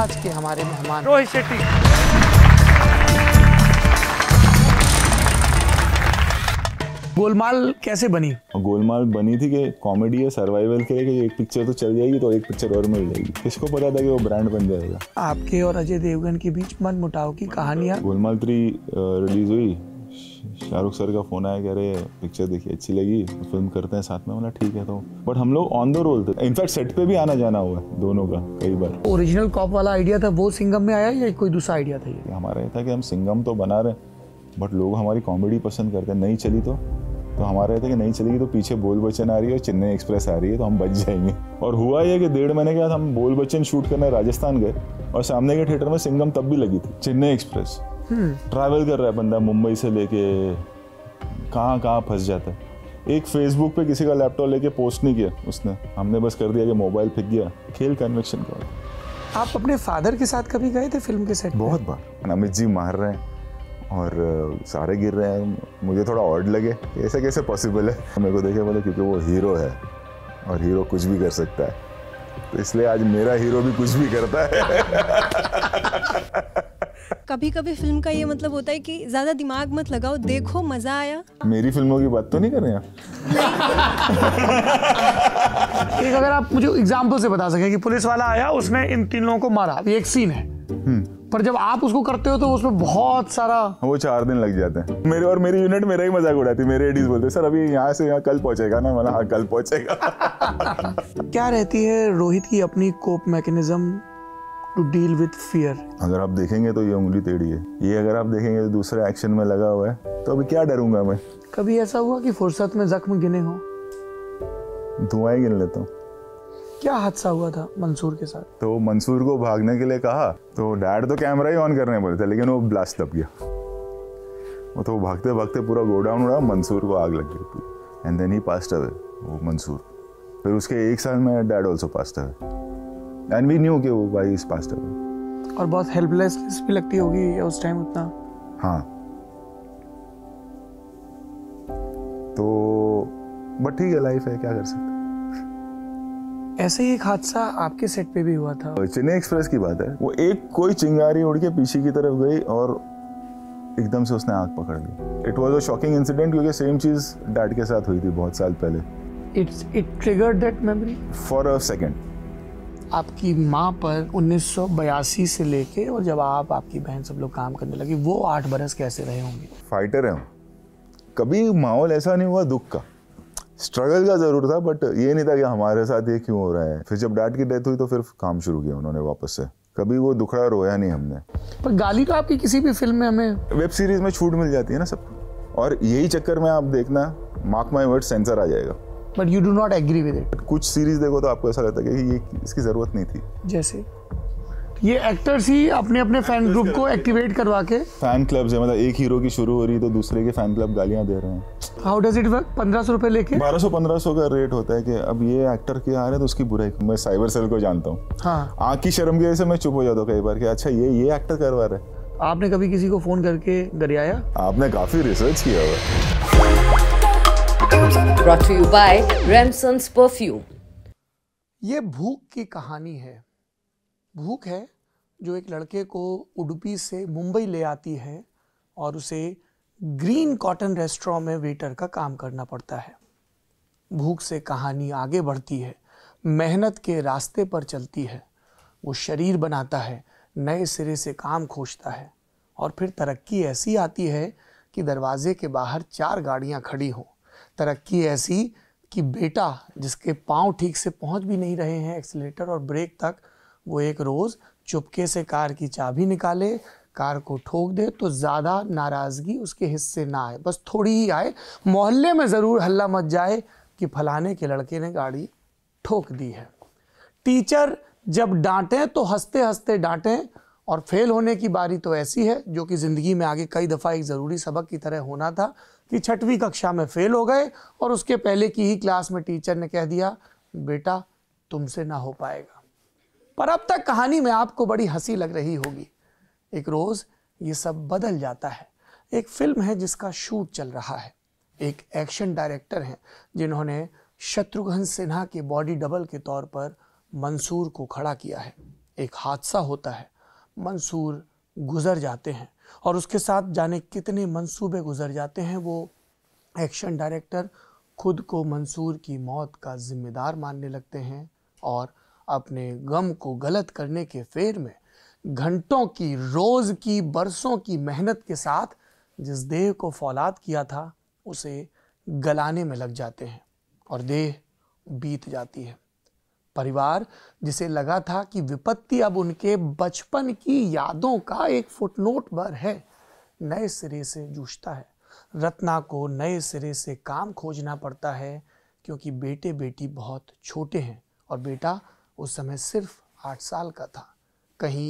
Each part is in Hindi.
आज के हमारे मेहमान रोहित शेट्टी गोलमाल कैसे बनी गोलमाल बनी थी कि कॉमेडी है सर्वाइवल के लिए कि एक पिक्चर तो चल जाएगी तो एक पिक्चर और मिल जाएगी किसको पता था कि वो ब्रांड बन जाएगा आपके और अजय देवगन के बीच मन मुटाव की कहानियाँ गोलमाल थ्री रिलीज हुई शाहरुख सर का फ़ोन आया कह रहे पिक्चर देखी अच्छी लगी फिल्म करते हैं साथ में बोला ठीक है तो बट हम लोग ऑन द रोल थे इनफैक्ट सेट पे भी आना जाना हुआ है दोनों का कई बार ओरिजिनल कॉप वाला आइडिया था वो सिंगम में आया या कोई दूसरा आइडिया था ये हमारा ये था कि हम सिंगम तो बना रहे बट लोग हमारी कॉमेडी पसंद करते हैं नहीं चली तो तो हमारा था कि नहीं चलेगी तो पीछे बोल बच्चन आ रही है और चेन्नई एक्सप्रेस आ रही है तो हम बच जाएंगे और हुआ ये कि डेढ़ महीने के बाद हम बोल बच्चन शूट करने राजस्थान गए और सामने के थिएटर में सिंगम तब भी लगी थी चेन्नई एक्सप्रेस ट्रैवल कर रहा है बंदा मुंबई से लेके कहाँ कहाँ फंस जाता है एक फेसबुक पे किसी का लैपटॉप लेके पोस्ट नहीं किया उसने हमने बस कर दिया कि मोबाइल फेंक गया खेल कन्वेक्शन का आप अपने फादर के साथ कभी गए थे फिल्म के सेट बहुत बार अमित जी मार रहे हैं और सारे गिर रहे हैं मुझे थोड़ा ऑर्ड लगे ऐसे कैसे पॉसिबल है मेरे को देखे बोले क्योंकि वो हीरो है और हीरो कुछ भी कर सकता है तो इसलिए आज मेरा हीरो भी कुछ भी करता है कभी कभी फिल्म का ये मतलब होता है कि ज्यादा दिमाग मत लगाओ देखो मजा आया मेरी फिल्मों की बात तो नहीं कर रहे आप एक अगर आप मुझे एग्जाम्पल से बता सकें कि पुलिस वाला आया उसने इन तीन लोगों को मारा ये एक सीन है हम्म। पर जब आप उसको करते हो तो उसमें बहुत सारा वो चार दिन लग जाते हैं मेरे और मेरी यूनिट मेरा ही मजाक उड़ाती है मेरे एडीज बोलते सर अभी यहाँ से यहाँ कल पहुंचेगा ना मतलब हाँ कल पहुंचेगा क्या रहती है रोहित की अपनी cope mechanism to deal with fear अगर आप देखेंगे तो ये उंगली टेढ़ी है ये अगर आप देखेंगे तो दूसरे एक्शन में लगा हुआ है तो अभी क्या डरूंगा मैं कभी ऐसा हुआ कि फुर्सत में जख्म गिने हो धुआं गिन लेता हूँ क्या हादसा हुआ था मंसूर के साथ तो मंसूर को भागने के लिए कहा तो डैड तो कैमरा ही ऑन करने बोले थे लेकिन वो ब्लास्ट दब गया वो तो भागते भागते पूरा गोडाउन उड़ा मंसूर को आग लग गई and then he passed away वो मंसूर फिर उसके एक साल में dad also passed away and we knew कि वो भाई इस पास्ट अवे और बहुत हेल्पलेसनेस भी लगती होगी उस टाइम उतना हाँ तो बट ठीक है लाइफ है क्या कर सकते ऐसे ही एक हादसा आपके सेट पे भी हुआ था चेन्नई एक्सप्रेस की बात है वो एक कोई चिंगारी उड़ के पीछे की तरफ गई और एकदम से उसने आग पकड़ ली it was a shocking incident क्योंकि सेम चीज़ डैड के साथ हुई थी बहुत साल पहले it's it triggered that memory for a second आपकी माँ पर उन्नीस से लेके और जब आप आपकी बहन सब लोग काम करने लगी वो आठ बरस कैसे रहे होंगे फाइटर हैं कभी माहौल ऐसा नहीं हुआ दुख का स्ट्रगल का ज़रूर था बट ये नहीं था कि हमारे साथ ये क्यों हो रहा है फिर जब डैड की डेथ हुई तो फिर काम शुरू किया उन्होंने वापस से कभी वो दुखड़ा रोया नहीं हमने पर गाली का तो आपकी किसी भी फिल्म में हमें वेब सीरीज में छूट मिल जाती है ना सबको और यही चक्कर में आप देखना मार्क माई वर्ड सेंसर आ जाएगा but you do not agree with it कुछ सीरीज देखो तो आपको ऐसा लगता है कि ये इसकी जरूरत नहीं थी जैसे ये एक्टर्स ही अपने अपने फैन ग्रुप को एक्टिवेट करवा के फैन क्लब्स है मतलब एक हीरो की शुरू हो रही है तो दूसरे के फैन क्लब गालियां दे रहे हैं हाउ डज इट वर्क 1500 रुपए लेके 1200 1500 का रेट होता है कि अब ये एक्टर के आ रहे हैं तो उसकी बुराई मैं साइबर सेल को जानता हूं हां आंख की शर्म की वजह से मैं चुप हो जाता हूं कई बार कि अच्छा ये ये एक्टर करवा रहा है आपने कभी किसी को फोन करके दरियाया आपने काफी रिसर्च किया हुआ brought to you by Ramson's perfume. ये भूख की कहानी है भूख है जो एक लड़के को उडुपी से मुंबई ले आती है और उसे ग्रीन कॉटन रेस्टोरेंट में वेटर का काम करना पड़ता है भूख से कहानी आगे बढ़ती है मेहनत के रास्ते पर चलती है वो शरीर बनाता है नए सिरे से काम खोजता है और फिर तरक्की ऐसी आती है कि दरवाजे के बाहर चार गाड़ियाँ खड़ी हों तरक्की ऐसी कि बेटा जिसके पाँव ठीक से पहुँच भी नहीं रहे हैं एक्सलेटर और ब्रेक तक वो एक रोज़ चुपके से कार की चाबी निकाले कार को ठोक दे तो ज़्यादा नाराज़गी उसके हिस्से ना आए बस थोड़ी ही आए मोहल्ले में ज़रूर हल्ला मच जाए कि फलाने के लड़के ने गाड़ी ठोक दी है टीचर जब डांटें तो हंसते हंसते डांटें और फेल होने की बारी तो ऐसी है जो कि ज़िंदगी में आगे कई दफ़ा एक ज़रूरी सबक की तरह होना था कि छठवीं कक्षा में फेल हो गए और उसके पहले की ही क्लास में टीचर ने कह दिया बेटा तुमसे ना हो पाएगा पर अब तक कहानी में आपको बड़ी हंसी लग रही होगी एक रोज़ ये सब बदल जाता है एक फिल्म है जिसका शूट चल रहा है एक एक्शन डायरेक्टर हैं जिन्होंने शत्रुघ्न सिन्हा के बॉडी डबल के तौर पर मंसूर को खड़ा किया है एक हादसा होता है मंसूर गुजर जाते हैं और उसके साथ जाने कितने मंसूबे गुजर जाते हैं वो एक्शन डायरेक्टर खुद को मंसूर की मौत का जिम्मेदार मानने लगते हैं और अपने गम को गलत करने के फेर में घंटों की रोज़ की बरसों की मेहनत के साथ जिस देह को फौलाद किया था उसे गलाने में लग जाते हैं और देह बीत जाती है परिवार जिसे लगा था कि विपत्ति अब उनके बचपन की यादों का एक फुटनोट भर है नए सिरे से जूझता है रत्ना को नए सिरे से काम खोजना पड़ता है क्योंकि बेटे बेटी बहुत छोटे हैं और बेटा उस समय सिर्फ आठ साल का था कहीं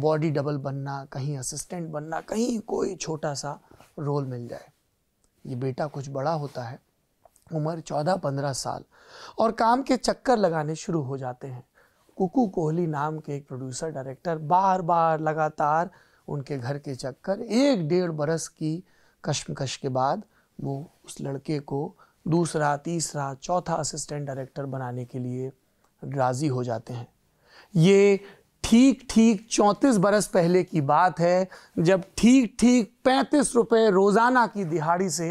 बॉडी डबल बनना कहीं असिस्टेंट बनना कहीं कोई छोटा सा रोल मिल जाए ये बेटा कुछ बड़ा होता है उम्र चौदह पंद्रह साल और काम के चक्कर लगाने शुरू हो जाते हैं कुकू कोहली नाम के एक प्रोड्यूसर डायरेक्टर बार बार लगातार उनके घर के चक्कर एक डेढ़ बरस की कश्मकश के बाद वो उस लड़के को दूसरा तीसरा चौथा असिस्टेंट डायरेक्टर बनाने के लिए राज़ी हो जाते हैं ये ठीक ठीक चौंतीस बरस पहले की बात है जब ठीक ठीक पैंतीस रुपये रोज़ाना की दिहाड़ी से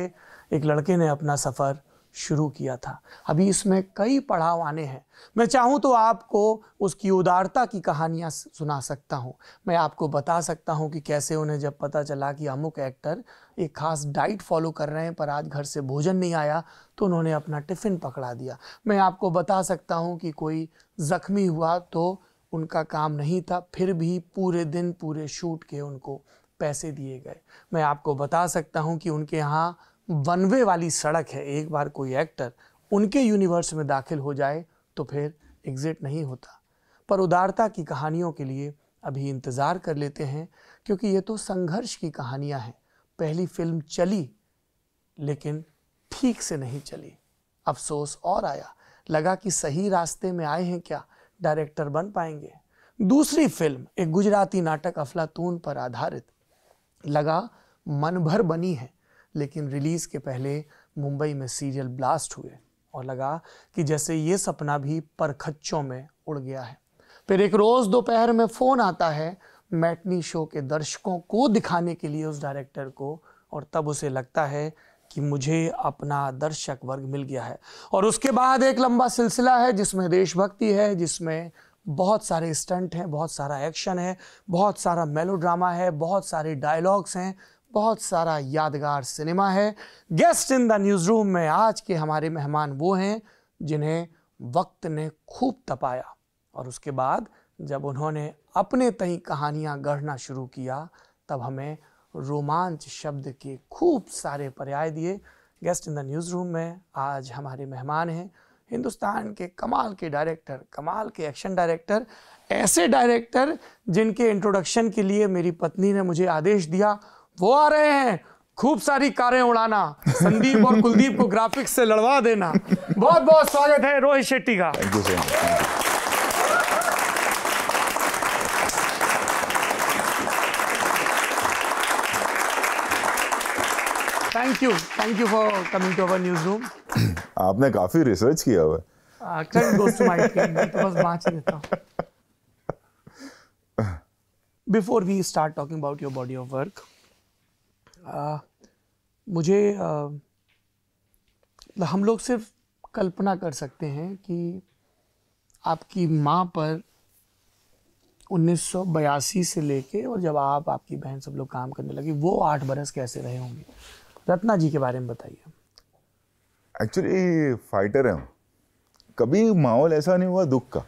एक लड़के ने अपना सफ़र शुरू किया था अभी इसमें कई पड़ाव आने हैं मैं चाहूँ तो आपको उसकी उदारता की कहानियाँ सुना सकता हूँ मैं आपको बता सकता हूँ कि कैसे उन्हें जब पता चला कि अमुक एक्टर एक खास डाइट फॉलो कर रहे हैं पर आज घर से भोजन नहीं आया तो उन्होंने अपना टिफ़िन पकड़ा दिया मैं आपको बता सकता हूँ कि कोई ज़ख्मी हुआ तो उनका काम नहीं था फिर भी पूरे दिन पूरे शूट के उनको पैसे दिए गए मैं आपको बता सकता हूँ कि उनके यहाँ वन वे वाली सड़क है एक बार कोई एक्टर उनके यूनिवर्स में दाखिल हो जाए तो फिर एग्ज़िट नहीं होता पर उदारता की कहानियों के लिए अभी इंतज़ार कर लेते हैं क्योंकि ये तो संघर्ष की कहानियाँ हैं पहली फिल्म चली लेकिन ठीक से नहीं चली अफसोस और आया लगा कि सही रास्ते में आए हैं क्या डायरेक्टर बन पाएंगे दूसरी फिल्म एक गुजराती नाटक अफलातून पर आधारित लगा मन भर बनी है लेकिन रिलीज़ के पहले मुंबई में सीरियल ब्लास्ट हुए और लगा कि जैसे ये सपना भी परखच्चों में उड़ गया है फिर एक रोज़ दोपहर में फ़ोन आता है मैटनी शो के दर्शकों को दिखाने के लिए उस डायरेक्टर को और तब उसे लगता है कि मुझे अपना दर्शक वर्ग मिल गया है और उसके बाद एक लंबा सिलसिला है जिसमें देशभक्ति है जिसमें बहुत सारे स्टंट हैं बहुत सारा एक्शन है बहुत सारा मेलोड्रामा है बहुत सारे डायलॉग्स हैं बहुत सारा यादगार सिनेमा है guest in the newsroom में आज के हमारे मेहमान वो हैं जिन्हें वक्त ने खूब तपाया और उसके बाद जब उन्होंने अपने तई कहानियाँ गढ़ना शुरू किया तब हमें रोमांच शब्द के खूब सारे पर्याय दिए guest in the newsroom में आज हमारे मेहमान हैं हिंदुस्तान के कमाल के डायरेक्टर कमाल के एक्शन डायरेक्टर ऐसे डायरेक्टर जिनके इंट्रोडक्शन के लिए मेरी पत्नी ने मुझे आदेश दिया वो आ रहे हैं खूब सारी कारें उड़ाना संदीप और कुलदीप को ग्राफिक्स से लड़वा देना बहुत बहुत स्वागत है रोहित शेट्टी का thank you thank you for coming to our newsroom आपने काफी रिसर्च किया हुआ है credit goes to my team मैं तो बस बांच हूं आ, मुझे आ, हम लोग सिर्फ कल्पना कर सकते हैं कि आपकी माँ पर 1982 से लेके और जब आप आपकी बहन सब लोग काम करने लगी वो आठ बरस कैसे रहे होंगे रत्ना जी के बारे में बताइए एक्चुअली फाइटर हैं कभी माहौल ऐसा नहीं हुआ दुख का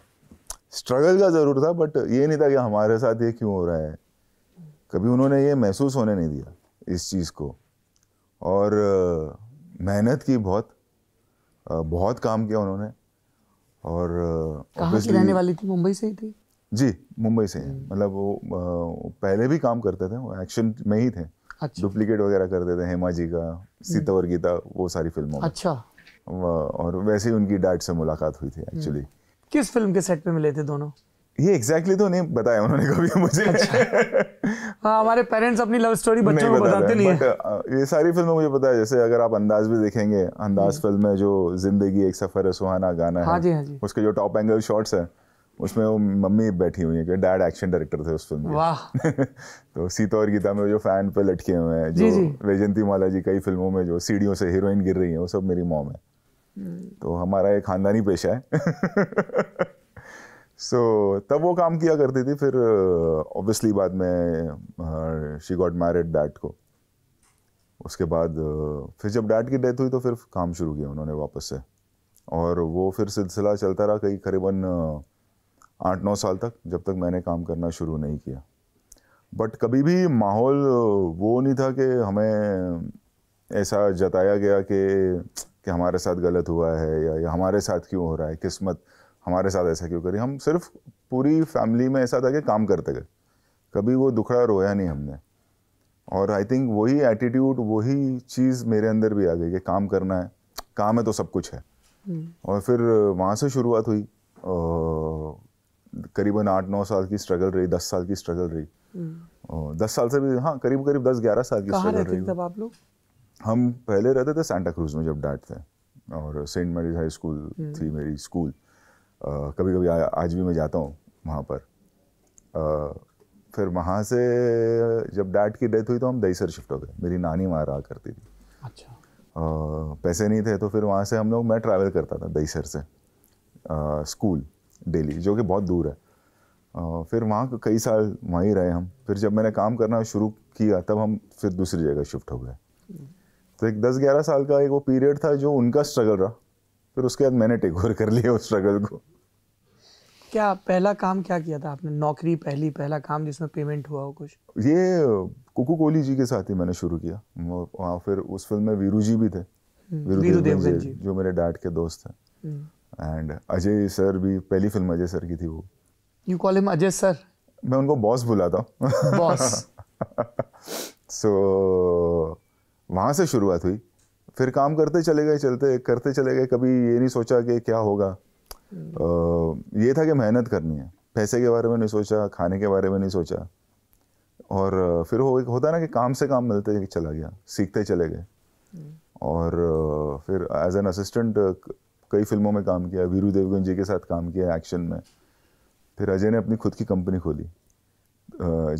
स्ट्रगल का ज़रूर था बट ये नहीं था कि हमारे साथ ये क्यों हो रहा है कभी उन्होंने ये महसूस होने नहीं दिया इस चीज़ को और मेहनत की बहुत बहुत काम किया उन्होंने और की रहने वाली थी मुंबई से ही थी जी मुंबई से है हम्म। मतलब वो पहले भी काम करते थे वो एक्शन में ही थे अच्छा। डुप्लीकेट वगैरह करते थे हेमा जी का हम्म। सीतावर गीता वो सारी फिल्मों अच्छा और वैसे ही उनकी डैड से मुलाकात हुई थी एक्चुअली हम्म। किस फिल्म के सेट पे मिले थे दोनों ये एग्जैक्टली exactly तो नहीं बताया उन्होंने कभी मुझे अच्छा। हाँ हमारे पेरेंट्स अपनी लव स्टोरी बच्चों को बताते नहीं बट ये सारी फिल्में मुझे पता है जैसे अगर आप अंदाज भी देखेंगे अंदाज हम्म। फिल्म में जो जिंदगी एक सफर है सुहाना गाना हाँ जी हाँ जी उसके जो टॉप एंगल शॉट्स है उसमें वो मम्मी बैठी हुई है कि डैड एक्शन डायरेक्टर थे उस फिल्म में वाह तो सीता और गीता में जो फैन पे लटके हुए हैं जो वैजंती माला जी कई फिल्मों में जो सीढ़ियों से हीरोइन गिर रही है वो सब मेरी मॉम है हम्म। तो हमारा ये खानदानी पेशा है सो so, तब वो काम किया करती थी फिर ऑब्वियसली uh, बाद में शी गॉट मैरिड डैड को उसके बाद uh, फिर जब डैड की डेथ हुई तो फिर काम शुरू किया उन्होंने वापस से और वो फिर सिलसिला चलता रहा कई करीबन uh, आठ नौ साल तक जब तक मैंने काम करना शुरू नहीं किया बट कभी भी माहौल वो नहीं था कि हमें ऐसा जताया गया कि कि हमारे साथ गलत हुआ है या, या हमारे साथ क्यों हो रहा है किस्मत हमारे साथ ऐसा क्यों करी हम सिर्फ पूरी फैमिली में ऐसा था कि काम करते गए कभी वो दुखड़ा रोया नहीं हमने और आई थिंक वही एटीट्यूड वही चीज़ मेरे अंदर भी आ गई कि काम करना है काम है तो सब कुछ है हम्म। और फिर वहाँ से शुरुआत हुई करीबन आठ नौ साल की स्ट्रगल रही दस साल की स्ट्रगल रही हम्म। दस साल से भी हाँ करीब करीब दस ग्यारह साल की स्ट्रगल रही आप लोग हम पहले रहते थे सेंटा क्रूज में जब डाट थे और सेंट मेरीज हाई स्कूल थी मेरी स्कूल कभी कभी आज भी मैं जाता हूँ वहाँ पर आ, फिर वहाँ से जब डैड की डेथ हुई तो हम दहीसर शिफ्ट हो गए मेरी नानी वहाँ रहा करती थी अच्छा आ, पैसे नहीं थे तो फिर वहाँ से हम लोग मैं ट्रैवल करता था दहीसर से आ, स्कूल डेली जो कि बहुत दूर है आ, फिर वहाँ कई साल वहीं रहे हम फिर जब मैंने काम करना शुरू किया तब हम फिर दूसरी जगह शिफ्ट हो गए तो एक दस ग्यारह साल का एक वो पीरियड था जो उनका स्ट्रगल रहा फिर उसके बाद मैंने टेक ओवर कर लिया उस स्ट्रगल को क्या पहला काम क्या किया था आपने नौकरी पहली पहला काम जिसमें पेमेंट हुआ हो कुछ ये कुकू कोहली जी के साथ ही मैंने शुरू किया वहाँ फिर उस फिल्म में वीरू जी भी थे हम्म, वीरू, वीरू देवगन जी जो मेरे डैड के दोस्त हैं एंड हम्म। अजय सर भी पहली फिल्म अजय सर की थी वो you call him Ajay sir मैं उनको बॉस बुलाता हूँ सो वहाँ से शुरुआत हुई फिर काम करते चले गए चलते करते चले गए कभी ये नहीं सोचा कि क्या होगा आ, ये था कि मेहनत करनी है पैसे के बारे में नहीं सोचा खाने के बारे में नहीं सोचा और फिर हो होता ना कि काम से काम मिलते चला गया सीखते चले गए और फिर एज एन असिस्टेंट कई फिल्मों में काम किया वीरू देवगन जी के साथ काम किया एक्शन में फिर अजय ने अपनी खुद की कंपनी खोली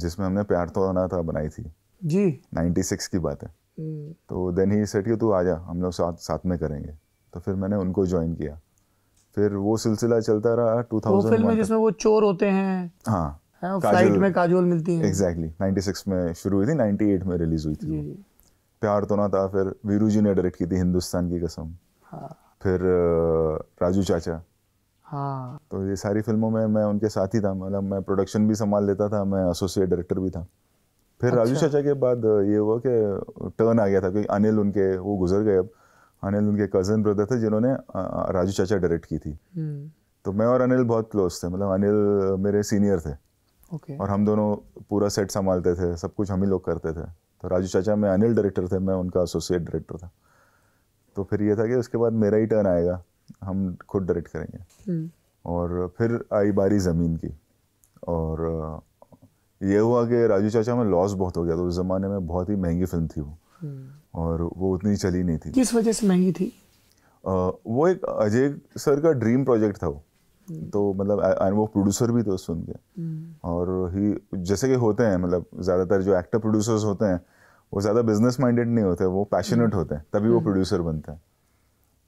जिसमें हमने प्यार तो आना था बनाई थी जी 96 की बात है हम्म। तो देन ही सेट यू तू आ जा हम लोग साथ साथ में करेंगे तो फिर मैंने उनको ज्वाइन किया फिर वो सिलसिला चलता रहा टू थाउजेंड फिल्म जिसमें वो चोर होते हैं हाँ फ्लाइट हाँ, में काजोल मिलती है एग्जैक्टली exactly, 96 में शुरू हुई थी 98 में रिलीज हुई थी प्यार तो ना था फिर वीरू जी ने डायरेक्ट की थी हिंदुस्तान की कसम हाँ। फिर राजू चाचा हाँ तो ये सारी फिल्मों में मैं उनके साथ ही था मतलब मैं प्रोडक्शन भी संभाल लेता था मैं एसोसिएट डायरेक्टर भी था फिर राजू अच्छा। चाचा के बाद ये हुआ कि टर्न आ गया था क्योंकि अनिल उनके वो गुजर गए अब अनिल उनके कज़न ब्रदर थे जिन्होंने राजू चाचा डायरेक्ट की थी हम्म। तो मैं और अनिल बहुत क्लोज थे मतलब अनिल मेरे सीनियर थे ओके और हम दोनों पूरा सेट संभालते थे सब कुछ हम ही लोग करते थे तो राजू चाचा में अनिल डायरेक्टर थे मैं उनका एसोसिएट डायरेक्टर था तो फिर ये था कि उसके बाद मेरा ही टर्न आएगा हम खुद डायरेक्ट करेंगे हम्म। और फिर आई बारी ज़मीन की और ये हुआ कि राजू चाचा में लॉस बहुत हो गया तो उस ज़माने में बहुत ही महंगी फिल्म थी वो हम्म। और वो उतनी चली नहीं थी किस वजह से महंगी थी आ, वो एक अजय सर का ड्रीम प्रोजेक्ट था वो हम्म। तो मतलब एंड वो प्रोड्यूसर भी थे उस फिल्म के हम्म। और ही जैसे कि होते हैं मतलब ज़्यादातर जो एक्टर प्रोड्यूसर्स होते हैं वो ज़्यादा बिजनेस माइंडेड नहीं होते वो पैशनेट होते हैं तभी वो प्रोड्यूसर बनते हैं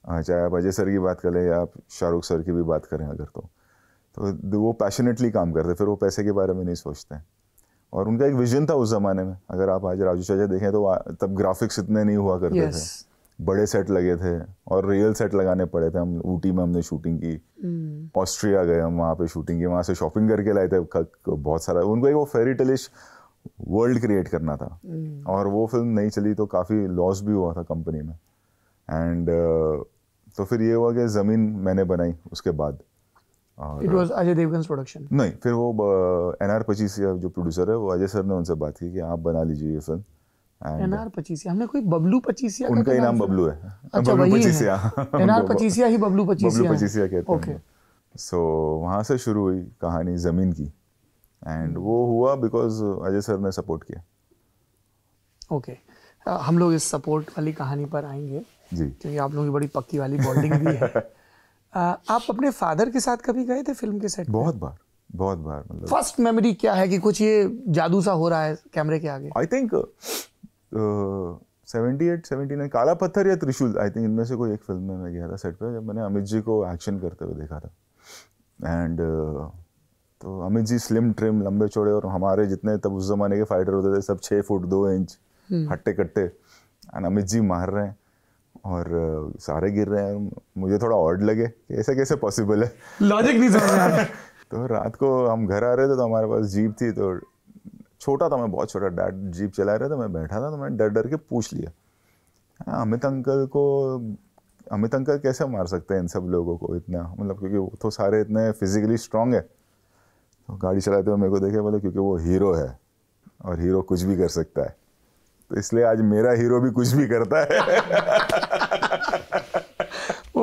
हाँ, चाहे आप अजय सर की बात करें या आप शाहरुख सर की भी बात करें अगर तो तो वो पैशनेटली काम करते फिर वो पैसे के बारे में नहीं सोचते हैं और उनका एक विजन था उस ज़माने में अगर आप आज राजू चाचा देखें तो तब ग्राफिक्स इतने नहीं हुआ करते yes. थे बड़े सेट लगे थे और रियल सेट लगाने पड़े थे हम ऊटी में हमने शूटिंग की ऑस्ट्रिया mm. गए हम वहाँ पे शूटिंग की वहाँ से शॉपिंग करके लाए थे बहुत सारा उनको एक वो फेरी टेलिश वर्ल्ड क्रिएट करना था mm. और वो फिल्म नहीं चली तो काफ़ी लॉस भी हुआ था कंपनी में एंड uh, तो फिर ये हुआ कि ज़मीन मैंने बनाई उसके बाद it was Ajay Devgn production नहीं फिर वो एन आर पच्चीस जो प्रोड्यूसर है वो अजय सर ने उनसे बात की कि आप बना लीजिए ये फिल्म एनआर पचीसिया हमने कोई बबलू पचीसिया उनका ही तो नाम बबलू है अच्छा वही है एनआर पचीसिया ही बबलू पचीसिया पचीसिया कहते हैं सो वहाँ से शुरू हुई कहानी ज़मीन की एंड वो हुआ बिकॉज अजय सर ने सपोर्ट किया ओके okay. हम लोग इस सपोर्ट वाली कहानी पर आएंगे जी क्योंकि आप लोगों की बड़ी पक्की वाली बॉन्डिंग भी है आप अपने फादर के साथ कभी गए थे फिल्म के सेट बहुत बार बहुत बार मतलब फर्स्ट मेमोरी क्या है कि कुछ ये जादू सा हो रहा है कैमरे के आगे I think seventy eight seventy nine Kaala Patthar या त्रिशूल आई थिंक इनमें से कोई एक फिल्म में मैं गया था सेट पे जब मैंने अमित जी को एक्शन करते हुए देखा था एंड uh, तो अमित जी स्लिम ट्रिम लंबे चौड़े और हमारे जितने तब उस जमाने के फाइटर होते थे सब छः फुट दो इंच हम्म। हट्टे कट्टे एंड अमित जी मार रहे हैं और सारे गिर रहे हैं मुझे थोड़ा ऑर्ड लगे कि ऐसे कैसे पॉसिबल है लॉजिक नहीं समझ रहा तो रात को हम घर आ रहे थे तो हमारे पास जीप थी तो छोटा था मैं बहुत छोटा डैड जीप चला रहे थे मैं बैठा था तो मैंने डर डर के पूछ लिया हाँ, अमित अंकल को अमित अंकल कैसे मार सकते हैं इन सब लोगों को इतना मतलब क्योंकि वो तो सारे इतने फिजिकली स्ट्रांग है तो गाड़ी चलाते हुए मेरे को देखे बोले क्योंकि वो हीरो है और हीरो कुछ भी कर सकता है तो इसलिए आज मेरा हीरो भी कुछ भी करता है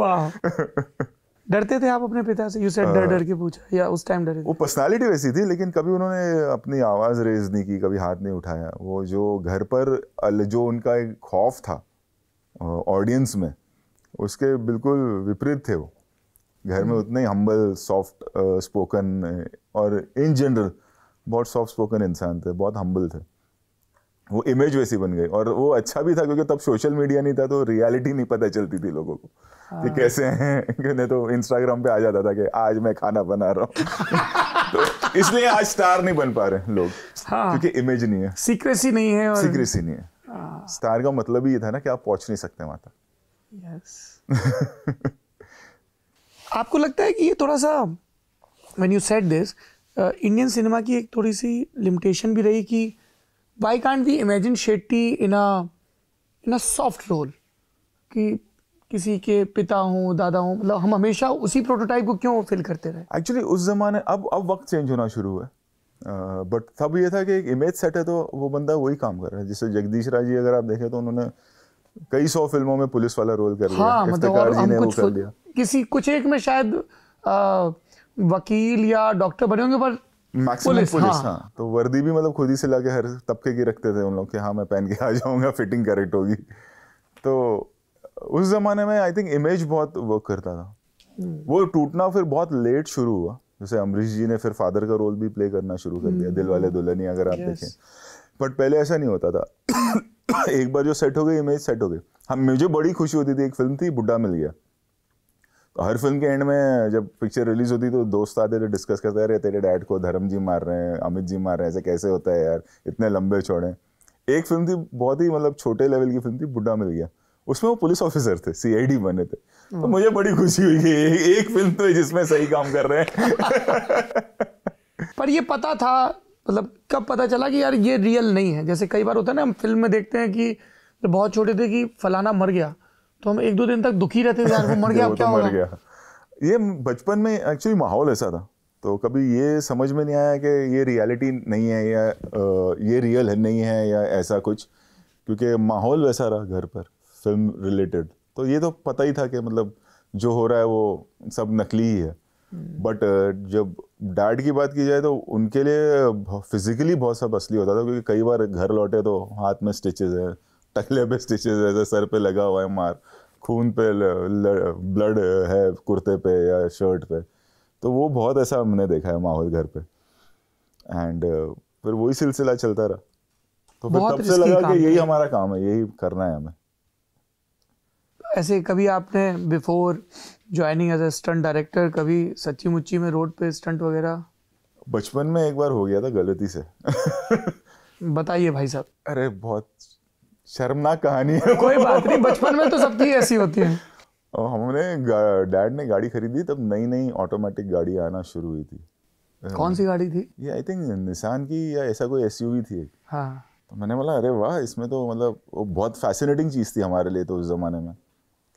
डरते थे आप अपने पिता से यू सेड डर डर के पूछा या उस टाइम डरे वो पर्सनालिटी वैसी थी लेकिन कभी उन्होंने अपनी आवाज़ रेज नहीं की कभी हाथ नहीं उठाया वो जो घर पर जो उनका एक खौफ था ऑडियंस में उसके बिल्कुल विपरीत थे वो घर में हम्म। उतने ही हम्बल सॉफ्ट स्पोकन और इन जनरल बहुत सॉफ्ट स्पोकन इंसान थे बहुत हम्बल थे वो इमेज वैसी बन गई और वो अच्छा भी था क्योंकि तब सोशल मीडिया नहीं था तो रियलिटी नहीं पता चलती थी लोगों को कि हाँ। कैसे हैं नहीं तो इंस्टाग्राम पे आ जाता था कि आज मैं खाना बना रहा हूँ तो इसलिए आज स्टार नहीं बन पा रहे लोग हाँ। क्योंकि इमेज नहीं है सीक्रेसी नहीं है और... सीक्रेसी नहीं है हाँ। स्टार का मतलब ही ये था ना कि आप पहुंच नहीं सकते वहां तक yes. आपको लगता है कि ये थोड़ा सा when you said this Indian cinema की एक थोड़ी सी लिमिटेशन भी रही कि why can't we imagine Shetty in a in a soft role कि किसी के पिता हों दादा हों मतलब हम हमेशा उसी प्रोटोटाइप को क्यों फिल करते रहे एक्चुअली उस ज़माने अब अब वक्त चेंज होना शुरू है बट तब ये था कि एक इमेज सेट है तो वो बंदा वही काम कर रहा है जैसे जगदीश राय जी अगर आप देखें तो उन्होंने कई सौ फिल्मों में पुलिस वाला रोल कर लिया हाँ, मतलब और जी ने वो कर लिया किसी कुछ एक में शायद आ, वकील या डॉक्टर बने होंगे पर मैक्सिमम पुलिस, पुलिस हाँ।, हाँ तो वर्दी भी मतलब खुद ही से लाके हर तबके की रखते थे उन लोग के हाँ मैं पहन के आ जाऊंगा फिटिंग करेक्ट होगी तो उस ज़माने में आई थिंक इमेज बहुत वर्क करता था हम्म। वो टूटना फिर बहुत लेट शुरू हुआ जैसे अमरीश जी ने फिर फादर का रोल भी प्ले करना शुरू कर दिया दिल वाले हम्म। दुल्हनी अगर आप yes. देखें बट पहले ऐसा नहीं होता था एक बार जो सेट हो गई इमेज सेट हो गई हम मुझे बड़ी खुशी होती थी एक फिल्म थी बुढ़ा मिल गया तो हर फिल्म के एंड में जब पिक्चर रिलीज होती तो दोस्त आते थे डिस्कस करते रहे तेरे डैड को धर्म जी मार रहे हैं अमित जी मार रहे हैं ऐसे कैसे होता है यार इतने लंबे छोड़े एक फिल्म थी बहुत ही मतलब छोटे लेवल की फिल्म थी बुढ़ा मिल गया उसमें वो पुलिस ऑफिसर थे सीआईडी बने थे तो हम्म। मुझे बड़ी खुशी हुई कि एक फिल्म तो जिसमें सही काम कर रहे हैं पर ये पता था मतलब कब पता चला कि यार ये रियल नहीं है जैसे कई बार होता है ना हम फिल्म में देखते हैं कि तो बहुत छोटे थे कि फलाना मर गया तो हम एक दो दिन तक दुखी रहते थे यार वो मर गया तो क्या तो मर गया ये बचपन में एक्चुअली माहौल ऐसा था तो कभी ये समझ में नहीं आया कि ये रियलिटी नहीं है या ये रियल है नहीं है या ऐसा कुछ क्योंकि माहौल वैसा रहा घर पर फिल्म रिलेटेड तो ये तो पता ही था कि मतलब जो हो रहा है वो सब नकली ही है बट हम्म। hmm. Uh, जब डैड की बात की जाए तो उनके लिए फिजिकली uh, बहुत सब असली होता था क्योंकि कई बार घर लौटे तो हाथ में स्टिचेज है टकले पे स्टिचेज है सर पे लगा हुआ है मार खून पे ल, ल, ब्लड है कुर्ते पे या शर्ट पे तो वो बहुत ऐसा हमने देखा है माहौल घर पे एंड uh, फिर वही सिलसिला चलता रहा तो फिर तब से लगा कि यही हमारा काम है यही करना है हमें ऐसे कभी आपने before joining as a stunt director कभी सच्ची मुच्ची में रोड पे स्टंट वगैरह बचपन में एक बार हो गया था गलती से बताइए भाई साहब अरे बहुत शर्मनाक कहानी है कोई बात नहीं बचपन में तो सब चीज ऐसी होती है और हमने डैड ने गाड़ी खरीदी तब नई नई ऑटोमेटिक गाड़ी आना शुरू हुई थी कौन सी गाड़ी थी ये आई थिंक निशान की या ऐसा कोई एस थी हाँ तो मैंने बोला अरे वाह इसमें तो मतलब वो बहुत फैसिनेटिंग चीज़ थी हमारे लिए तो उस ज़माने में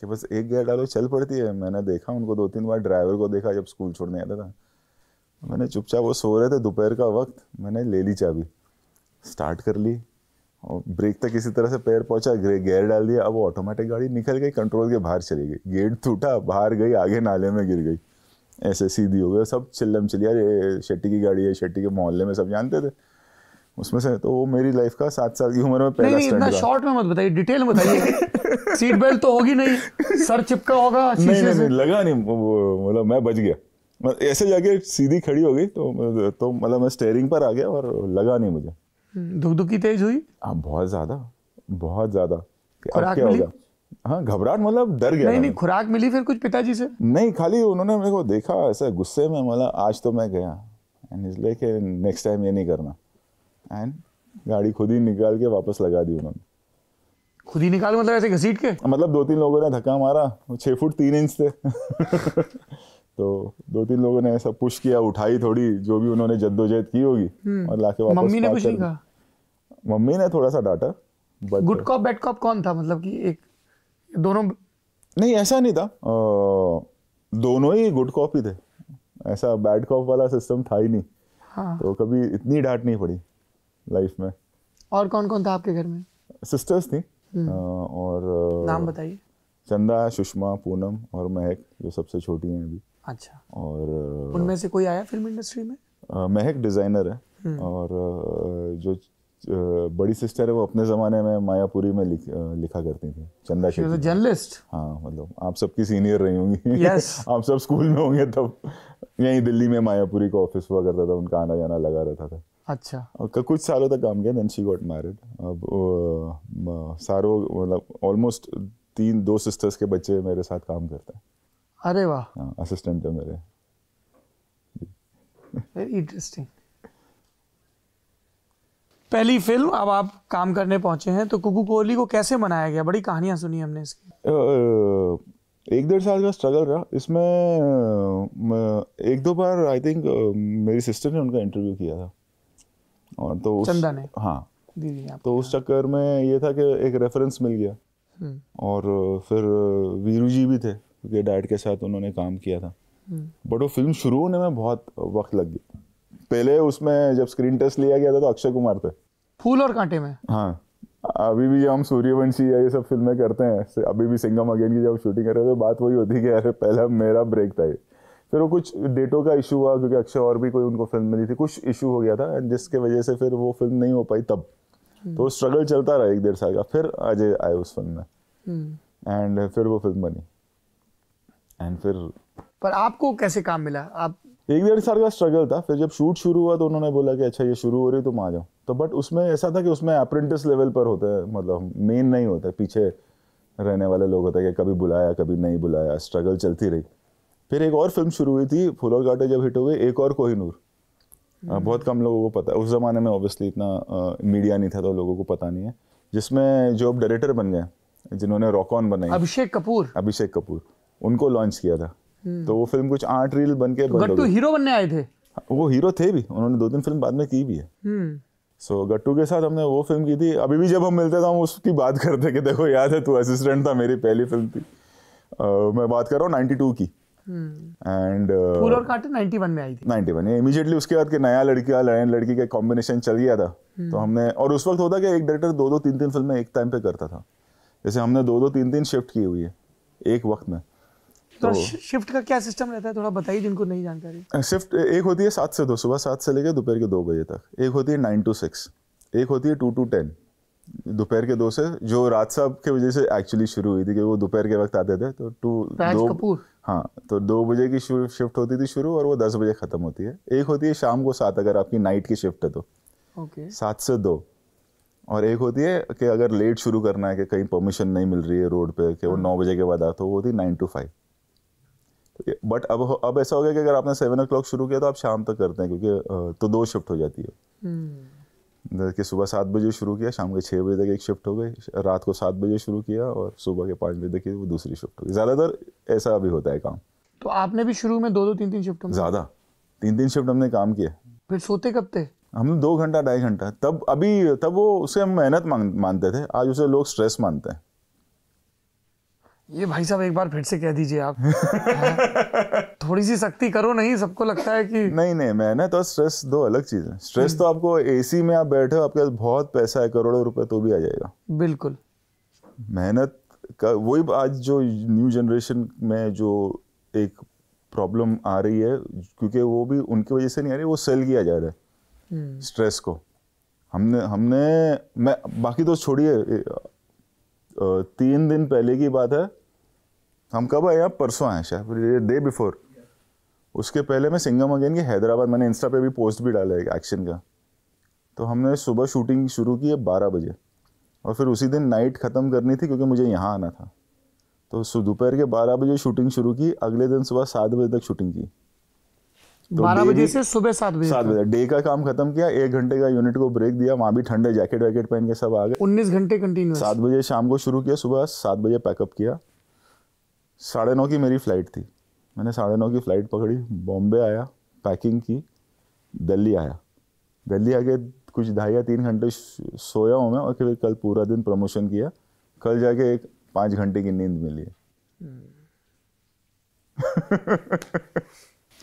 कि बस एक गियर डालो चल पड़ती है मैंने देखा उनको दो तीन बार ड्राइवर को देखा जब स्कूल छोड़ने आता था मैंने चुपचाप वो सो रहे थे दोपहर का वक्त मैंने ले ली चाबी स्टार्ट कर ली और ब्रेक तक इसी तरह से पैर पहुंचा गेयर डाल दिया अब वो ऑटोमेटिक गाड़ी निकल गई कंट्रोल के बाहर चली गई गेट टूटा बाहर गई आगे नाले में गिर गई ऐसे सीधी हो गई सब चिल्लम चिल्ली अरे शेट्टी की गाड़ी है शेट्टी के मोहल्ले में सब जानते थे उसमें से तो वो मेरी लाइफ का सात साल की उम्र में पहला नहीं, इतना शॉर्ट में मत बताइए डिटेल में बताइए सीट बेल्ट तो होगी नहीं सर चिपका होगा नहीं नहीं, नहीं, नहीं लगा नहीं मतलब मैं बच गया ऐसे जाके सीधी खड़ी हो गई तो तो मतलब मैं स्टेयरिंग पर आ गया और लगा नहीं मुझे दुख हम्म, दुखी तेज हुई हाँ बहुत ज्यादा बहुत ज्यादा अब क्या होगा हाँ घबराहट मतलब डर गया नहीं नहीं खुराक मिली फिर कुछ पिताजी से नहीं खाली उन्होंने मेरे को देखा ऐसे गुस्से में मतलब आज तो मैं गया एंड इसलिए कि नेक्स्ट टाइम ये नहीं करना एंड गाड़ी खुद ही निकाल के वापस लगा दी उन्होंने खुद ही निकाल मतलब ऐसे घसीट के मतलब दो तीन लोगों ने धक्का मारा छः फुट तीन इंच थे तो दो तीन लोगों ने ऐसा पुश किया उठाई थोड़ी जो भी उन्होंने जद्दोजहद की होगी हम्म। और लाके वापस मम्मी ने कुछ नहीं कहा मम्मी ने थोड़ा सा डांटा गुड कॉप बैड कॉप कौन था मतलब कि एक दोनों नहीं ऐसा नहीं था आ, दोनों ही गुड कॉप ही थे ऐसा बैड कॉप वाला सिस्टम था ही नहीं हाँ। तो कभी इतनी डांट नहीं पड़ी लाइफ में और कौन कौन था आपके घर में सिस्टर्स थी हम्म। और नाम बताइए चंदा सुषमा पूनम और महक जो सबसे छोटी हैं अभी अच्छा और उनमें से कोई आया फिल्म इंडस्ट्री में महक डिज़ाइनर है हम्म। और जो बड़ी सिस्टर है वो अपने ज़माने में मायापुरी में लिख, लिखा करती थी चंदा शेट्टी जर्नलिस्ट हाँ मतलब आप सबकी सीनियर रही होंगी yes. आप सब स्कूल में होंगे तब यहीं दिल्ली में मायापुरी का ऑफिस हुआ करता था उनका आना जाना लगा रहता था अच्छा कुछ सालों तक काम किया देन शी गॉट मैरिड अब सारो मतलब ऑलमोस्ट तीन दो सिस्टर्स के बच्चे मेरे साथ काम करते हैं अरे वाह असिस्टेंट हाँ, है मेरे वेरी इंटरेस्टिंग पहली फिल्म अब आप काम करने पहुंचे हैं तो कुकू कोहली को कैसे मनाया गया बड़ी कहानियां सुनी हमने इसकी एक डेढ़ साल का स्ट्रगल रहा इसमें एक दो बार आई थिंक मेरी सिस्टर ने उनका इंटरव्यू किया था और तो उस, चंदा ने हाँ तो उस हाँ। चक्कर में ये था कि एक रेफरेंस मिल गया हम्म। और फिर वीरू जी भी थे क्योंकि डैड के साथ उन्होंने काम किया था हम्म। बट वो फिल्म शुरू होने में बहुत वक्त लग गया पहले उसमें जब स्क्रीन टेस्ट लिया गया था तो अक्षय कुमार थे फूल और कांटे में हाँ अभी भी हम सूर्यवंशी या ये सब फिल्में करते हैं अभी भी सिंगम अगेन की जब शूटिंग कर रहे थे तो बात वही होती है कि अरे पहले मेरा ब्रेक था ये फिर वो कुछ डेटों का इशू हुआ क्योंकि अक्षय और भी कोई उनको फिल्म मिली थी कुछ इशू हो गया था एंड जिसके वजह से फिर वो फिल्म नहीं हो पाई तब तो स्ट्रगल चलता रहा एक डेढ़ साल का फिर अजय आए उस फिल्म में एंड हम्म। फिर वो फिल्म बनी एंड फिर पर आपको कैसे काम मिला आप एक डेढ़ साल का स्ट्रगल था फिर जब शूट शुरू हुआ तो उन्होंने बोला कि अच्छा ये शुरू हो रही है तुम आ जाओ तो बट उसमें ऐसा था कि उसमें अप्रेंटिस लेवल पर होते हैं मतलब मेन नहीं होता पीछे रहने वाले लोग होते हैं कि कभी बुलाया कभी नहीं बुलाया स्ट्रगल चलती रही फिर एक और फिल्म शुरू हुई थी फूल और काटे जब हिट हुए एक और कोहिनूर हम्म। बहुत कम लोगों को पता उस ज़माने में ऑब्वियसली इतना मीडिया नहीं था तो लोगों को पता नहीं है जिसमें जो अब डायरेक्टर बन गए जिन्होंने रॉकॉन बनाई अभिषेक कपूर अभिषेक कपूर उनको लॉन्च किया था हम्म। तो वो फिल्म कुछ आठ रील बन के हीरो बनने आए थे हाँ, वो हीरो थे भी उन्होंने दो तीन फिल्म बाद में की भी है सो हम्म। so, गट्टू के साथ हमने वो फिल्म की थी अभी भी जब हम मिलते थे तो हम उसकी बात करते कि देखो याद है तू असिस्टेंट था मेरी पहली फिल्म थी uh, मैं बात कर रहा हूँ नाइनटी टू की एंड हम्म। फूल uh, और कांटे 91 में आई थी 91 ये इमीडिएटली उसके बाद के नया लड़का नया लड़की का कॉम्बिनेशन चल गया था हम्म। तो हमने और उस वक्त होता कि एक डायरेक्टर दो दो तीन तीन फिल्में एक टाइम पे करता था जैसे हमने दो दो तीन तीन शिफ्ट की हुई है एक वक्त में तो, तो- शिफ्ट का क्या सिस्टम रहता है थोड़ा बताइए जिनको नहीं जानकारी शिफ्ट एक होती है सात से दो सुबह सात से लेकर दोपहर के दो बजे तक एक होती है नाइन टू सिक्स एक होती है टू टू टेन दोपहर के दो से जो राज साहब के वजह से एक्चुअली शुरू हुई थी कि वो दोपहर के वक्त आते थे तो टू दो कपूर हाँ तो दो बजे की शिफ्ट होती थी शुरू और वो दस बजे ख़त्म होती है एक होती है शाम को सात अगर आपकी नाइट की शिफ्ट है तो सात से दो और एक होती है कि अगर लेट शुरू करना है कि कहीं परमिशन नहीं मिल रही है रोड पे कि वो हाँ। नौ बजे के बाद आता हो वो होती नाइन टू फाइव बट अब अब ऐसा हो गया कि अगर आपने सेवन ओ क्लॉक शुरू किया तो आप शाम तक करते हैं क्योंकि तो दो शिफ्ट हो जाती है हम्म। कि सुबह सात बजे शुरू किया शाम के छः बजे तक एक शिफ्ट हो गई रात को सात बजे शुरू किया और सुबह के पाँच बजे तक वो दूसरी शिफ्ट हो गई ज़्यादातर ऐसा अभी होता है काम तो आपने भी शुरू में दो दो तीन तीन शिफ्ट ज़्यादा तीन तीन शिफ्ट हमने काम किया फिर सोते कब थे हम दो घंटा ढाई घंटा तब अभी तब वो उसे हम मेहनत मानते थे आज उसे लोग स्ट्रेस मानते हैं ये भाई साहब एक बार फिर से कह दीजिए आप थोड़ी सी सख्ती करो नहीं सबको लगता है कि नहीं नहीं मैं ना तो स्ट्रेस दो अलग चीज है स्ट्रेस तो आपको एसी में आप बैठे हो आपके पास बहुत पैसा है करोड़ों रुपए तो भी आ जाएगा बिल्कुल मेहनत का वही आज जो न्यू जनरेशन में जो एक प्रॉब्लम आ रही है क्योंकि वो भी उनकी वजह से नहीं आ रही वो सेल किया जा रहा है हम्म। स्ट्रेस को हमने हमने मैं बाकी तो छोड़िए तीन दिन पहले की बात है हम कब आए आप परसों आए शायद डे बिफोर उसके पहले मैं सिंगम अगेन की हैदराबाद मैंने इंस्टा पे भी पोस्ट भी डाला है एक्शन का तो हमने सुबह शूटिंग शुरू की है बारह बजे और फिर उसी दिन नाइट ख़त्म करनी थी क्योंकि मुझे यहाँ आना था तो दोपहर के बारह बजे शूटिंग शुरू की अगले दिन सुबह सात बजे तक शूटिंग की तो बारह बजे से सुबह सात बजे सात बजे डे का काम खत्म किया एक घंटे का यूनिट को ब्रेक दिया वहाँ भी ठंडे जैकेट वैकेट पहन के सब आ गए उन्नीस घंटे कंटिन्यू सात बजे शाम को शुरू किया सुबह सात बजे पैकअप किया साढ़े नौ की मेरी फ्लाइट थी मैंने साढ़े नौ की फ़्लाइट पकड़ी बॉम्बे आया पैकिंग की दिल्ली आया दिल्ली आके कुछ ढाई या तीन घंटे सोया हूँ मैं और फिर कल पूरा दिन प्रमोशन किया कल जाके एक पाँच घंटे की नींद मिली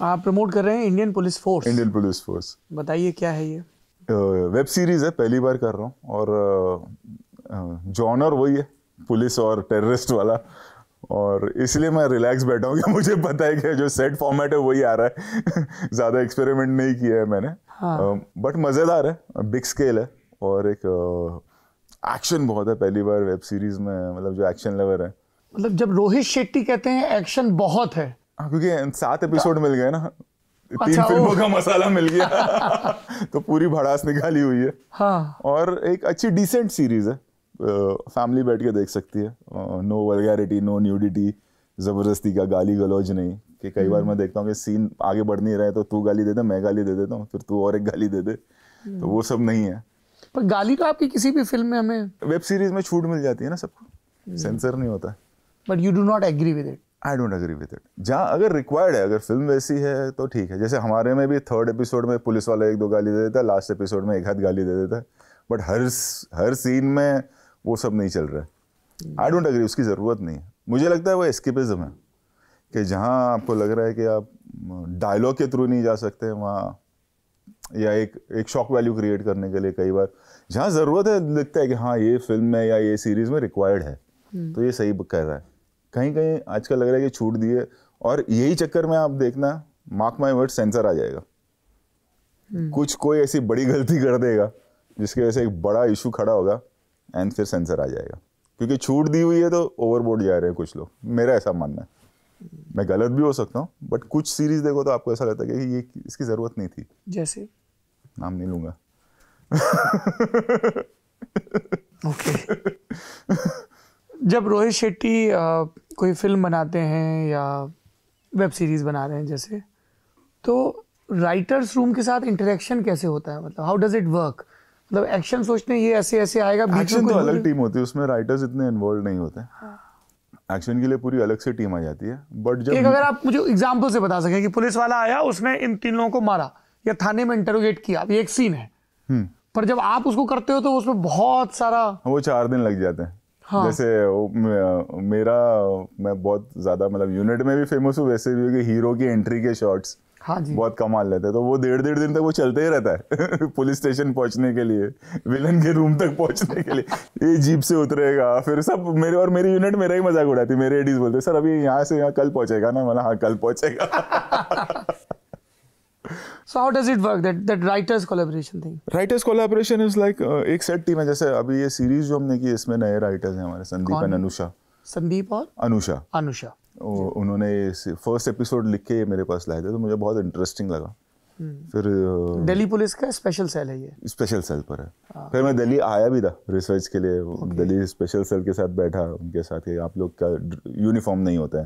आप प्रमोट कर रहे हैं Indian police force Indian police force बताइए क्या है ये वेब सीरीज़ है पहली बार कर रहा हूँ और जॉनर वही है पुलिस और टेररिस्ट वाला और इसलिए मैं रिलैक्स बैठा हूँ कि मुझे पता है कि जो सेट फॉर्मेट है वही आ रहा है ज़्यादा एक्सपेरिमेंट नहीं किया है मैंने बट हाँ. मज़ेदार है बिग स्केल है और एक एक्शन बहुत है पहली बार वेब सीरीज में मतलब जो एक्शन लवर है मतलब जब रोहित शेट्टी कहते हैं एक्शन बहुत है हाँ, क्योंकि सात एपिसोड हाँ। मिल गए ना अच्छा, तीन फिल्मों का मसाला मिल गया तो पूरी भड़ास निकाली हुई है हाँ। और एक अच्छी डिसेंट सीरीज है फैमिली बैठ के देख सकती है नो वर्गैरिटी नो न्यूडिटी ज़बरदस्ती का गाली गलौज नहीं कि कई बार मैं हम्म। देखता हूँ कि सीन आगे बढ़ नहीं रहे तो तू गाली दे दे मैं गाली दे देता हूँ फिर तू और एक गाली दे दे तो वो सब नहीं है पर गाली तो आपकी किसी भी फिल्म में हमें वेब सीरीज में छूट मिल जाती है ना सबको सेंसर नहीं होता but you do not agree with it I don't agree with it जहाँ अगर रिक्वायर्ड है अगर फिल्म वैसी है तो ठीक है जैसे हमारे में भी थर्ड एपिसोड में पुलिस वाला एक दो गाली दे देता है लास्ट एपिसोड में एक हाथ गाली दे देता है बट हर हर सीन में वो सब नहीं चल रहा है आई डोंट अग्री उसकी ज़रूरत नहीं है मुझे लगता है वो एस्केपिज्म है कि जहाँ आपको लग रहा है कि आप डायलॉग के थ्रू नहीं जा सकते वहाँ या एक एक शॉक वैल्यू क्रिएट करने के लिए कई बार जहाँ ज़रूरत है लगता है कि हाँ ये फिल्म में या ये सीरीज़ में रिक्वायर्ड है हम्म। तो ये सही कह रहा है कहीं कहीं आजकल लग रहा है कि छूट दिए और यही चक्कर में आप देखना मार्क माई वर्ड सेंसर आ जाएगा हम्म। कुछ कोई ऐसी बड़ी गलती कर देगा जिसकी वजह से एक बड़ा इशू खड़ा होगा एंड फिर सेंसर आ जाएगा क्योंकि छूट दी हुई है तो ओवरबोर्ड जा रहे हैं कुछ लोग मेरा ऐसा मानना है मैं गलत भी हो सकता हूँ बट कुछ सीरीज देखो तो आपको ऐसा लगता है कि ये इसकी ज़रूरत नहीं थी जैसे नाम नहीं लूंगा ओके जब रोहित शेट्टी कोई फिल्म बनाते हैं या वेब सीरीज़ बना रहे हैं जैसे तो राइटर्स रूम के साथ इंटरेक्शन कैसे होता है मतलब हाउ डज़ इट वर्क मतलब एक्शन सोचते हैं ये ऐसे ऐसे आएगा एक्शन तो अलग टीम होती है उसमें राइटर्स इतने इन्वॉल्व नहीं होते एक्शन हाँ। के लिए पूरी अलग से टीम आ जाती है बट जब एक अगर आप मुझे एग्जाम्पल से बता सकें कि पुलिस वाला आया उसने इन तीन लोगों को मारा या थाने में इंटरोगेट किया ये एक सीन है हम्म। पर जब आप उसको करते हो तो उसमें बहुत सारा वो चार दिन लग जाते हैं हाँ। जैसे मेरा मैं बहुत ज्यादा मतलब यूनिट में भी फेमस हूँ वैसे भी हीरो की एंट्री के शॉट्स हाँ जी बहुत कमाल रहता है तो वो डेढ़ डेढ़ दिन तक वो चलते ही रहता है पुलिस स्टेशन पहुंचने के लिए विलन के रूम तक पहुंचने के लिए ये जीप से उतरेगा फिर सब मेरे और मेरी यूनिट मेरा ही मजाक उड़ाती मेरे एडीज बोलते सर अभी यहाँ से यहाँ कल पहुंचेगा ना मैंने हाँ कल पहुंचेगा So how does it work that that writers collaboration thing? Writers collaboration is like uh, एक set team है जैसे अभी ये series जो हमने की इसमें नए writers हैं हमारे संदीप एंड अनुषा संदीप और अनुषा अनुषा उन्होंने फर्स्ट एपिसोड लिख के मेरे पास लाए थे तो मुझे बहुत इंटरेस्टिंग लगा हम्म। फिर दिल्ली पुलिस का स्पेशल सेल है ये स्पेशल सेल पर है हाँ। फिर मैं दिल्ली आया भी था रिसर्च के लिए दिल्ली स्पेशल सेल के साथ बैठा उनके साथ ही आप लोग का यूनिफॉर्म नहीं होता है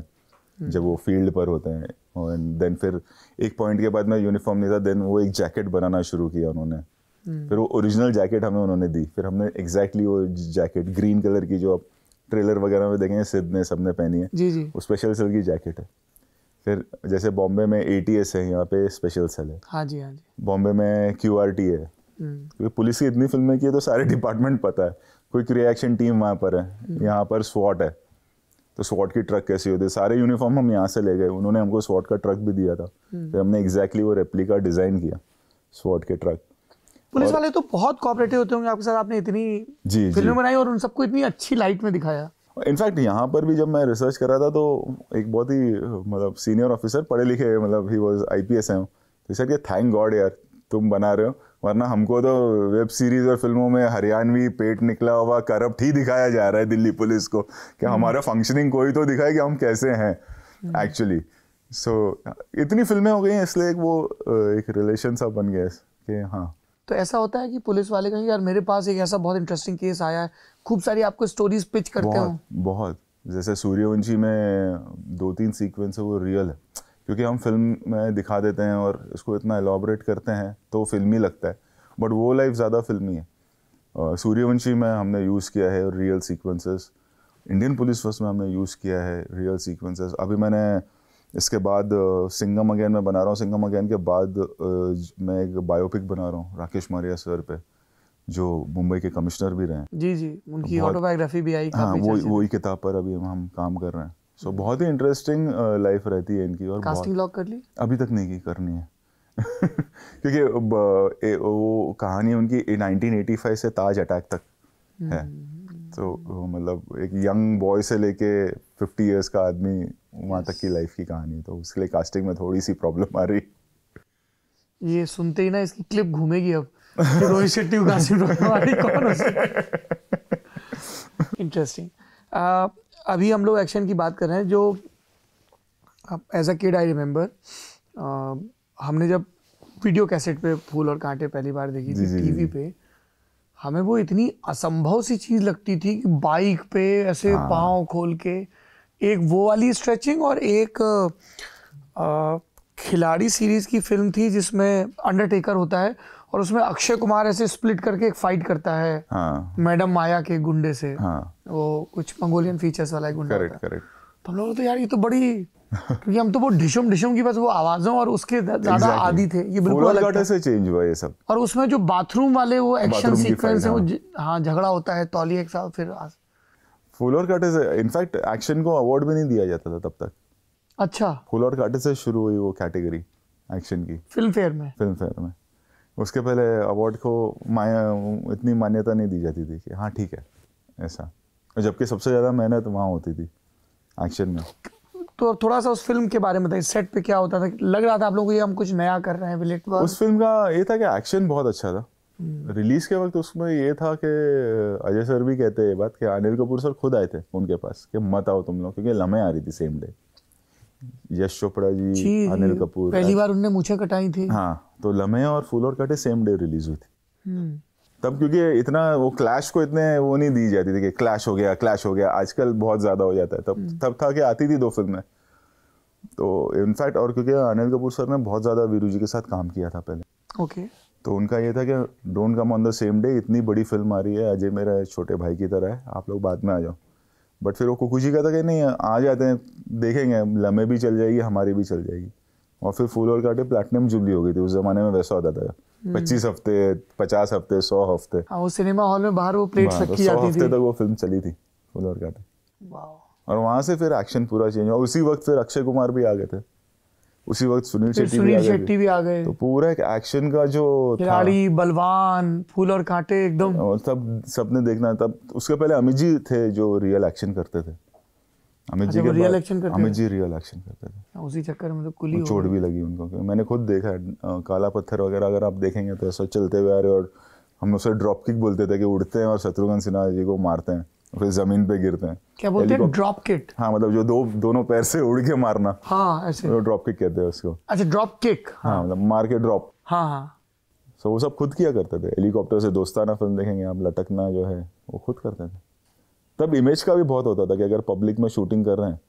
हम्म। जब वो फील्ड पर होते हैं और देन फिर एक पॉइंट के बाद मैं यूनिफॉर्म नहीं था देन वो एक जैकेट बनाना शुरू किया उन्होंने हम्म। फिर वो ओरिजिनल जैकेट हमें उन्होंने दी फिर हमने एग्जैक्टली exactly वो जैकेट ग्रीन कलर की जो आप ट्रेलर वगैरह में देखेंगे सिद्ध ने सबने पहनी है जी जी वो स्पेशल सेल की जैकेट है फिर जैसे बॉम्बे में ए टी एस है यहाँ पे स्पेशल सेल है हाँ जी हाँ जी बॉम्बे में क्यू आर टी है हम्म। क्योंकि पुलिस की इतनी फिल्में की है तो सारे डिपार्टमेंट पता है कोई रिएक्शन टीम वहाँ पर है हम्म। यहाँ पर स्वाट है तो स्वाट की ट्रक कैसी होती है सारे यूनिफॉर्म हम यहाँ से ले गए उन्होंने हमको स्वाट का ट्रक भी दिया था हम्म। फिर हमने एग्जैक्टली वो रेप्लिका डिज़ाइन किया स्वाट के ट्रक पुलिस वाले तो बहुत कॉपरेटिव होते होंगे आपके साथ आपने इतनी जी फिल्म बनाई और उन सबको इतनी अच्छी लाइट में दिखाया इनफैक्ट यहाँ पर भी जब मैं रिसर्च कर रहा था तो एक बहुत ही मतलब सीनियर ऑफिसर पढ़े लिखे मतलब ही वाज आईपीएस हैं तो सर ये थैंक गॉड यार तुम बना रहे हो वरना हमको तो वेब सीरीज और फिल्मों में हरियाणवी पेट निकला हुआ करप्ट ही दिखाया जा रहा है दिल्ली पुलिस को कि हम्म। हमारा फंक्शनिंग कोई तो दिखाए कि हम कैसे हैं एक्चुअली हम्म। सो so, इतनी फिल्में हो गई हैं इसलिए एक वो एक रिलेशन सा बन गया कि हाँ तो ऐसा होता है कि पुलिस वाले कहेंगे यार मेरे पास एक ऐसा बहुत इंटरेस्टिंग केस आया है खूब सारी आपको स्टोरीज पिच करते हो बहुत जैसे सूर्यवंशी में दो तीन सीक्वेंस है वो रियल है क्योंकि हम फिल्म में दिखा देते हैं और इसको इतना एलॉबरेट करते हैं तो फिल्मी लगता है बट वो लाइफ ज़्यादा फिल्मी है सूर्यवंशी में हमने यूज़ किया है real sequences Indian police force में हमने यूज़ किया है रियल सीक्वेंसेस अभी मैंने इसके बाद सिंगम अगेन में बना रहा हूँ सिंगम अगेन के बाद मैं एक बायोपिक बना रहा हूँ राकेश मारिया सर पे जो मुंबई के कमिश्नर भी रहे जी जी उनकी ऑटोबायोग्राफी भी आई हाँ वो वही किताब पर अभी हम, काम कर रहे हैं सो so, हम्म। बहुत ही इंटरेस्टिंग लाइफ रहती है इनकी और कास्टिंग लॉक कर ली अभी तक नहीं की करनी है क्योंकि वो कहानी उनकी 1985 से ताज अटैक तक है हम्म। तो मतलब एक यंग बॉय से लेके 50 इयर्स का आदमी वहाँ तक की लाइफ की कहानी तो उसके लिए कास्टिंग में थोड़ी सी प्रॉब्लम आ रही ये सुनते ही ना इसकी क्लिप घूमेगी अब रोहित शेट्टी कौन इंटरेस्टिंग अभी हम लोग एक्शन की बात कर रहे हैं जो as a kid I remember हमने जब वीडियो कैसेट पे फूल और कांटे पहली बार देखी थी टीवी पे हमें वो इतनी असंभव सी चीज लगती थी कि बाइक पे ऐसे हाँ। पाँव खोल के एक वो वाली स्ट्रेचिंग और एक आ, खिलाड़ी सीरीज़ की फिल्म थी जिसमें अंडरटेकर होता है और उसमें अक्षय कुमार ऐसे स्प्लिट करके एक फाइट करता है हाँ। मैडम माया के गुंडे से हाँ। वो कुछ मंगोलियन फीचर्स वाला गुंडा करेक्ट करेक्ट तो हम लोग तो यार ये तो बड़ी क्योंकि हम तो वो डिशम डिशम की बस वो आवाजों और उसके ज्यादा आदि थे ये बिल्कुल से चेंज हुआ ये सब और उसमें जो बाथरूम वाले वो एक्शन सीक्वेंस है वो हाँ।, हाँ झगड़ा होता है तौलिया के साथ फिर फूल और काटे से इनफैक्ट एक्शन को अवार्ड भी नहीं दिया जाता था तब तक अच्छा फूल और काटे से शुरू हुई वो कैटेगरी एक्शन की फिल्म फेयर में फिल्म फेयर में उसके पहले अवार्ड को माया इतनी मान्यता नहीं दी जाती थी कि हाँ ठीक है ऐसा जबकि सबसे ज़्यादा मेहनत वहाँ होती थी एक्शन में तो थोड़ा सा उस फिल्म के बारे में बताइए सेट पे क्या होता था लग रहा था आप लोगों को ये हम कुछ नया कर रहे हैं विलेट उस फिल्म का ये था कि एक्शन बहुत अच्छा था रिलीज के वक्त उसमें ये था कि अजय सर भी कहते हैं बात कि अनिल कपूर सर खुद आए थे उनके पास कि मत आओ तुम लोग क्योंकि लम्हे आ रही थी सेम डे यश चोपड़ा जी, जी अनिल कपूर पहली बार उनने मुझे कटाई थी हाँ तो लम्हे और फूल और कटे सेम डे रिलीज हुई थी हम्म। तब क्योंकि इतना वो क्लैश को इतने वो नहीं दी जाती थी कि क्लैश हो गया क्लैश हो गया आजकल बहुत ज्यादा हो जाता है तब हम्म। तब था कि आती थी दो फिल्में तो इनफैक्ट और क्योंकि अनिल कपूर सर ने बहुत ज्यादा वीरू जी के साथ काम किया था पहले ओके okay. तो उनका ये था कि don't come on the same day इतनी बड़ी फिल्म आ रही है अजय मेरा छोटे भाई की तरह है आप लोग बाद में आ जाओ बट फिर वो कुकुजी का था कि नहीं आ जाते हैं देखेंगे लम्हे भी चल जाएगी हमारी भी चल जाएगी और फिर फूल और काटे प्लेटिनम जुबली हो गई थी उस जमाने में वैसा होता था हम्म। पच्चीस हफ्ते पचास हफ्ते सौ हफ्ते वो सिनेमा हॉल में बाहर वो प्लेट हाँ, तो रखी जाती हफ्ते तक वो फिल्म चली थी फूल और काटे और वहाँ से फिर एक्शन पूरा चेंज हुआ उसी वक्त फिर अक्षय कुमार भी आ गए थे उसी वक्त सुनील शेट्टी सुनील शेट्टी भी आ गए तो पूरा एक एक्शन का जो खिलाड़ी बलवान फूल और कांटे एकदम और सब सबने देखना तब उसके पहले अमित जी थे जो रियल एक्शन करते थे अमित अच्छा, जी रियल एक्शन करते अमित जी रियल एक्शन करते थे हाँ, उसी चक्कर में तो कुली चोट भी लगी उनको मैंने खुद देखा है काला पत्थर वगैरह अगर आप देखेंगे तो ऐसा चलते हुए आ रहे और हम उसे ड्रॉप किक बोलते थे कि उड़ते हैं और शत्रुघ्न सिन्हा जी को मारते हैं फिर जमीन पे गिरते हैं क्या बोलते हैं ड्रॉप किट हाँ मतलब जो दो दोनों पैर से उड़ के मारना हाँ ऐसे तो ड्रॉप किक कहते हैं उसको अच्छा ड्रॉप किक हाँ, हाँ। मतलब मार के ड्रॉप हाँ हाँ सो वो सब खुद किया करते थे हेलीकॉप्टर से दोस्ताना फिल्म देखेंगे आप लटकना जो है वो खुद करते थे तब इमेज का भी बहुत होता था कि अगर पब्लिक में शूटिंग कर रहे हैं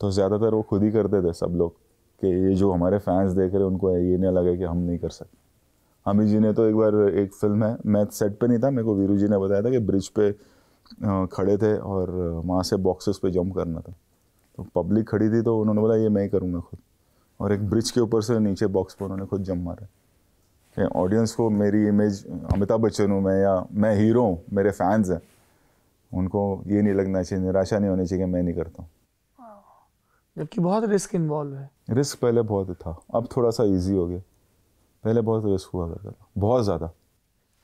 तो ज़्यादातर वो खुद ही करते थे सब लोग कि ये जो हमारे फैंस देख रहे हैं उनको ये नहीं लगे कि हम नहीं कर सकते अमित जी ने तो एक बार एक फिल्म है मैं सेट पे नहीं था मेरे को वीरू जी ने बताया था कि ब्रिज पे खड़े थे और वहाँ से बॉक्सेस पे जंप करना था तो पब्लिक खड़ी थी तो उन्होंने बोला ये मैं ही करूँगा खुद और एक ब्रिज के ऊपर से नीचे बॉक्स पर उन्होंने खुद जंप मारा ऑडियंस को मेरी इमेज अमिताभ बच्चन हूँ मैं या मैं हीरो हूँ मेरे फैंस हैं उनको ये नहीं लगना चाहिए निराशा नहीं होनी चाहिए कि मैं नहीं करता हूँ जबकि बहुत रिस्क इन्वॉल्व है रिस्क पहले बहुत था अब थोड़ा सा ईजी हो गया पहले बहुत रिस्क हुआ करता था बहुत ज़्यादा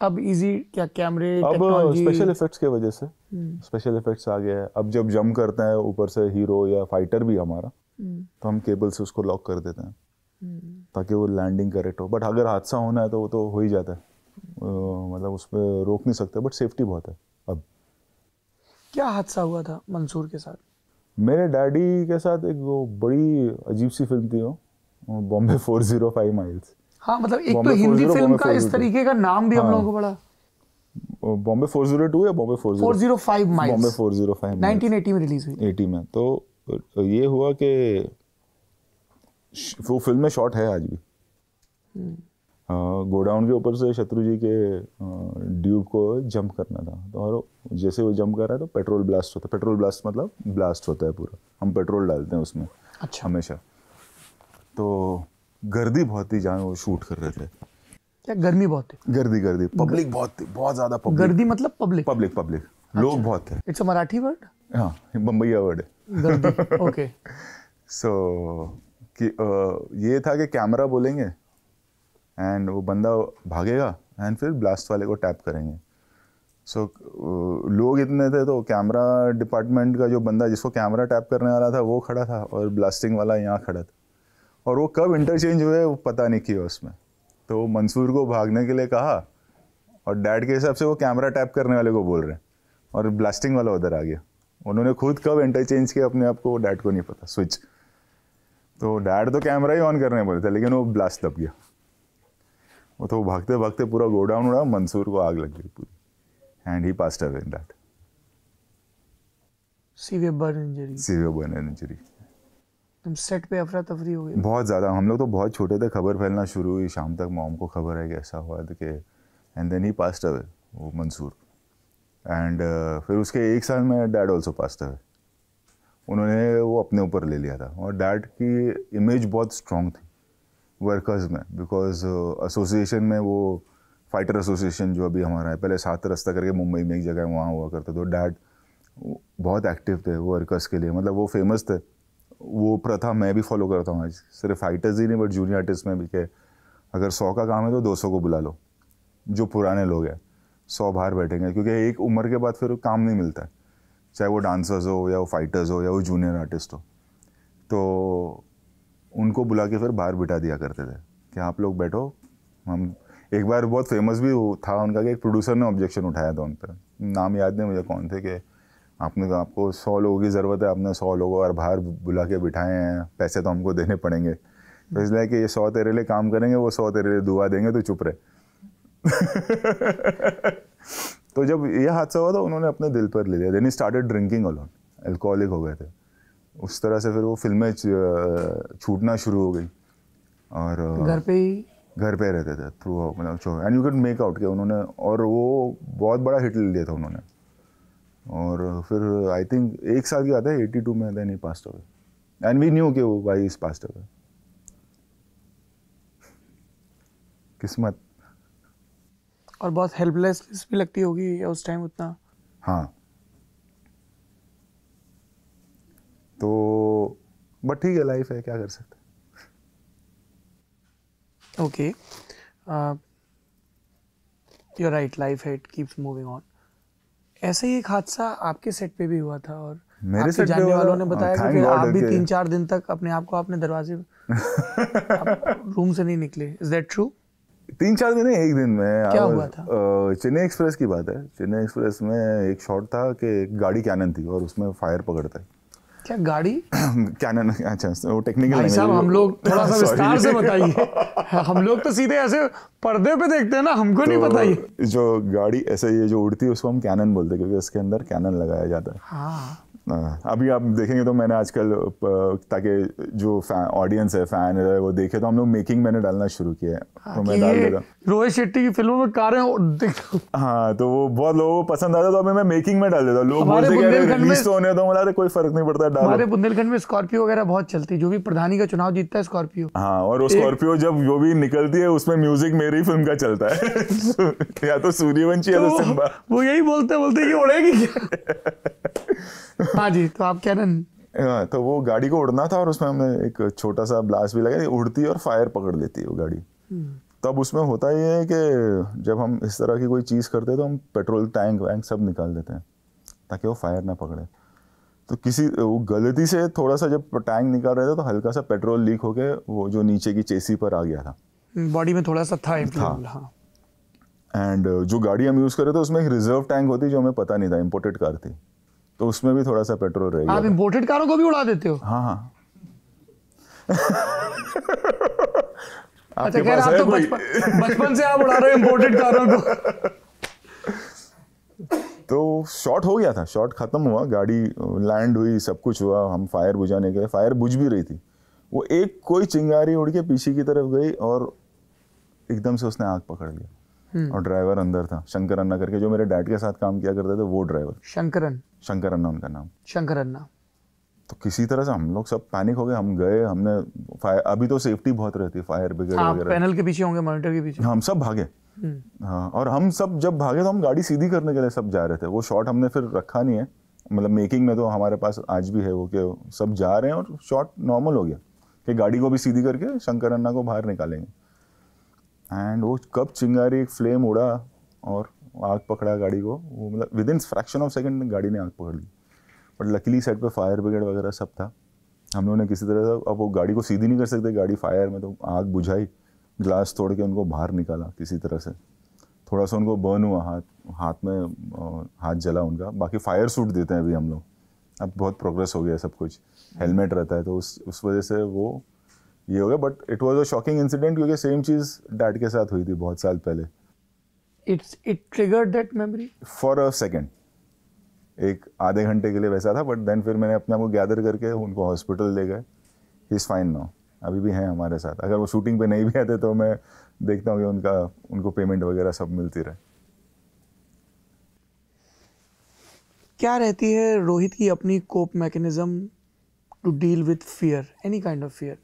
अब इजी क्या कैमरे अब स्पेशल इफेक्ट्स के वजह से स्पेशल hmm. इफेक्ट्स आ गया है अब जब जम करते हैं ऊपर से हीरो या फाइटर भी हमारा hmm. तो हम केबल से उसको लॉक कर देते हैं hmm. ताकि वो लैंडिंग करेक्ट हो बट अगर हादसा होना है तो वो तो हो ही जाता है मतलब उस पर रोक नहीं सकते बट सेफ्टी बहुत है अब क्या हादसा हुआ था मंसूर के साथ मेरे डैडी के साथ एक वो बड़ी अजीब सी फिल्म थी वो Bombay four zero five miles हाँ मतलब एक तो हिंदी फिल्म का इस तरीके का नाम भी हम हाँ। लोगों को बड़ा बॉम्बे 402 या बॉम्बे 405 405 माइल्स बॉम्बे 405 1980 में रिलीज हुई 80 में तो, तो ये हुआ कि वो फिल्म में शॉट है आज भी हम्म। गोडाउन के ऊपर से शत्रु जी के ड्यूब को जंप करना था तो और जैसे वो जंप कर रहा है तो पेट्रोल ब्लास्ट होता है पेट्रोल ब्लास्ट मतलब ब्लास्ट होता है पूरा हम पेट्रोल डालते हैं उसमें अच्छा हमेशा तो गर्दी बहुत थी जहाँ वो शूट कर रहे थे क्या गर्मी बहुत थी गर्दी गर्दी पब्लिक बहुत थी बहुत ज्यादा पब्लिक गर्दी मतलब पब्लिक पब्लिक पब्लिक लोग बहुत थे इट्स हाँ, अ मराठी वर्ड हाँ बम्बैया वर्ड ओके सो कि ये था कि कैमरा बोलेंगे एंड वो बंदा भागेगा एंड फिर ब्लास्ट वाले को टैप करेंगे सो so, लोग इतने थे तो कैमरा डिपार्टमेंट का जो बंदा जिसको कैमरा टैप करने वाला था वो खड़ा था और ब्लास्टिंग वाला यहाँ खड़ा था और वो कब इंटरचेंज हुए वो पता नहीं किया उसमें तो मंसूर को भागने के लिए कहा और डैड के हिसाब से वो कैमरा टैप करने वाले को बोल रहे हैं और ब्लास्टिंग वाला उधर आ गया उन्होंने खुद कब इंटरचेंज किया अपने आप को वो डैड को नहीं पता स्विच तो डैड तो कैमरा ही ऑन करने बोले थे लेकिन वो ब्लास्ट दब गया वो तो भागते भागते पूरा गोडाउन उड़ा मंसूर को आग लग गई पूरी and he passed away in that severe burn injury severe burn injury set पे अफरा तफरी हो गई बहुत ज़्यादा हम लोग तो बहुत छोटे थे खबर फैलना शुरू हुई शाम तक मॉम को खबर है कि ऐसा हुआ था कि and then he passed away वो मंसूर एंड uh, फिर उसके एक साल में डैड ऑल्सो पास्ट अवे उन्होंने वो अपने ऊपर ले लिया था और डैड की इमेज बहुत स्ट्रॉन्ग थी वर्कर्स में बिकॉज एसोसिएशन uh, में वो फाइटर एसोसिएशन जो अभी हमारा है पहले सात रास्ता करके मुंबई में एक जगह वहाँ हुआ करते तो डैड बहुत एक्टिव थे वर्कर्स के लिए मतलब वो फेमस थे वो प्रथा मैं भी फॉलो करता हूँ आज सिर्फ फाइटर्स ही नहीं बट जूनियर आर्टिस्ट में भी के अगर सौ का काम है तो दो सौ को बुला लो जो पुराने लोग हैं सौ बाहर बैठेंगे क्योंकि एक उम्र के बाद फिर काम नहीं मिलता है चाहे वो डांसर्स हो या वो फाइटर्स हो या वो जूनियर आर्टिस्ट हो तो उनको बुला के फिर बाहर बिठा दिया करते थे कि आप लोग बैठो हम एक बार बहुत फेमस भी था उनका कि एक प्रोड्यूसर ने ऑब्जेक्शन उठाया था उन पर नाम याद नहीं मुझे कौन थे कि आपने आपको सौ लोगों की ज़रूरत है आपने सौ लोगों और बाहर बुला के बिठाए हैं पैसे तो हमको देने पड़ेंगे तो इसलिए कि ये सौ तेरे लिए काम करेंगे वो सौ तेरे लिए दुआ देंगे तो चुप रहे तो जब ये हादसा हुआ तो उन्होंने अपने दिल पर ले लिया then started drinking alone alcoholic हो गए थे उस तरह से फिर वो फिल्में छूटना शुरू हो गई और घर पे ही घर पे रहते थे थ्रू मतलब and you can make out के उन्होंने और वो बहुत बड़ा हिट ले लिया था उन्होंने और फिर आई थिंक एक साल की बात है एटी टू में then he passed away and we knew के वो भाई इज पास्ट अवे किस्मत और बहुत हेल्पलेस भी लगती होगी उस टाइम उतना हाँ तो बट ठीक है लाइफ है क्या कर सकते okay you are right life है इट कीप्स मूविंग ऑन ऐसा ही एक हादसा आपके सेट पे भी हुआ था और मेरे सेट जानने वालों ने बताया हाँ, कि आप भी तीन चार दिन तक अपने आप को आपने दरवाजे रूम से नहीं निकले इज दैट ट्रू तीन चार दिन एक दिन में क्या हुआ था चेन्नई एक्सप्रेस की बात है चेन्नई एक्सप्रेस में एक शॉट था कि गाड़ी कैनन थी और उसमें फायर पकड़ता है क्या गाड़ी कैनन अच्छा तो वो टेक्निकल साहब हम लोग थोड़ा सा विस्तार से बताइए हम लोग तो सीधे ऐसे पर्दे पे देखते हैं ना हमको तो नहीं बताइए जो गाड़ी ऐसे ये जो उड़ती है उसको हम कैनन बोलते हैं क्योंकि उसके अंदर कैनन लगाया जाता है हाँ हाँ। अभी आप देखेंगे तो मैंने आजकल ताकि जो ऑडियंस है फैन है वो देखे तो हम लोग मेकिंग मैंने डालना शुरू किया है हाँ, तो मैं डाल देता रोहित शेट्टी की फिल्मों में कारें हाँ तो वो बहुत लोगों को पसंद आता तो अभी मैं मेकिंग में डाल देता लोग बोलते हैं रिलीज तो होने तो मतलब कोई फर्क नहीं पड़ता डाल हमारे बुंदेलखंड में स्कॉर्पियो वगैरह बहुत चलती है जो भी प्रधानी का चुनाव जीतता है स्कॉर्पियो हाँ और वो स्कॉर्पियो जब जो भी निकलती है उसमें म्यूजिक मेरी फिल्म का चलता है या तो सूर्यवंशी या तो, तो सिम्बा वो यही बोलते बोलते कि उड़ेगी हाँ जी तो आप कैनन हाँ, तो वो गाड़ी को उड़ना था और उसमें हमने एक छोटा सा ब्लास्ट भी लगाया उड़ती और फायर पकड़ लेती है वो गाड़ी हम्म। तब उसमें होता ये है कि जब हम इस तरह की कोई चीज़ करते हैं तो हम पेट्रोल टैंक वैंक सब निकाल देते हैं ताकि वो फायर ना पकड़े तो किसी वो गलती से थोड़ा सा जब टैंक निकाल रहे थे तो हल्का सा पेट्रोल लीक होके वो जो नीचे की चेसी पर आ गया था बॉडी हम्म, में थोड़ा सा था हाँ एंड हाँ। uh, जो गाड़ी हम यूज़ कर रहे थे उसमें एक रिजर्व टैंक होती जो हमें पता नहीं था इम्पोर्टेड कार थी तो उसमें भी थोड़ा सा पेट्रोल रहेगा आप इम्पोर्टेड कारों को भी उड़ा देते हो हाँ हाँ अच्छा आप तो बचपन से आप उड़ा रहे हो इम्पोर्टेड कारों को तो शॉट हो गया था शॉट खत्म हुआ गाड़ी लैंड हुई सब कुछ हुआ हम फायर बुझाने गए फायर बुझ भी रही थी वो एक कोई चिंगारी उड़ के पीछे की तरफ गई और एकदम से उसने आग पकड़ लिया हम्म। और ड्राइवर अंदर था शंकर अन्ना करके जो मेरे डैड के साथ काम किया करते थे वो ड्राइवर शंकरन शंकर अन्ना उनका नाम शंकर अन्ना तो किसी तरह से हम लोग सब पैनिक हो गए हम गए हमने फायर अभी तो सेफ्टी बहुत रहती है फायर हाँ, ब्रिगेड वगैरह पैनल के पीछे होंगे मॉनिटर के पीछे हाँ, हम सब भागे हम्म। हाँ और हम सब जब भागे तो हम गाड़ी सीधी करने के लिए सब जा रहे थे वो शॉट हमने फिर रखा नहीं है मतलब मेकिंग में तो हमारे पास आज भी है वो कि सब जा रहे हैं और शॉट नॉर्मल हो गया कि गाड़ी को भी सीधी करके शंकर अन्ना को बाहर निकालेंगे एंड वो कब चिंगारी एक फ्लेम उड़ा और आग पकड़ा गाड़ी को वो मतलब within fraction of second गाड़ी ने आग पकड़ ली बट लकीली साइड पर फायर ब्रिगेड वगैरह सब था हम लोगों ने किसी तरह से अब वो गाड़ी को सीधी नहीं कर सकते गाड़ी फायर में तो आग बुझाई ग्लास तोड़ के उनको बाहर निकाला किसी तरह से थोड़ा सा उनको बर्न हुआ हाथ हाथ में हाथ जला उनका बाकी फायर सूट देते हैं अभी हम लोग अब बहुत प्रोग्रेस हो गया सब कुछ हेलमेट रहता है तो उस उस वजह से वो ये हो गया but it was a shocking incident क्योंकि सेम चीज़ डैड के साथ हुई थी बहुत साल पहले it's it triggered that memory for a second एक आधे घंटे के लिए वैसा था बट देन फिर मैंने अपने आप को गैदर करके उनको हॉस्पिटल ले गए ही इज़ फाइन नाउ अभी भी हैं हमारे साथ अगर वो शूटिंग पे नहीं भी आते तो मैं देखता हूँ कि उनका उनको पेमेंट वगैरह सब मिलती रहे क्या रहती है रोहित की अपनी cope mechanism to deal with fear any kind of fear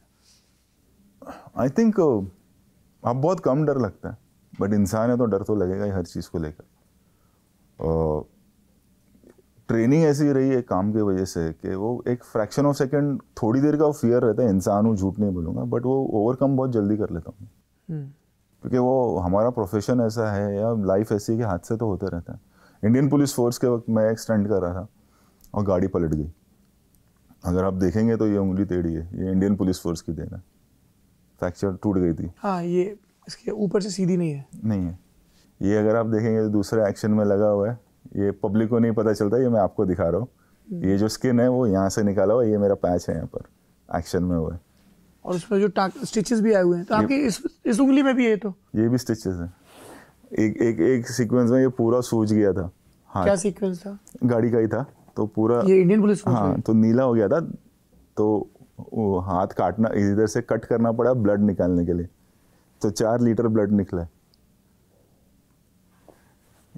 I think अब बहुत कम डर लगता है बट इंसान है तो डर तो लगेगा ही हर चीज़ को लेकर ट्रेनिंग ऐसी रही है काम की वजह से कि वो एक फ्रैक्शन ऑफ सेकंड थोड़ी देर का वो फियर रहता है इंसान हूँ झूठ नहीं बोलूँगा बट वो ओवरकम बहुत जल्दी कर लेता हूँ हम्म। क्योंकि वो हमारा प्रोफेशन ऐसा है या लाइफ ऐसी है कि हादसे तो होते रहते हैं इंडियन पुलिस फोर्स के वक्त मैं एक स्टंट कर रहा था और गाड़ी पलट गई अगर आप देखेंगे तो ये उंगली टेढ़ी है ये इंडियन पुलिस फोर्स की देना फ्रैक्चर टूट गई थी हाँ ये इसके ऊपर से सीधी नहीं है नहीं है ये अगर आप देखेंगे तो दूसरे एक्शन में लगा हुआ है ये पब्लिक को नहीं पता चलता ये मैं आपको दिखा रहा हूँ हम्म। ये जो स्किन है वो यहाँ से निकाला हुआ है ये मेरा पैच है यहाँ पर एक्शन में हुआ है और उसमें जो स्टिचेस भी आए हुए हैं तो आपकी इस इस उंगली में भी है तो ये भी स्टिचेस है एक एक एक सीक्वेंस में ये पूरा सूज गया था हाँ क्या सीक्वेंस था गाड़ी का ही था तो पूरा ये इंडियन पुलिस हाँ तो नीला हो गया था तो हाथ काटना इधर से कट करना पड़ा ब्लड निकालने के लिए तो चार लीटर ब्लड निकला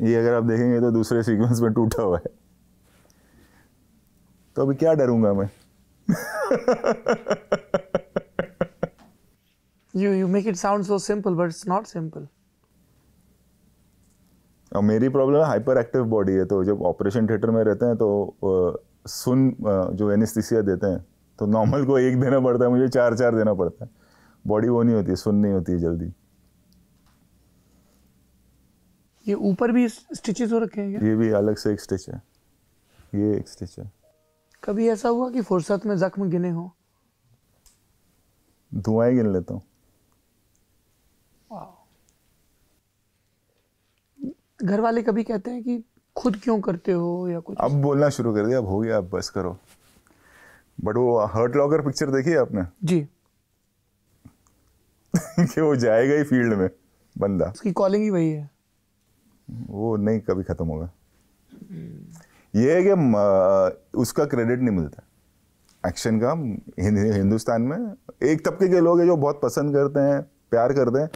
ये अगर आप देखेंगे तो दूसरे सीक्वेंस में टूटा हुआ है तो अभी क्या डरूंगा मैं you you make it sound so simple but it's not simple और मेरी प्रॉब्लम है हाइपर एक्टिव बॉडी है तो जब ऑपरेशन थिएटर में रहते हैं तो सुन जो एनिस्थीसिया देते हैं तो नॉर्मल को एक देना पड़ता है मुझे चार चार देना पड़ता है बॉडी वो नहीं होती सुन नहीं होती जल्दी ये ऊपर भी स्टिचेस हो रखे हैं ये भी अलग से एक स्टिच है ये एक स्टिच है कभी ऐसा हुआ कि फुर्सत में जख्म गिने हो धुआं गिन लेता हूँ घर वाले कभी कहते हैं कि खुद क्यों करते हो या कुछ अब बोलना शुरू कर दिया अब हो गया अब बस करो बट वो हर्ट लॉकर पिक्चर देखी है आपने जी कि वो जाएगा ही फील्ड में बंदा उसकी कॉलिंग ही वही है वो नहीं कभी ख़त्म होगा ये है कि उसका क्रेडिट नहीं मिलता एक्शन का हिंदुस्तान में एक तबके के लोग हैं जो बहुत पसंद करते हैं प्यार करते हैं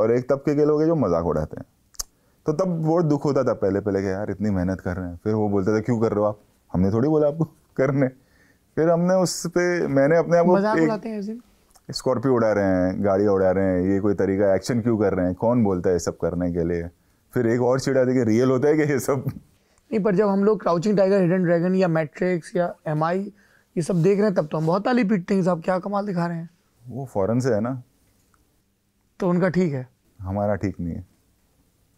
और एक तबके के लोग हैं जो मजाक उड़ाते हैं तो तब बहुत दुख होता था पहले पहले कि यार इतनी मेहनत कर रहे हैं फिर वो बोलते थे क्यों कर रहे हो आप हमने थोड़ी बोला आपको करने फिर हमने उस पर मैंने अपने आप को स्कॉर्पियो उड़ा रहे हैं गाड़ी उड़ा रहे हैं ये कोई तरीका एक्शन क्यों कर रहे हैं कौन बोलता है सब करने के लिए फिर एक और चिड़ा देखिए रियल होता है कि ये सब नहीं पर जब हम लोग क्राउचिंग टाइगर हिडन ड्रैगन या मैट्रिक्स या एम ये सब देख रहे हैं तब तो हम बहुत ताली पीटते हैं साहब क्या कमाल दिखा रहे हैं वो फॉरन से है ना तो उनका ठीक है हमारा ठीक नहीं है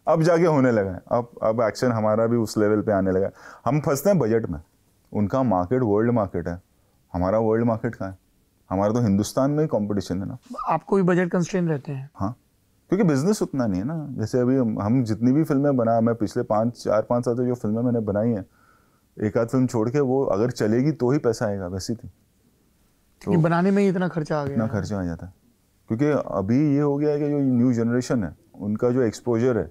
अब जाके होने लगा है अब अब एक्शन हमारा भी उस लेवल पे आने लगा है हम फंसते हैं बजट में उनका मार्केट वर्ल्ड मार्केट है हमारा वर्ल्ड मार्केट कहाँ है हमारा तो हिंदुस्तान में ही कॉम्पिटिशन है ना आपको भी बजट कंस्ट्रेन रहते हैं हाँ क्योंकि बिजनेस उतना नहीं है ना जैसे अभी हम, हम जितनी भी फिल्में बना मैं पिछले पाँच चार पाँच साल से जो फिल्में मैंने बनाई हैं एक आध फिल्म छोड़ के वो अगर चलेगी तो ही पैसा आएगा वैसी थी तो बनाने में ही इतना खर्चा आ गया इतना खर्चा आ जाता है क्योंकि अभी ये हो गया है कि जो न्यू जनरेशन है उनका जो एक्सपोजर है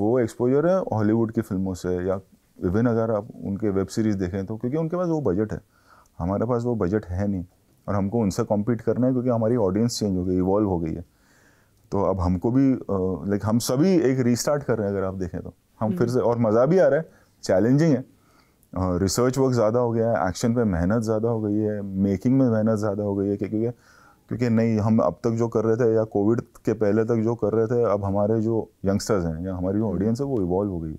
वो एक्सपोजर है हॉलीवुड की फिल्मों से या इवन अगर आप उनके वेब सीरीज़ देखें तो क्योंकि उनके पास वो बजट है हमारे पास वो बजट है नहीं और हमको उनसे कॉम्पीट करना है क्योंकि हमारी ऑडियंस चेंज हो गई इवॉल्व हो गई है तो अब हमको भी लाइक हम सभी एक रीस्टार्ट कर रहे हैं अगर आप देखें तो हम फिर हम्म। से और मज़ा भी आ रहा है चैलेंजिंग है रिसर्च वर्क ज़्यादा हो गया है एक्शन पे मेहनत ज़्यादा हो गई है मेकिंग में मेहनत ज़्यादा हो गई है क्योंकि क्योंकि नहीं हम अब तक जो कर रहे थे या कोविड के पहले तक जो कर रहे थे अब हमारे जो यंगस्टर्स हैं या हमारी जो ऑडियंस है वो इवॉल्व हो गई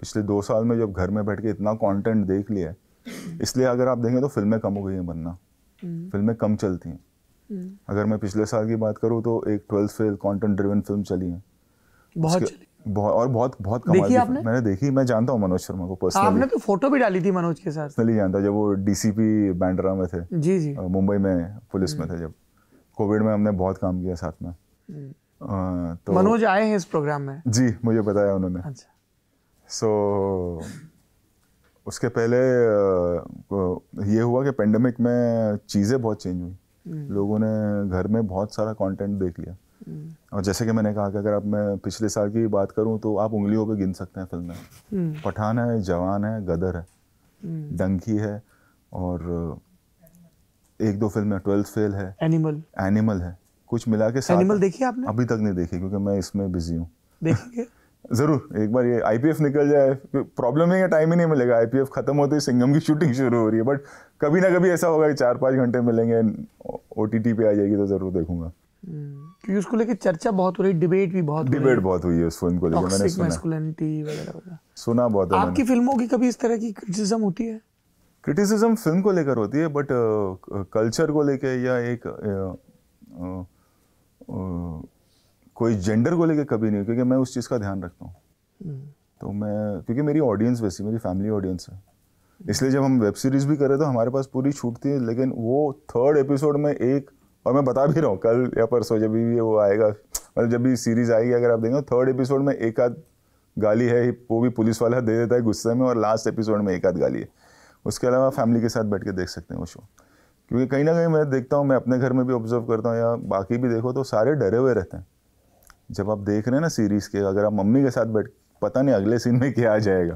पिछले दो साल में जब घर में बैठ के इतना कॉन्टेंट देख लिया है इसलिए अगर आप देखें तो फिल्में कम हो गई हैं बनना हम्म। फिल्में कम चलती हैं हम्म। अगर मैं पिछले साल की बात करूँ तो एक twelfth fail content driven film चली है बहुत बहुत और बहुत बहुत कमाल देखी आपने? मैंने देखी मैं जानता हूँ मनोज शर्मा को पर्सनली आपने तो फोटो भी डाली थी मनोज के साथ पर्सनली जानता जब वो डीसीपी बैंड्रा में थे जी जी मुंबई में पुलिस में हम्म। थे जब कोविड में हमने बहुत काम किया साथ में तो मनोज आए हैं इस प्रोग्राम में जी मुझे बताया उन्होंने अच्छा सो so, उसके पहले ये हुआ कि पेंडेमिक में चीज़ें बहुत चेंज हुई हम्म। लोगों ने घर में बहुत सारा कंटेंट देख लिया हम्म। और जैसे कि मैंने कहा कि अगर आप मैं पिछले साल की बात करूं तो आप उंगलियों पे गिन सकते हैं फिल्में हम्म। पठान है जवान है गदर है डंकी है और एक दो फिल्म ट्वेल्थ फेल है एनिमल एनिमल है कुछ मिला के एनिमल देखी आपने अभी तक नहीं देखी क्योंकि मैं इसमें बिजी हूँ देखेंगे ज़रूर एक बार ये आई निकल जाए प्रॉब्लम नहीं है टाइम ही नहीं मिलेगा आई ख़त्म होते ही सिंगम की शूटिंग शुरू हो रही है बट कभी ना कभी ऐसा होगा कि चार पाँच घंटे मिलेंगे ओ पे आ जाएगी तो ज़रूर देखूंगा क्योंकि उसको लेके चर्चा बहुत हो रही डिबेट भी बहुत डिबेट बहुत हुई है उस फिल्म को लेकर मैंने सुना सुना बहुत है आपकी फिल्मों की कभी इस तरह की क्रिटिसिज्म होती है क्रिटिसिज्म फिल्म को लेकर होती है बट कल्चर uh, को लेकर या एक uh, uh, कोई जेंडर को लेकर कभी नहीं क्योंकि मैं उस चीज़ का ध्यान रखता हूँ हम्म। तो मैं क्योंकि मेरी ऑडियंस वैसी मेरी फैमिली ऑडियंस है इसलिए जब हम वेब सीरीज़ भी करें तो हमारे पास पूरी छूट थी लेकिन वो थर्ड एपिसोड में एक और मैं बता भी रहा हूँ कल या परसों जब भी वो आएगा मतलब जब भी सीरीज़ आएगी अगर आप देखेंगे थर्ड एपिसोड में एक आध गाली है वो भी पुलिस वाला दे देता है गुस्से में और लास्ट एपिसोड में एक आध गाली है उसके अलावा फैमिली के साथ बैठ के देख सकते हैं वो शो क्योंकि कहीं ना कहीं मैं देखता हूँ मैं अपने घर में भी ऑब्जर्व करता हूँ या बाकी भी देखो तो सारे डरे हुए रहते हैं जब आप देख रहे हैं ना सीरीज़ के अगर आप मम्मी के साथ बैठ पता नहीं अगले सीन में क्या आ जाएगा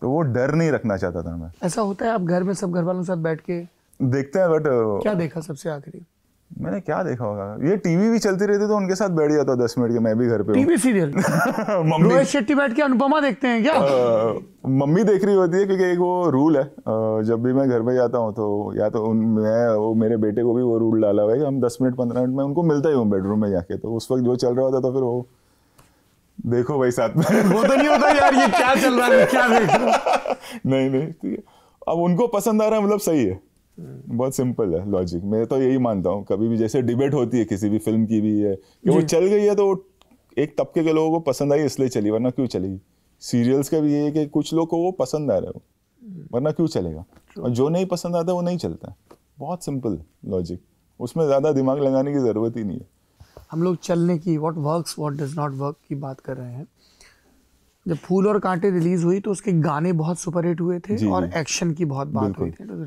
तो वो डर नहीं रखना चाहता था मैं ऐसा होता है आप घर में सब घर वालों के साथ बैठ के देखते हैं बट क्या uh, देखा सबसे आखिरी मैंने क्या देखा होगा ये टीवी भी चलती रहती तो उनके साथ बैठ जाता दस मिनट के मैं भी घर पे टीवी सीरियल रोहित शेट्टी बैठ के अनुपमा देखते हैं क्या आ, मम्मी देख रही होती है क्योंकि एक वो रूल है जब भी मैं घर पे जाता हूँ तो या तो उन मैं वो मेरे बेटे को भी वो रूल डाला हुआ है कि हम दस मिनट पंद्रह मिनट में उनको मिलता ही हूँ बेडरूम में जाके तो उस वक्त जो चल रहा होता तो फिर वो देखो भाई साथ में वो तो नहीं होता यार ये क्या चल रहा है क्या देख रहा नहीं नहीं ठीक है अब उनको पसंद आ रहा है मतलब सही है बहुत सिंपल है लॉजिक मैं तो यही मानता हूँ कभी भी जैसे डिबेट होती है किसी भी फिल्म की भी है कि वो चल गई है तो एक तबके के लोगों को पसंद आई इसलिए चली वरना क्यों चलेगी सीरियल्स का भी ये है कि कुछ लोग को वो पसंद आ रहा है वरना क्यों चलेगा और जो नहीं पसंद आता वो नहीं चलता बहुत सिंपल लॉजिक उसमें ज़्यादा दिमाग लगाने की ज़रूरत ही नहीं है हम लोग चलने की what works what does not work की बात कर रहे हैं जब फूल और कांटे रिलीज हुई तो उसके गाने बहुत सुपरहिट हुए थे और एक्शन की बहुत बात हुई थी तो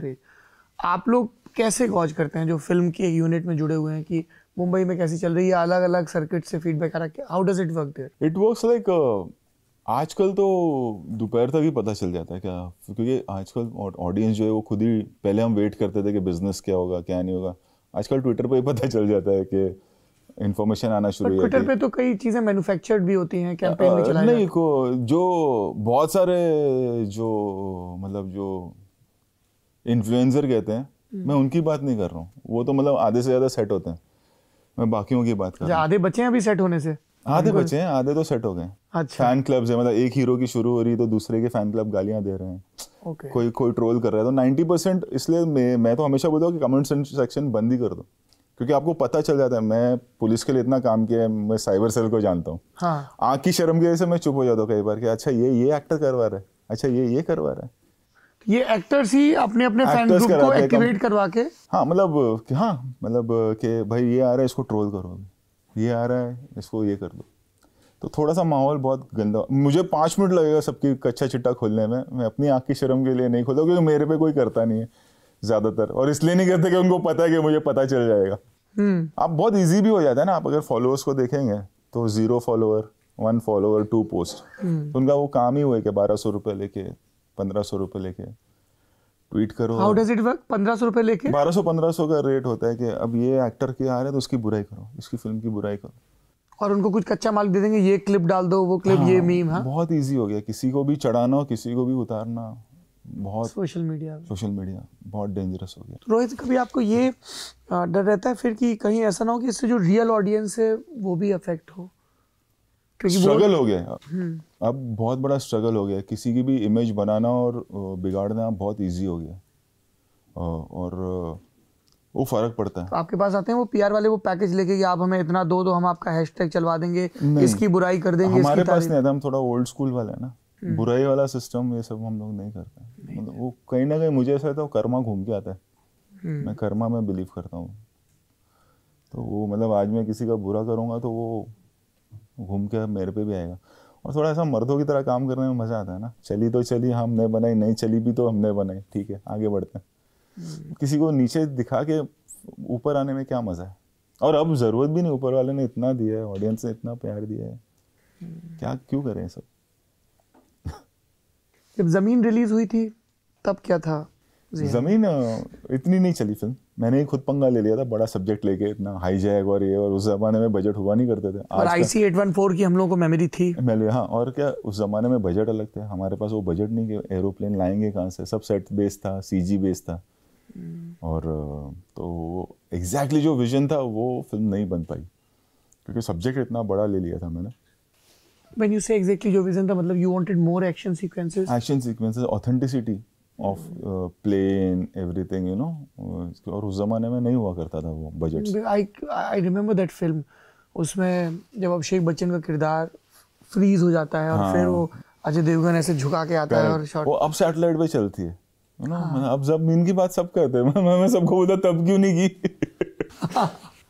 आप लोग कैसे गौज करते हैं जो फिल्म के यूनिट में जुड़े हुए हैं कि मुंबई में कैसी चल रही है अलग अलग सर्किट से फीडबैक आ रहा है how does it work there it works like आजकल तो दोपहर तक ही पता चल जाता है क्या क्योंकि आजकल ऑडियंस जो है वो खुद ही पहले हम वेट करते थे कि बिजनेस क्या होगा क्या नहीं होगा आजकल ट्विटर पर ही पता चल जाता है कि इन्फॉर्मेशन आना शुरू हो ट्विटर पे तो कई चीज़ें मैन्युफैक्चर्ड भी होती हैं कैंपेन भी चलाई नहीं को जो बहुत सारे जो मतलब जो इन्फ्लुएंसर कहते हैं हम्म। मैं उनकी बात नहीं कर रहा हूँ वो तो मतलब आधे से ज़्यादा सेट होते हैं मैं बाकियों की बात कर रहा हूँ आधे बच्चे हैं अभी सेट होने से आधे बच्चे हैं आधे तो सेट हो गए अच्छा फैन क्लब्स है मतलब एक हीरो की शुरू हो रही है तो दूसरे के फैन क्लब गालियां दे रहे हैं ओके। कोई कोई ट्रोल कर रहा है तो नाइन्टी परसेंट इसलिए मैं मैं तो हमेशा बोलता हूँ कि कमेंट सेक्शन बंद ही कर दो क्योंकि आपको पता चल जाता है मैं पुलिस के लिए इतना काम किया है मैं साइबर सेल को जानता हूँ हाँ। आँख की शर्म की वजह से मैं चुप हो जाता हूँ कई बार कि अच्छा ये ये एक्टर करवा रहा है अच्छा ये ये करवा रहा है ये एक्टर्स ही अपने अपने फैन ग्रुप को एक्टिवेट करवा के हाँ मतलब हाँ मतलब कि भाई ये आ रहा है इसको ट्रोल करो ये आ रहा है इसको ये कर दो तो थोड़ा सा माहौल बहुत गंदा मुझे पाँच मिनट लगेगा सबकी कच्चा चिट्टा खोलने में मैं अपनी आँख की शर्म के लिए नहीं खोलता क्योंकि मेरे पे कोई करता नहीं है ज़्यादातर और इसलिए नहीं करते कि उनको पता है कि मुझे पता चल जाएगा हम्म। आप बहुत ईजी भी हो जाता है ना आप अगर फॉलोअर्स को देखेंगे तो zero follower one follower two post उनका वो काम ही हुआ कि बारह सौ रुपये लेके पंद्रह सौ रुपए लेके ट्वीट करो हाउ डज इट वर्क पंद्रह सौ रुपए लेके बारह सौ पंद्रह सौ का रेट होता है कि अब ये एक्टर के आ रहे हैं तो उसकी बुराई करो इसकी फिल्म की बुराई करो और उनको कुछ कच्चा माल दे देंगे ये क्लिप डाल दो वो क्लिप हाँ, ये मीम हाँ बहुत इजी हो गया किसी को भी चढ़ाना किसी को भी उतारना बहुत सोशल मीडिया सोशल मीडिया बहुत डेंजरस हो गया रोहित कभी आपको ये डर रहता है फिर कि कहीं ऐसा ना हो कि इससे जो रियल ऑडियंस है वो भी अफेक्ट हो स्ट्रगल हो गया हम्म। अब बहुत बड़ा स्ट्रगल हो गया किसी की भी इमेज बनाना और बिगाड़ना बहुत इजी हो गया और वो फर्क पड़ता है तो आपके पास आते हैं वो पीआर वाले वो पैकेज लेके कि आप हमें इतना दो दो हम आपका हैशटैग चलवा देंगे इसकी बुराई कर देंगे हमारे पास नहीं आता हम थोड़ा ओल्ड स्कूल वाले हैं ना हम्म। बुराई वाला सिस्टम ये सब हम लोग नहीं करते मतलब वो कहीं ना कहीं मुझे ऐसा तो कर्मा घूम के आता है हम्म। मैं कर्मा में बिलीव करता हूँ तो वो मतलब आज मैं किसी का बुरा करूंगा तो वो घूम के मेरे पे भी आएगा और थोड़ा ऐसा मर्दों की तरह काम करने में मज़ा आता है ना चली तो चली हमने बनाई नहीं चली भी तो हमने बनाई ठीक है आगे बढ़ते हैं हम्म। किसी को नीचे दिखा के ऊपर आने में क्या मज़ा है और अब ज़रूरत भी नहीं ऊपर वाले ने इतना दिया है ऑडियंस ने इतना प्यार दिया है हम्म। क्या क्यों करें सब जब ज़मीन रिलीज़ हुई थी तब क्या था हाँ। जमीन इतनी नहीं चली फिल्म मैंने ही खुद पंगा ले लिया था बड़ा सब्जेक्ट लेके इतना हाई जैक और ये और उस जमाने में बजट हुआ नहीं करते थे और आईसी एट वन फोर की हम लोगों को मेमोरी थी मेमोरी हाँ और क्या उस जमाने में बजट अलग थे हमारे पास वो बजट नहीं कि एरोप्लेन लाएंगे कहाँ से सब सेट बेस था सी बेस था हम्म। और तो एग्जैक्टली जो विजन था वो फिल्म नहीं बन पाई क्योंकि सब्जेक्ट इतना बड़ा ले लिया था मैंने When you say exactly जो विजन था मतलब you wanted more action sequences. Action sequences, authenticity. Of plane everything you know और उस ज़माने में नहीं हुआ करता था वो budget I remember that film उसमें जब अभिषेक बच्चन का किरदार फ्रीज हो जाता है और हाँ। फिर वो अजय देवगन ऐसे झुका के आता है और शॉट वो अब सैटेलाइट पे चलती है हाँ। मतलब अब जब मीन की बात सब करते हैं मैं मैं सबको बोलता तब क्यों नहीं की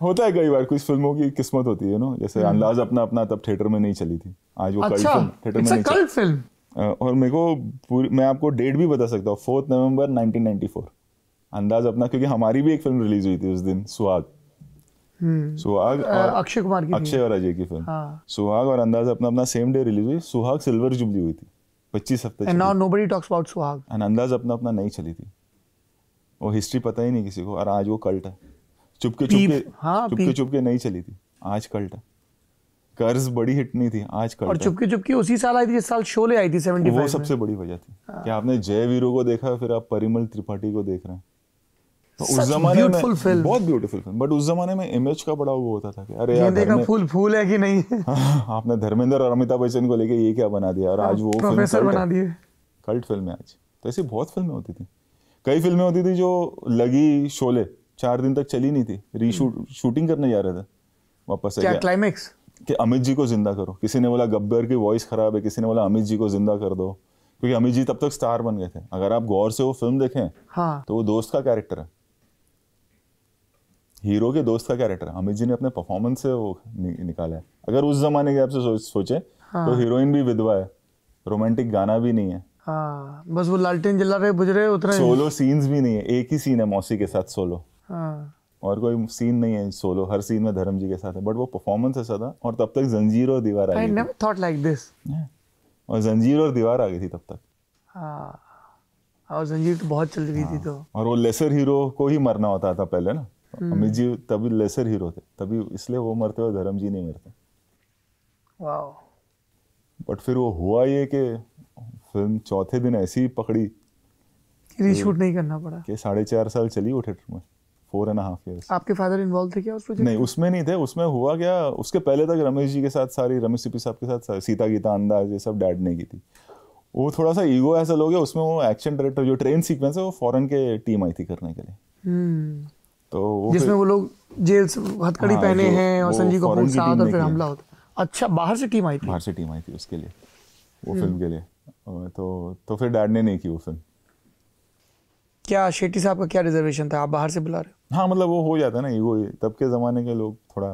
होता है कई बार कुछ फिल्मों की किस्मत होती है ना जैसे हाँ। अंदाज अपना अपना तब थिएटर में नहीं चली थी आज वो अच्छा, कल फिल्म थिएटर में नहीं चली फिल्म और मेरे को पूरी मैं आपको डेट भी बता सकता हूँ फोर्थ नवंबर 1994 अंदाज अपना क्योंकि हमारी भी एक फिल्म रिलीज हुई थी उस दिन सुहाग हम्म। सुहाग अक्षय कुमार की अक्षय और अजय की फिल्म हाँ। सुहाग और अंदाज अपना अपना सेम डे रिलीज हुई सुहाग सिल्वर जुबली हुई थी पच्चीस हफ्ते now nobody talks about Suhaag and Andaz Apna अपना नहीं चली थी वो हिस्ट्री पता ही नहीं किसी को और आज वो कल्ट है चुपके चुपके चुपके चुपके नहीं चली थी आज कल्ट है कर्ज बड़ी हिट नहीं थी आज कल और चुपकी तो। चुपकी उसी साल आई थी जिस साल शोले आई थी सेवेंटी वो सबसे बड़ी वजह थी हाँ। कि आपने जय वीरो को देखा फिर आप परिमल त्रिपाठी को देख रहे हैं तो उस जमाने में film. बहुत ब्यूटीफुल फिल्म बट उस जमाने में इमेज का बड़ा वो होता था कि अरे यार देखा फूल फूल है कि नहीं हाँ, आपने धर्मेंद्र और अमिताभ बच्चन को लेके ये क्या बना दिया और हाँ, आज वो प्रोफेसर बना दिए कल्ट फिल्म है आज तो ऐसी बहुत फिल्में होती थी कई फिल्में होती थी जो लगी शोले चार दिन तक चली नहीं थी रीशूट हम्म। शूटिंग करने जा रहे थे वापस क्या क्लाइमेक्स कि अमित जी को ज़िंदा करो किसी ने बोला गब्बर की वॉइस ख़राब है किसी ने बोला अमित जी को ज़िंदा कर दो क्योंकि अमित जी तब तक स्टार बन गए थे अगर आप गौर से वो फिल्म देखें हाँ। तो वो दोस्त का कैरेक्टर है हीरो के दोस्त का कैरेक्टर अमित जी ने अपने परफॉर्मेंस से वो नि, निकाला है अगर उस जमाने के आपसे सोच, सोचे हाँ। तो हीरोइन भी विधवा है रोमांटिक गाना भी नहीं है हाँ, बस वो लालटेन जला रहे बुझ रहे उतरे सोलो सीन्स भी नहीं है एक ही सीन है मौसी के साथ सोलो हाँ। और कोई सीन नहीं है सोलो हर सीन में धर्म जी के साथ है बट वो परफॉर्मेंस ऐसा था और तब तक जंजीर और Deewar I never thought like this और जंजीर और दीवार आ गई थी तब तक हां और जंजीर तो बहुत चल रही थी हाँ। तो और वो लेसर हीरो को ही मरना होता था पहले ना हम्म। अमित जी तभी लेसर हीरो थे तभी इसलिए वो मरते और धर्म जी नहीं मरते वाओ बट फिर वो हुआ ये कि फिल्म चौथे दिन ऐसी पकड़ी रीशूट नहीं करना पड़ा कि साढ़े चार साल चली वो थिएटर में फोर एंड हाफ ईयर आपके फादर इन्वॉल्व थे क्या उस प्रोजेक्ट नहीं उसमें नहीं थे उसमें हुआ क्या उसके पहले तक रमेश जी के साथ सारी रमेश सिपी साहब के साथ सीता गीता अंदाज ये सब डैड ने की थी वो थोड़ा सा ईगो ऐसा लोग है उसमें वो एक्शन डायरेक्टर जो ट्रेन सीक्वेंस है वो फॉरन के टीम आई थी करने के लिए हम्म। तो वो जिसमें वो लोग जेल से हथकड़ी हाँ, पहने हैं और संजीव कपूर साथ और फिर हमला होता अच्छा बाहर से टीम आई थी बाहर से टीम आई थी उसके लिए वो फिल्म हम्म। के लिए तो तो फिर डैड ने नहीं की वो फिल्म क्या शेट्टी साहब का क्या रिजर्वेशन था आप बाहर से बुला रहे हो हाँ मतलब वो हो जाता ना ईगो तब के ज़माने के लोग थोड़ा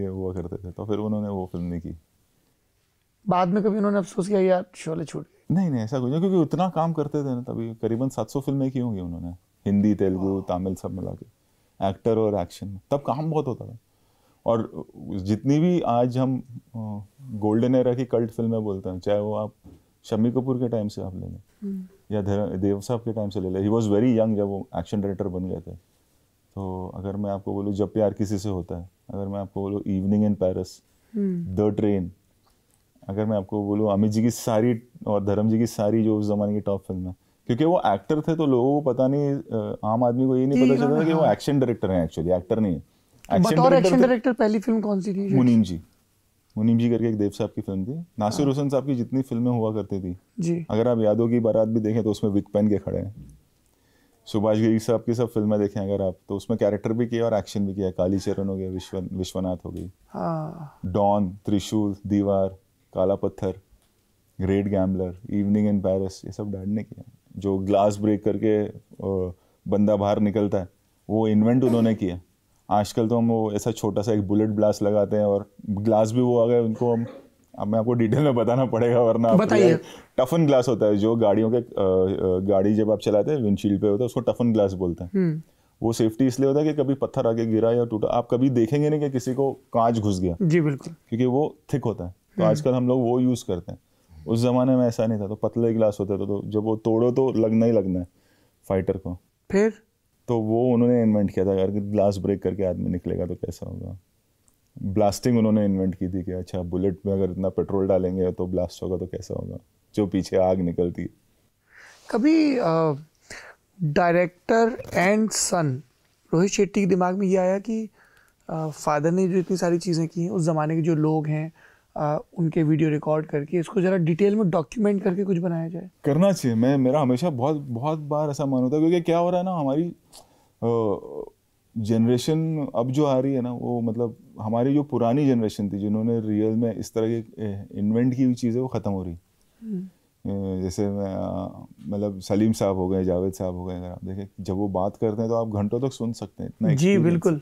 ये हुआ करते थे तो फिर उन्होंने वो फिल्म नहीं की बाद में कभी उन्होंने अफसोस किया यार शोले छूट गई नहीं नहीं ऐसा कुछ नहीं क्योंकि उतना काम करते थे ना तभी करीबन 700 फिल्में की होंगी उन्होंने हिंदी तेलुगु तमिल सब मिला के एक्टर और एक्शन तब काम बहुत होता था और जितनी भी आज हम गोल्डन एरा की कल्ट फिल्में बोलते हैं चाहे वो आप शमी कपूर के टाइम से आप ले लें हम्म। या देव साहब के टाइम से ले लें ही वॉज वेरी यंग जब वो एक्शन डायरेक्टर बन गए थे तो अगर मैं आपको बोलूँ जब प्यार किसी से होता है अगर मैं आपको बोलूँ evening in Paris the train अगर मैं आपको बोलूँ अमित जी की सारी और धर्म जी की सारी जो उस जमाने की टॉप फिल्म है क्योंकि वो एक्टर थे तो लोगों को पता नहीं आम आदमी को ये नहीं पता चलता था हाँ, कि वो एक्शन हाँ। डायरेक्टर हैं एक्चुअली एक्टर नहीं है एक्शन डायरेक्टर तो पहली फिल्म कौन सी थी मुनीम जी मुनीम जी करके एक देव साहब की फिल्म थी नासिर हाँ। हुसैन साहब की जितनी फिल्में हुआ करती थी जी अगर आप यादों की बारात भी देखें तो उसमें विक पहन के खड़े हैं सुभाष गिरी साहब की सब फिल्में देखें अगर आप तो उसमें कैरेक्टर भी किया और एक्शन भी किया काली चरण हो गया विश्व विश्वनाथ हो गई हाँ। डॉन त्रिशूल Deewar Kala Patthar great gambler evening in Paris ये सब डैड ने किया जो ग्लास ब्रेक करके बंदा बाहर निकलता है वो इन्वेंट उन्होंने किया आजकल तो हम वो ऐसा छोटा सा एक बुलेट ब्लास्ट लगाते हैं और ग्लास भी वो आ गए उनको हम मैं आपको डिटेल में बताना पड़ेगा वरना बताइए टफन ग्लास होता है जो गाड़ियों के गाड़ी जब आप चलाते हैं विंडशील्ड पे होता है उसको टफन ग्लास बोलते हैं हम्म। वो सेफ्टी इसलिए होता है कि कभी पत्थर आके गिरा या टूटा आप कभी देखेंगे नहीं कि किसी को कांच घुस गया जी बिल्कुल क्योंकि वो थिक होता है तो हम्म। आजकल हम लोग वो यूज़ करते हैं उस ज़माने में ऐसा नहीं था तो पतले ग्लास होते थे तो जब वो तोड़ो तो लगना ही लगना है फाइटर को फिर तो वो उन्होंने इन्वेंट किया था अगर ग्लास ब्रेक करके आदमी निकलेगा तो कैसा होगा ब्लास्टिंग उन्होंने इन्वेंट की थी कि अच्छा बुलेट में अगर इतना पेट्रोल डालेंगे तो ब्लास्ट होगा तो कैसा होगा जो पीछे आग निकलती है कभी director and son Rohit Shetty के दिमाग में ये आया कि फादर ने जो इतनी सारी चीज़ें की हैं उस ज़माने के जो लोग हैं उनके वीडियो रिकॉर्ड करके इसको ज़रा डिटेल में डॉक्यूमेंट करके कुछ बनाया जाए करना चाहिए मैं मेरा हमेशा बहुत बहुत बार ऐसा मन होता है क्योंकि क्या हो रहा है ना हमारी जनरेशन अब जो आ रही है ना वो मतलब हमारी जो पुरानी जनरेशन थी जिन्होंने रियल में इस तरह की इन्वेंट की हुई चीज़ें वो ख़त्म हो रही हम्म। जैसे मैं मतलब सलीम साहब हो गए जावेद साहब हो गए अगर आप देखें जब वो बात करते हैं तो आप घंटों तक सुन सकते हैं इतना जी बिल्कुल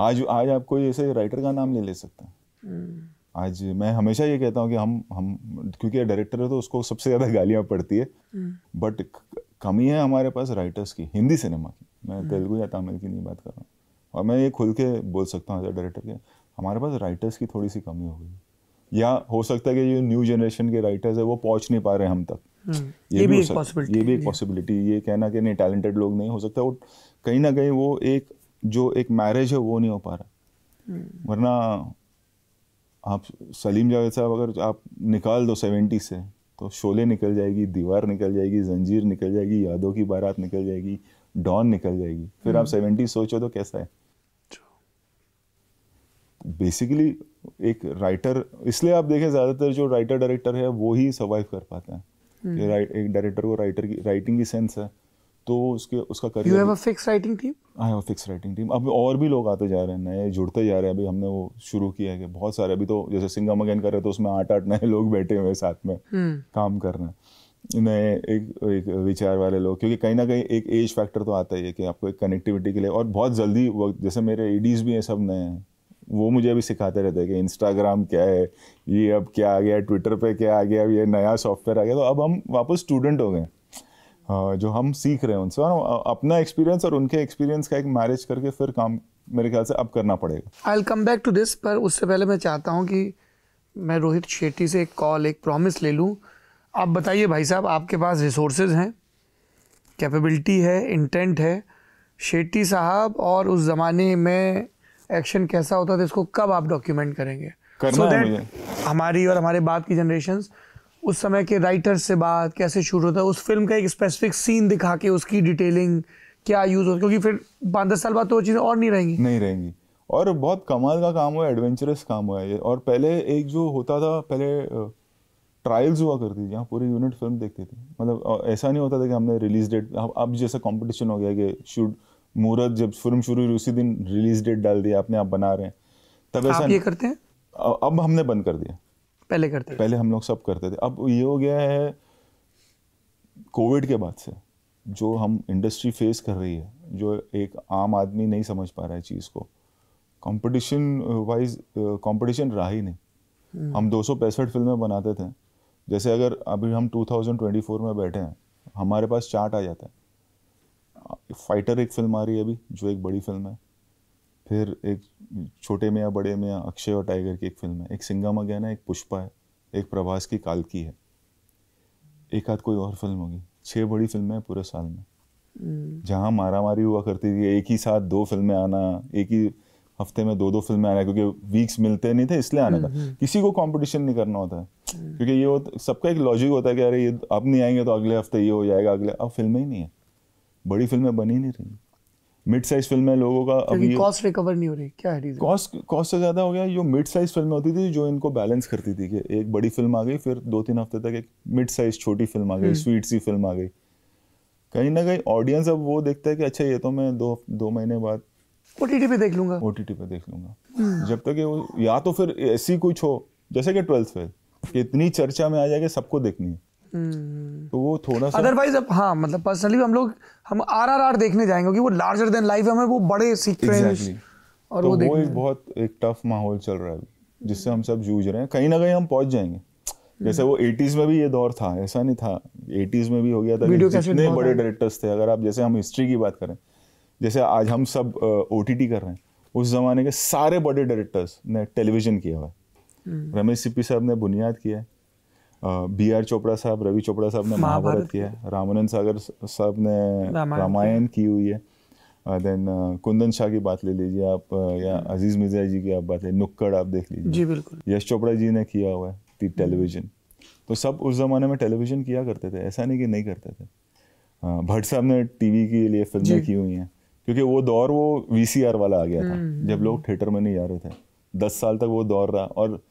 आज आज आप कोई ऐसे राइटर का नाम ले ले सकते हैं हम्म। आज मैं हमेशा ये कहता हूँ कि हम हम क्योंकि डायरेक्टर है तो उसको सबसे ज़्यादा गालियाँ पड़ती है बट हम्म। कमी है हमारे पास राइटर्स की हिंदी सिनेमा की मैं हम्म। तेलुगु या तमिल की नहीं बात कर रहा हूँ और मैं ये खुल के बोल सकता हूँ एज डायरेक्टर के हमारे पास राइटर्स की थोड़ी सी कमी हो गई या हो सकता है कि जो न्यू जनरेशन के राइटर्स है वो पहुँच नहीं पा रहे हम तक हम्म। ये, ये भी, भी एक पॉसिबिलिटी ये भी एक पॉसिबिलिटी ये कहना कि नहीं टैलेंटेड लोग नहीं हो सकता वो कहीं ना कहीं वो एक जो एक मैरिज है वो नहीं हो पा रहा वरना आप सलीम जावेद साहब अगर आप निकाल दो सेवेंटी से तो शोले निकल जाएगी दीवार निकल जाएगी जंजीर निकल जाएगी यादों की बारात निकल जाएगी डॉन निकल जाएगी फिर आप हम्म। सेवेंटी सोचो तो कैसा है बेसिकली अच्छा। एक राइटर इसलिए आप देखें ज़्यादातर जो राइटर डायरेक्टर है वो ही सर्वाइव कर पाते हैं हम्म। एक डायरेक्टर को राइटर की राइटिंग की सेंस है तो उसके उसका career you have a fix writing team I have fix writing team अब और भी लोग आते जा रहे हैं नए जुड़ते जा रहे हैं अभी हमने वो शुरू किया है कि बहुत सारे अभी तो जैसे सिंगम अगेन कर रहे तो उसमें आठ आठ नए लोग बैठे हुए साथ में hmm. काम कर रहे हैं नए एक, एक विचार वाले लोग क्योंकि कहीं ना कहीं एक एज फैक्टर तो आता ही है कि आपको एक कनेक्टिविटी के लिए और बहुत जल्दी वक्त जैसे मेरे एडीज भी हैं सब नए हैं वो मुझे अभी सिखाते रहते हैं कि इंस्टाग्राम क्या है ये अब क्या आ गया ट्विटर पे क्या आ गया अब ये नया सॉफ्टवेयर आ गया तो अब हम वापस स्टूडेंट हो गए जो हम सीख रहे हैं उनसे और अपना एक्सपीरियंस और उनके एक्सपीरियंस का एक मैरिज करके फिर काम मेरे ख्याल से अब करना पड़ेगा I will come back to this पर उससे पहले मैं चाहता हूँ कि मैं रोहित शेट्टी से एक कॉल एक प्रॉमिस ले लूँ आप बताइए भाई साहब आपके पास रिसोर्सेज हैं कैपेबिलिटी है इंटेंट है शेट्टी साहब और उस ज़माने में एक्शन कैसा होता था इसको कब आप डॉक्यूमेंट करेंगे सो so that हमारी और हमारे बाद की जनरेशन्स उस समय के राइटर से बात कैसे शूट होता है उस फिल्म का एक स्पेसिफिक सीन दिखा के उसकी डिटेलिंग क्या यूज़ होता क्योंकि फिर पाँच दस साल बाद तो वो चीज़ें और नहीं रहेंगी नहीं रहेंगी और बहुत कमाल का काम हुआ एडवेंचरस काम हुआ ये और पहले एक जो होता था पहले ट्रायल्स हुआ करती थी जहाँ पूरी यूनिट फिल्म देखती थी मतलब ऐसा नहीं होता था कि हमने रिलीज डेट अब जैसा कॉम्पिटिशन हो गया कि शूट मुहूर्त जब फिल्म शुरू हुई उसी दिन रिलीज डेट डाल दिया अपने आप बना रहे हैं तब ऐसा ये करते हैं अब हमने बंद कर दिया पहले करते पहले हम लोग सब करते थे अब ये हो गया है कोविड के बाद से जो हम इंडस्ट्री फेस कर रही है जो एक आम आदमी नहीं समझ पा रहा है चीज़ को कंपटीशन वाइज कंपटीशन रहा ही नहीं हम्म। हम दो फिल्में बनाते थे जैसे अगर अभी हम 2024 में बैठे हैं हमारे पास चार्ट आ जाता है फाइटर एक फिल्म आ रही है अभी जो एक बड़ी फिल्म है फिर एक छोटे में या बड़े में या अक्षय और टाइगर की एक फिल्म है एक सिंगम अगैन है एक पुष्पा है एक प्रभास की कालकी है एक आध कोई और फिल्म होगी छह बड़ी फिल्में हैं पूरे साल में हम्म। जहाँ मारा मारी हुआ करती थी एक ही साथ दो फिल्में आना एक ही हफ्ते में दो दो फिल्में आना क्योंकि वीक्स मिलते नहीं थे इसलिए आना का था हम्म, हम्म। किसी को कॉम्पिटिशन नहीं करना होता है क्योंकि ये होता सबका एक लॉजिक होता है कि अरे ये अब नहीं आएंगे तो अगले हफ्ते ये हो जाएगा अगले अब फिल्में ही नहीं है बड़ी फिल्में बनी नहीं रही मिड साइज फिल्में लोगों का अभी कॉस्ट रिकवर नहीं हो रही क्या है कॉस्ट कॉस्ट से ज़्यादा हो गया जो मिड साइज फिल्में होती थी जो इनको बैलेंस करती थी कि एक बड़ी फिल्म आ गई फिर दो तीन हफ्ते तक एक मिड साइज छोटी फिल्म आ गई स्वीट हम्म। सी फिल्म आ गई कहीं ना कहीं ऑडियंस अब वो देखता है कि अच्छा ये तो मैं दो दो महीने बाद ओटीटी पे देख लूंगा ओटीटी पे देख लूंगा हम्म। जब तक या तो फिर ऐसी कुछ हो जैसे कि ट्वेल्थ फेल कि इतनी चर्चा में आ जाएगी सबको देखनी है हम्म। तो वो थोड़ा सा अदरवाइज अब हाँ मतलब पर्सनली हम लोग हम आर आर आर देखने जाएंगे क्योंकि वो लार्जर देन लाइफ हमें वो बड़े सीख रहे हैं और तो वो, वो एक बहुत एक टफ माहौल चल रहा है जिससे हम सब जूझ रहे हैं कहीं ना कहीं हम पहुंच जाएंगे जैसे वो 80s में भी ये दौर था ऐसा नहीं था 80s में भी हो गया था जितने बड़े डायरेक्टर्स थे अगर आप जैसे हम हिस्ट्री की बात करें जैसे आज हम सब ओ uh, कर रहे हैं उस ज़माने के सारे बड़े डायरेक्टर्स ने टेलीविज़न किया हुआ है हम्म। रमेश सिप्पी साहब ने बुनियाद किया है बी आर चोपड़ा साहब रवि चोपड़ा साहब ने महाभारत किया है रामानंद सागर साहब ने रामायण की हुई है देन कुंदन शाह की बात ले लीजिए आप या हम्म। अजीज मिर्जा जी की आप बात है नुक्कड़ आप देख लीजिए जी बिल्कुल यश चोपड़ा जी ने किया हुआ है टेलीविजन हम्म। तो सब उस ज़माने में टेलीविजन किया करते थे ऐसा नहीं कि नहीं करते थे भट्ट साहब ने टीवी के लिए फिल्में की हुई हैं क्योंकि वो दौर वो वीसीआर वाला आ गया था हम्म, जब लोग थिएटर में नहीं जा रहे थे दस साल तक वो दौर रहा और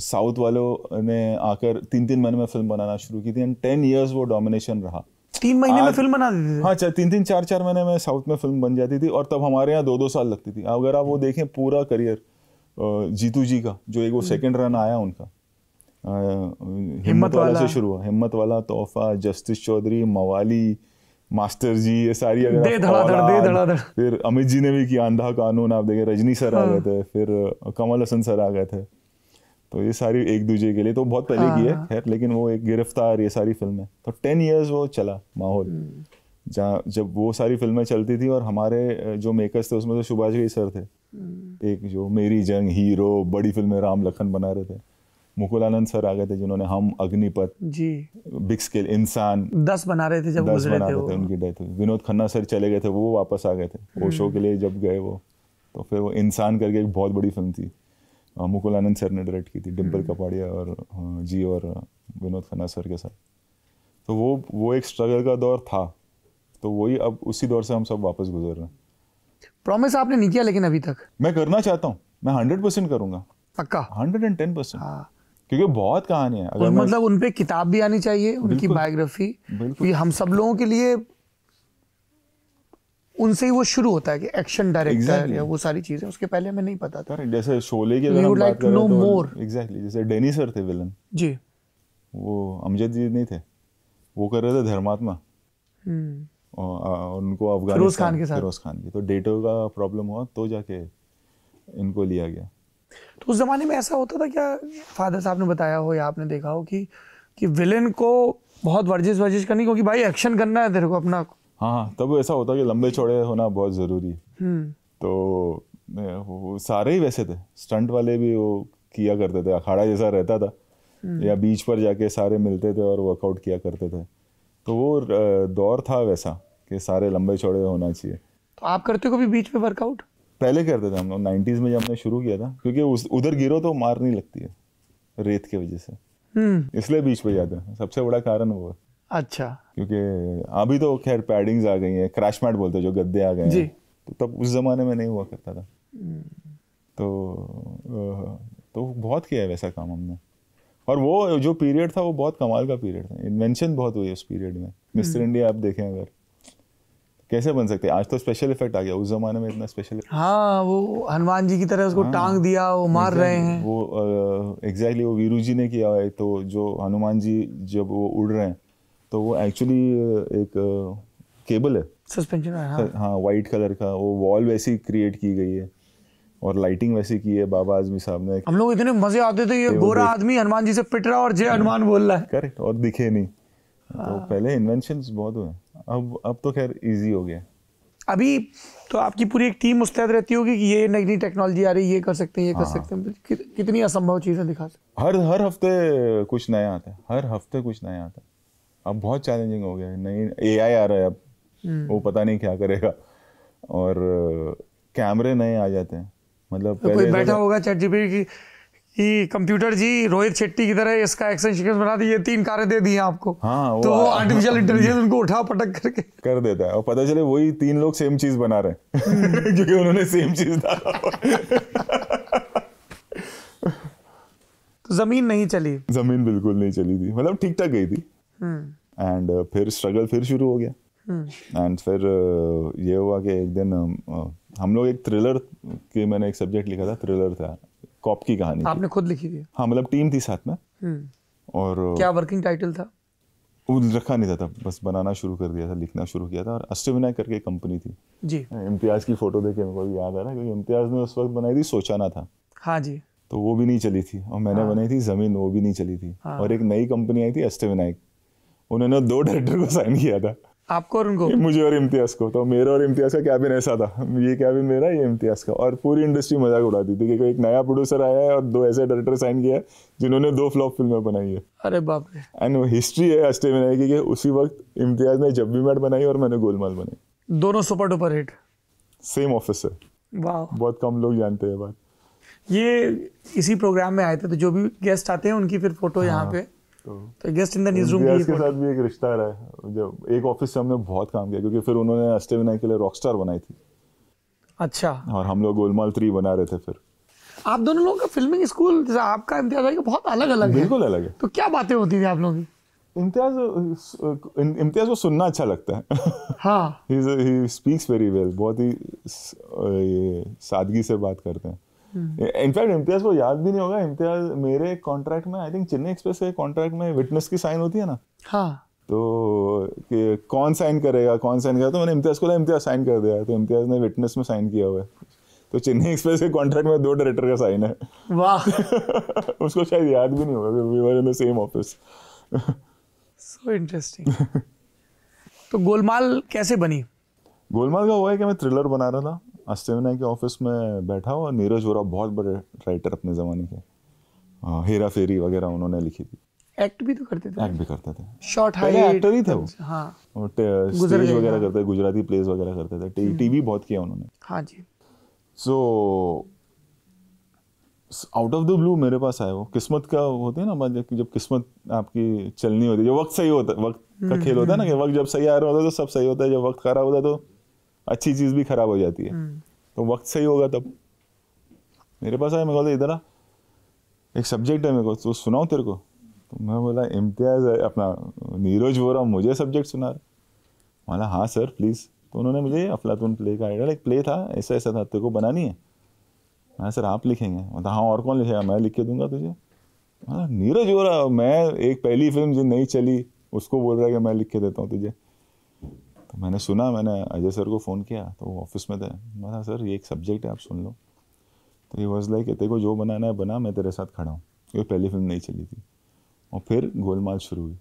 साउथ वालों ने आकर तीन तीन महीने में फिल्म बनाना शुरू की थी एंड टेन ईयर्स वो डोमिनेशन रहा तीन महीने में फिल्म बना देती हाँ चार तीन तीन चार चार महीने में साउथ में फिल्म बन जाती थी और तब हमारे यहाँ दो दो साल लगती थी अगर आप वो हम्म। देखें पूरा करियर जीतू जी का जो एक वो सेकेंड हम्म। रन आया उनका हिम्मत, वाला, से शुरू हुआ हिम्मत वाला तोहफा जस्टिस चौधरी मवाली मास्टर जी ये सारी अगर दे धड़ाधड़ दे धड़ाधड़ फिर अमित जी ने भी किया अंधा कानून आप देखे रजनी सर आ गए हाँ। थे फिर कमल हसन सर आ गए थे तो ये सारी एक दूजे के लिए तो बहुत पहले की है हाँ। खैर लेकिन वो एक गिरफ्तार ये सारी फिल्में तो टेन ईयर्स वो चला माहौल हम्म। जहाँ जब वो सारी फिल्में चलती थी और हमारे जो मेकर्स थे उसमें तो सुभाष गई सर थे हम्म। एक जो मेरी जंग हीरो बड़ी फिल्में राम लखन बना रहे थे मुकुल आनंद सर आ गए थे जिन्होंने हम अग्निपथ जी बिग स्केल इंसान दस बना रहे थे जब दस बना रहे थे, थे उनकी डेथ हुई विनोद खन्ना सर चले गए थे वो वापस आ गए थे वो शो हम्म। के लिए जब गए वो तो फिर वो इंसान करके एक बहुत बड़ी फिल्म थी हाँ, मुकुल आनंद सर ने डायरेक्ट की थी डिम्पल हम्म। कपाड़िया और हाँ, जी और हाँ, विनोद खन्ना सर के साथ तो वो वो एक स्ट्रगल का दौर था तो वही अब उसी दौर से हम सब वापस गुजर रहे हैं प्रॉमिस आपने नहीं किया लेकिन अभी तक मैं करना चाहता हूँ मैं हंड्रेड परसेंट करूंगा पक्का हंड्रेड एंड टेन परसेंट क्योंकि बहुत कहानी है अगर मतलब उनपे किताब भी आनी चाहिए उनकी बायोग्राफी हम सब लोगों के लिए उनसे ही वो शुरू होता है कि एक्शन डायरेक्टर exactly. या वो सारी चीजें उसके पहले हमें नहीं पता था जैसे शोले की अगर हम बात करें तो मोर एग्जैक्टली जैसे डेनी सर थे विलन जी वो अमजद जी नहीं थे वो कर रहे थे धर्मात्मा हम्म। और उनको अफगानिस्तान खान के साथ फिरोज खान की तो डेटो का प्रॉब्लम हुआ तो जाके इनको लिया गया तो उस जमाने में ऐसा होता था क्या फादर साहब ने बताया हो या आपने देखा हो कि कि विलेन को बहुत वर्जिश वर्जिश करनी क्योंकि भाई एक्शन करना है तेरे को अपना हाँ, हाँ तब ऐसा होता कि लंबे चौड़े होना बहुत ज़रूरी है हम्म। तो वो सारे ही वैसे थे स्टंट वाले भी वो किया करते थे अखाड़ा जैसा रहता था हम्म। या बीच पर जाके सारे मिलते थे और वर्कआउट किया करते थे तो वो दौर था वैसा कि सारे लंबे चौड़े होना चाहिए तो आप करते कभी बीच पे वर्कआउट पहले करते थे हम लोग नाइन्टीज़ में जब हमने शुरू किया था क्योंकि उस उधर गिरो तो मार नहीं लगती है रेत की वजह से हम्म। इसलिए बीच पे जाते हैं सबसे बड़ा कारण वो है अच्छा क्योंकि अभी तो खैर पैडिंग्स आ गई हैं क्रैश मैट बोलते जो गद्दे आ गए हैं तो तब उस ज़माने में नहीं हुआ करता था हम्म। तो तो बहुत किया है वैसा काम हमने और वो जो पीरियड था वो बहुत कमाल का पीरियड था इन्वेंशन बहुत हुई उस पीरियड में हम्म। मिस्टर इंडिया आप देखें अगर कैसे बन सकते आज तो स्पेशल इफेक्ट आ गया उस जमाने में इतना स्पेशल हाँ वो हनुमान जी की तरह उसको हाँ, टांग दिया वो मार रहे हैं वो एग्जैक्टली वो वीरू जी ने किया है तो जो हनुमान जी जब वो उड़ रहे हैं तो वो एक्चुअली uh, एक केबल uh, है सस्पेंशन हाँ हाँ वाइट कलर का वो वॉल वैसी क्रिएट की गई है और लाइटिंग वैसी की है बाबा आजमी साहब ने हम लोग इतने मजे आते थे ये गोरा आदमी हनुमान जी से पिट रहा और जय हाँ। हनुमान बोल रहा है करेक्ट और दिखे नहीं तो हाँ। पहले इन्वेंशन बहुत हुए अब अब तो खैर ईजी हो गया अभी तो आपकी पूरी एक टीम मुस्तैद रहती होगी कि ये नई नई टेक्नोलॉजी आ रही है ये कर सकते हैं ये कर हाँ। सकते हैं कि, कितनी असंभव चीज़ें दिखा सकते हर हर हफ्ते कुछ नया आता है हर हफ्ते कुछ नया आता है अब बहुत चैलेंजिंग हो गया है नई ए आ रहा है अब हम्म। वो पता नहीं क्या करेगा और कैमरे नए आ जाते हैं मतलब तो कोई बैठा होगा चैट जीपीटी की कंप्यूटर जी रोहित शेट्टी की तरह इसका एक्शन सीक्वेंस बना दिए तीन कारें दे दी आपको हाँ वो तो वो आर्टिफिशियल इंटेलिजेंस उनको उठा पटक करके कर देता है और पता चले वही तीन लोग सेम चीज बना रहे हैं हम्म। क्योंकि उन्होंने सेम चीज डाला तो जमीन नहीं चली जमीन बिल्कुल नहीं चली थी मतलब ठीक ठाक गई थी एंड uh, फिर स्ट्रगल फिर शुरू हो गया एंड फिर uh, ये हुआ कि एक दिन um, uh, हम लोग एक थ्रिलर के मैंने एक सब्जेक्ट लिखा था थ्रिलर था कॉप की कहानी आपने खुद लिखी थी हाँ मतलब टीम थी साथ में हम्म। और क्या वर्किंग टाइटल था वो रखा नहीं था बस बनाना शुरू कर दिया था लिखना शुरू किया था और अष्टविनायक करके कंपनी थी जी हाँ, इम्तियाज की फोटो देखे मेरे को भी याद आ रहा है क्योंकि इम्तियाज ने उस वक्त बनाई थी सोचाना था हाँ जी तो वो भी नहीं चली थी और मैंने हाँ। बनाई थी जमीन वो भी नहीं चली थी हाँ। और एक नई कंपनी आई थी अष्टविनायक उन्होंने दो डायरेक्टर को साइन किया था आपको और उनको मुझे और इम्तियाज को तो मेरा और इम्तियाज का कैबिन ऐसा था ये कैबिन मेरा ये इम्तियाज का और पूरी इंडस्ट्री मजाक उड़ाती थी क्योंकि एक नया प्रोड्यूसर आया है और दो ऐसे डायरेक्टर साइन किया है जिन्होंने दो फ्लॉप फिल्में बनाई है अरे बाप रे एंड हिस्ट्री है अष्टे विनायक की कि उसी वक्त इम्तियाज ने जब भी मैट बनाई और मैंने गोलमाल बनाई दोनों super duper hit same office है वाह बहुत कम लोग जानते हैं बात ये इसी प्रोग्राम में आए थे तो जो भी गेस्ट आते हैं उनकी फिर फोटो यहाँ हाँ। पे तो guest in the news room के साथ भी एक रिश्ता रहा है जब एक ऑफिस से हमने बहुत काम किया क्योंकि फिर उन्होंने अष्टे विनायक के लिए रॉकस्टार बनाई थी अच्छा और हम लोग गोलमाल थ्री बना रहे थे फिर आप दोनों लोगों का फिल्मिंग स्कूल जैसे आपका इम्तियाज भाई का बहुत अलग अलग है बिल्कुल अलग है तो क्या बातें होती थी आप लोगों की इम्तियाज इम्तियाज को सुनना अच्छा लगता है हाँ ही स्पीक्स वेरी वेल बहुत ही सादगी से बात करते हैं इनफैक्ट इम्तियाज को याद भी नहीं होगा इम्तियाज मेरे कॉन्ट्रैक्ट में आई थिंक चेन्नई एक्सप्रेस के कॉन्ट्रैक्ट में विटनेस की साइन होती है ना हाँ तो कि कौन साइन करेगा कौन साइन करेगा तो मैंने इम्तियाज को इम्तियाज साइन कर दिया तो इम्तियाज ने विटनेस में साइन किया हुआ है तो चेन्नई एक्सप्रेस के कॉन्ट्रैक्ट में दो डायरेक्टर का साइन है वाह उसको शायद याद भी नहीं होगा we were in the same office so interesting तो गोलमाल कैसे बनी गोलमाल का हुआ है कि मैं थ्रिलर बना रहा था अस्तेवना के ऑफिस में बैठा हुआ नीरज वोरा बहुत बड़े राइटर अपने ज़माने के हेरा फेरी वगैरह उन्होंने लिखी थी एक्ट भी तो करते थे एक्ट भी करते थे शॉर्ट हाई एक्टर ही थे वो अच्छा, हाँ और स्टेज वगैरह हाँ। करते गुजराती प्लेस वगैरह करते थे हम्म। टीवी बहुत किया उन्होंने हाँ जी so out of the blue मेरे पास आया वो किस्मत का होते है ना जब जब किस्मत आपकी चलनी होती है जब वक्त सही होता है वक्त का हम्म, खेल होता है ना हम्म। कि वक्त जब सही आ रहा होता है तो सब सही होता है जब वक्त खराब होता है तो अच्छी चीज़ भी खराब हो जाती है हम्म। तो वक्त सही होगा तब मेरे पास आया मैं बोला इधर एक सब्जेक्ट है मेरे को तो सुनाओ तेरे को तो मैं बोला इम्तियाज अपना नीरज बोरा मुझे सब्जेक्ट सुना रहा बोला हाँ सर प्लीज़ तो उन्होंने मुझे अफलातून प्ले का आइडिया एक प्ले था ऐसा ऐसा था तेरे को बनानी है हाँ सर आप लिखेंगे बोला हाँ और कौन लिखेगा मैं लिख के दूंगा तुझे बोला नीरज बोरा मैं एक पहली फिल्म जो नहीं चली उसको बोल रहा है कि मैं लिख के देता हूँ तुझे मैंने सुना मैंने अजय सर को फ़ोन किया तो वो ऑफिस में थे मैं सर ये एक सब्जेक्ट है आप सुन लो तो ये वॉज लाइक तेरे को जो बनाना है बना मैं तेरे साथ खड़ा हूँ क्योंकि पहली फिल्म नहीं चली थी और फिर गोलमाल शुरू हुई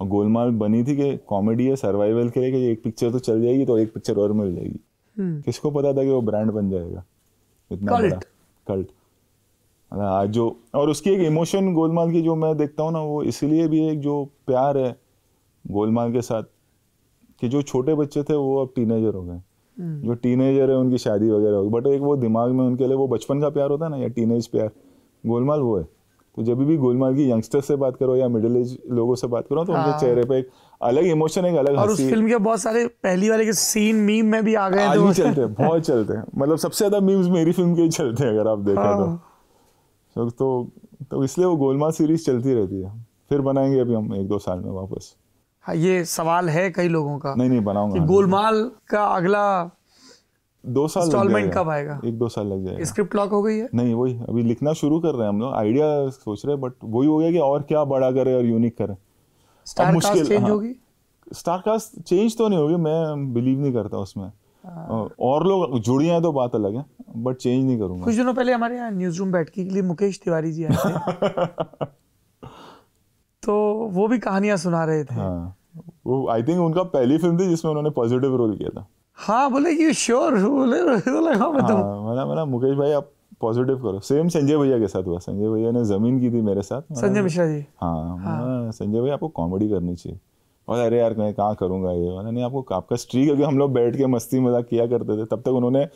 और गोलमाल बनी थी कि कॉमेडी है सर्वाइवल के लिए कि एक पिक्चर तो चल जाएगी तो एक पिक्चर और मिल जाएगी हम्म। किसको पता था कि वो ब्रांड बन जाएगा इतना बड़ा कल्ट मतलब आज जो और उसकी एक इमोशन गोलमाल की जो मैं देखता हूँ ना वो इसलिए भी एक जो प्यार है गोलमाल के साथ कि जो छोटे बच्चे थे वो अब टीनेजर हो गए हम्म। जो टीनेजर है उनकी शादी वगैरह होगी बट एक वो दिमाग में उनके लिए वो बचपन का प्यार होता है ना या टीनेज प्यार गोलमाल वो है तो जब भी गोलमाल की यंगस्टर से बात करो या मिडिल एज लोगों से बात करो तो उनके हाँ। चेहरे पे एक अलग इमोशन एक अलग और उस फिल्म के बहुत सारे पहली वाले के सीन मीम में भी आ गए आज भी तो- चलते हैं बहुत चलते हैं मतलब सबसे ज्यादा मीम्स मेरी फिल्म के ही चलते हैं अगर आप देखें तो हाँ। तो, तो इसलिए वो गोलमाल सीरीज चलती रहती है फिर बनाएंगे अभी हम एक दो साल में वापस हाँ, ये सवाल है कई लोगों का नहीं नहीं बनाऊंगा हाँ, गोलमाल का अगला दो साल इंस्टॉलमेंट कब आएगा एक दो साल लग जाएगा स्क्रिप्ट लॉक हो गई है नहीं वही अभी लिखना शुरू कर रहे हैं हम लोग आइडिया सोच रहे हैं बट वही हो गया कि और क्या बड़ा करें और यूनिक करें स्टार मुश्किल चेंज हाँ। होगी स्टार कास्ट चेंज तो नहीं होगी मैं बिलीव नहीं करता उसमें और लोग जुड़ी हैं तो बात अलग है बट चेंज नहीं करूंगा कुछ दिनों पहले हमारे यहाँ न्यूज रूम बैठकी के लिए मुकेश तिवारी जी आए थे तो वो भी कहानियां सुना रहे थे हाँ, वो आई थिंक उनका पहली फिल्म थी जिसमें उन्होंने पॉजिटिव रोल किया था हाँ बोले यू श्योर बोले मैं तो हाँ, मुकेश भाई आप पॉजिटिव करो सेम संजय भैया के साथ हुआ संजय भैया ने जमीन की थी मेरे साथ संजय मिश्रा जी हाँ, हाँ। संजय भैया आपको कॉमेडी करनी चाहिए और अरे यार मैं कहाँ करूँगा ये वाला नहीं आपको आपका स्ट्रीक अभी हम लोग बैठ के मस्ती मजाक किया करते थे तब तक उन्होंने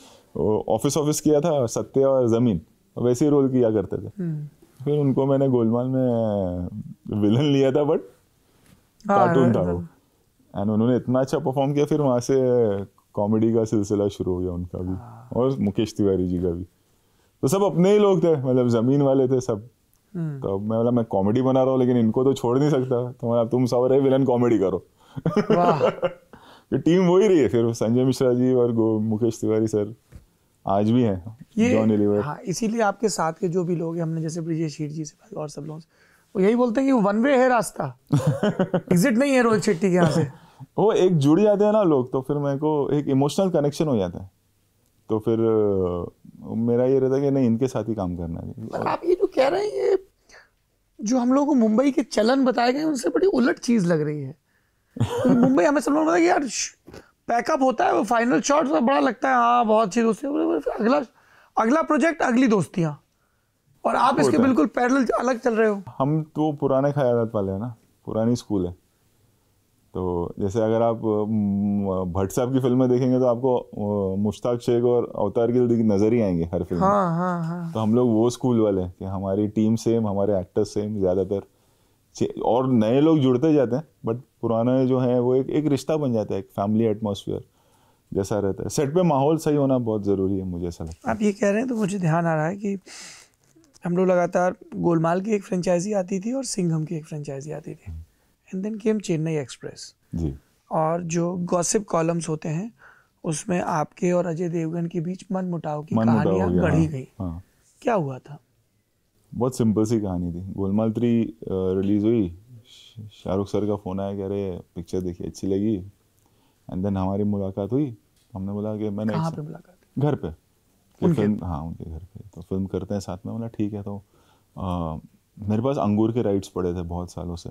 ऑफिस ऑफिस किया था सत्य और जमीन वैसे ही रोल किया करते थे हम्म। फिर उनको मैंने गोलमाल में विलन लिया था बट कार्टून हाँ, था हाँ। वो एंड उन्होंने इतना अच्छा परफॉर्म किया फिर वहाँ से कॉमेडी का सिलसिला शुरू हो गया उनका भी हाँ। और मुकेश तिवारी जी का भी तो सब अपने ही लोग थे मतलब ज़मीन वाले थे सब हम्म। तो मैं बोला मैं कॉमेडी बना रहा हूँ लेकिन इनको तो छोड़ नहीं सकता तो मैं तुम सब रहे विलन कॉमेडी करो टीम वही रही है फिर संजय मिश्रा जी और मुकेश तिवारी सर आज भी है ये हाँ इसीलिए आपके साथ के जो भी लोग हैं हमने जैसे ब्रिजेश शेठ जी से बात और सब लोगों से वो यही बोलते हैं कि वन वे है रास्ता एग्जिट नहीं है रोहित शेट्टी के यहाँ से वो एक जुड़ जाते हैं ना लोग तो फिर मेरे को एक इमोशनल कनेक्शन हो जाता है तो फिर मेरा ये रहता है कि नहीं इनके साथ ही काम करना है आप ये जो कह रहे हैं ये जो हम लोगों को मुंबई के चलन बताए गए उनसे बड़ी उलट चीज़ लग रही है मुंबई हमें सब लोग यार पैकअप होता है वो फाइनल शॉट बड़ा लगता है हाँ बहुत अच्छी दोस्ती अगला अगला प्रोजेक्ट अगली दोस्तियाँ और आप इसके बिल्कुल पैरल अलग चल रहे हो हम तो पुराने ख्याल वाले हैं ना पुरानी स्कूल है तो जैसे अगर आप भट्ट साहब की फिल्में देखेंगे तो आपको मुश्ताक शेख और अवतार गिल नज़र ही आएंगे हर फिल्म हाँ, हाँ, हाँ. तो हम लोग वो स्कूल वाले हैं कि हमारी टीम सेम हमारे एक्टर्स सेम ज़्यादातर और नए लोग जुड़ते जाते हैं बट पुराना जो है वो एक एक रिश्ता बन जाता है एक फैमिली एटमोसफियर जैसा रहता है सेट पे माहौल सही होना बहुत ज़रूरी है मुझे ऐसा लगता है आप ये कह रहे हैं तो मुझे ध्यान आ रहा है कि हम लोग लगातार गोलमाल की एक फ्रेंचाइजी आती थी और सिंघम की एक फ्रेंचाइजी आती थी and then came Chennai express ji और जो गॉसिप कॉलम्स होते हैं उसमें आपके और अजय देवगन के बीच मन मुटाव की कहानियाँ बढ़ी हाँ, गई हाँ। क्या हुआ था बहुत सिंपल सी कहानी थी गोलमाल थ्री रिलीज हुई शाहरुख सर का फ़ोन आया कह रहे पिक्चर देखी अच्छी लगी एंड देन हमारी मुलाकात हुई तो हमने बोला कि मैंने कहाँ पे मुलाकात घर पे उनके फिल्म हाँ उनके घर पे तो फिल्म करते हैं साथ में बोला ठीक है तो आ, मेरे पास अंगूर के राइट्स पड़े थे बहुत सालों से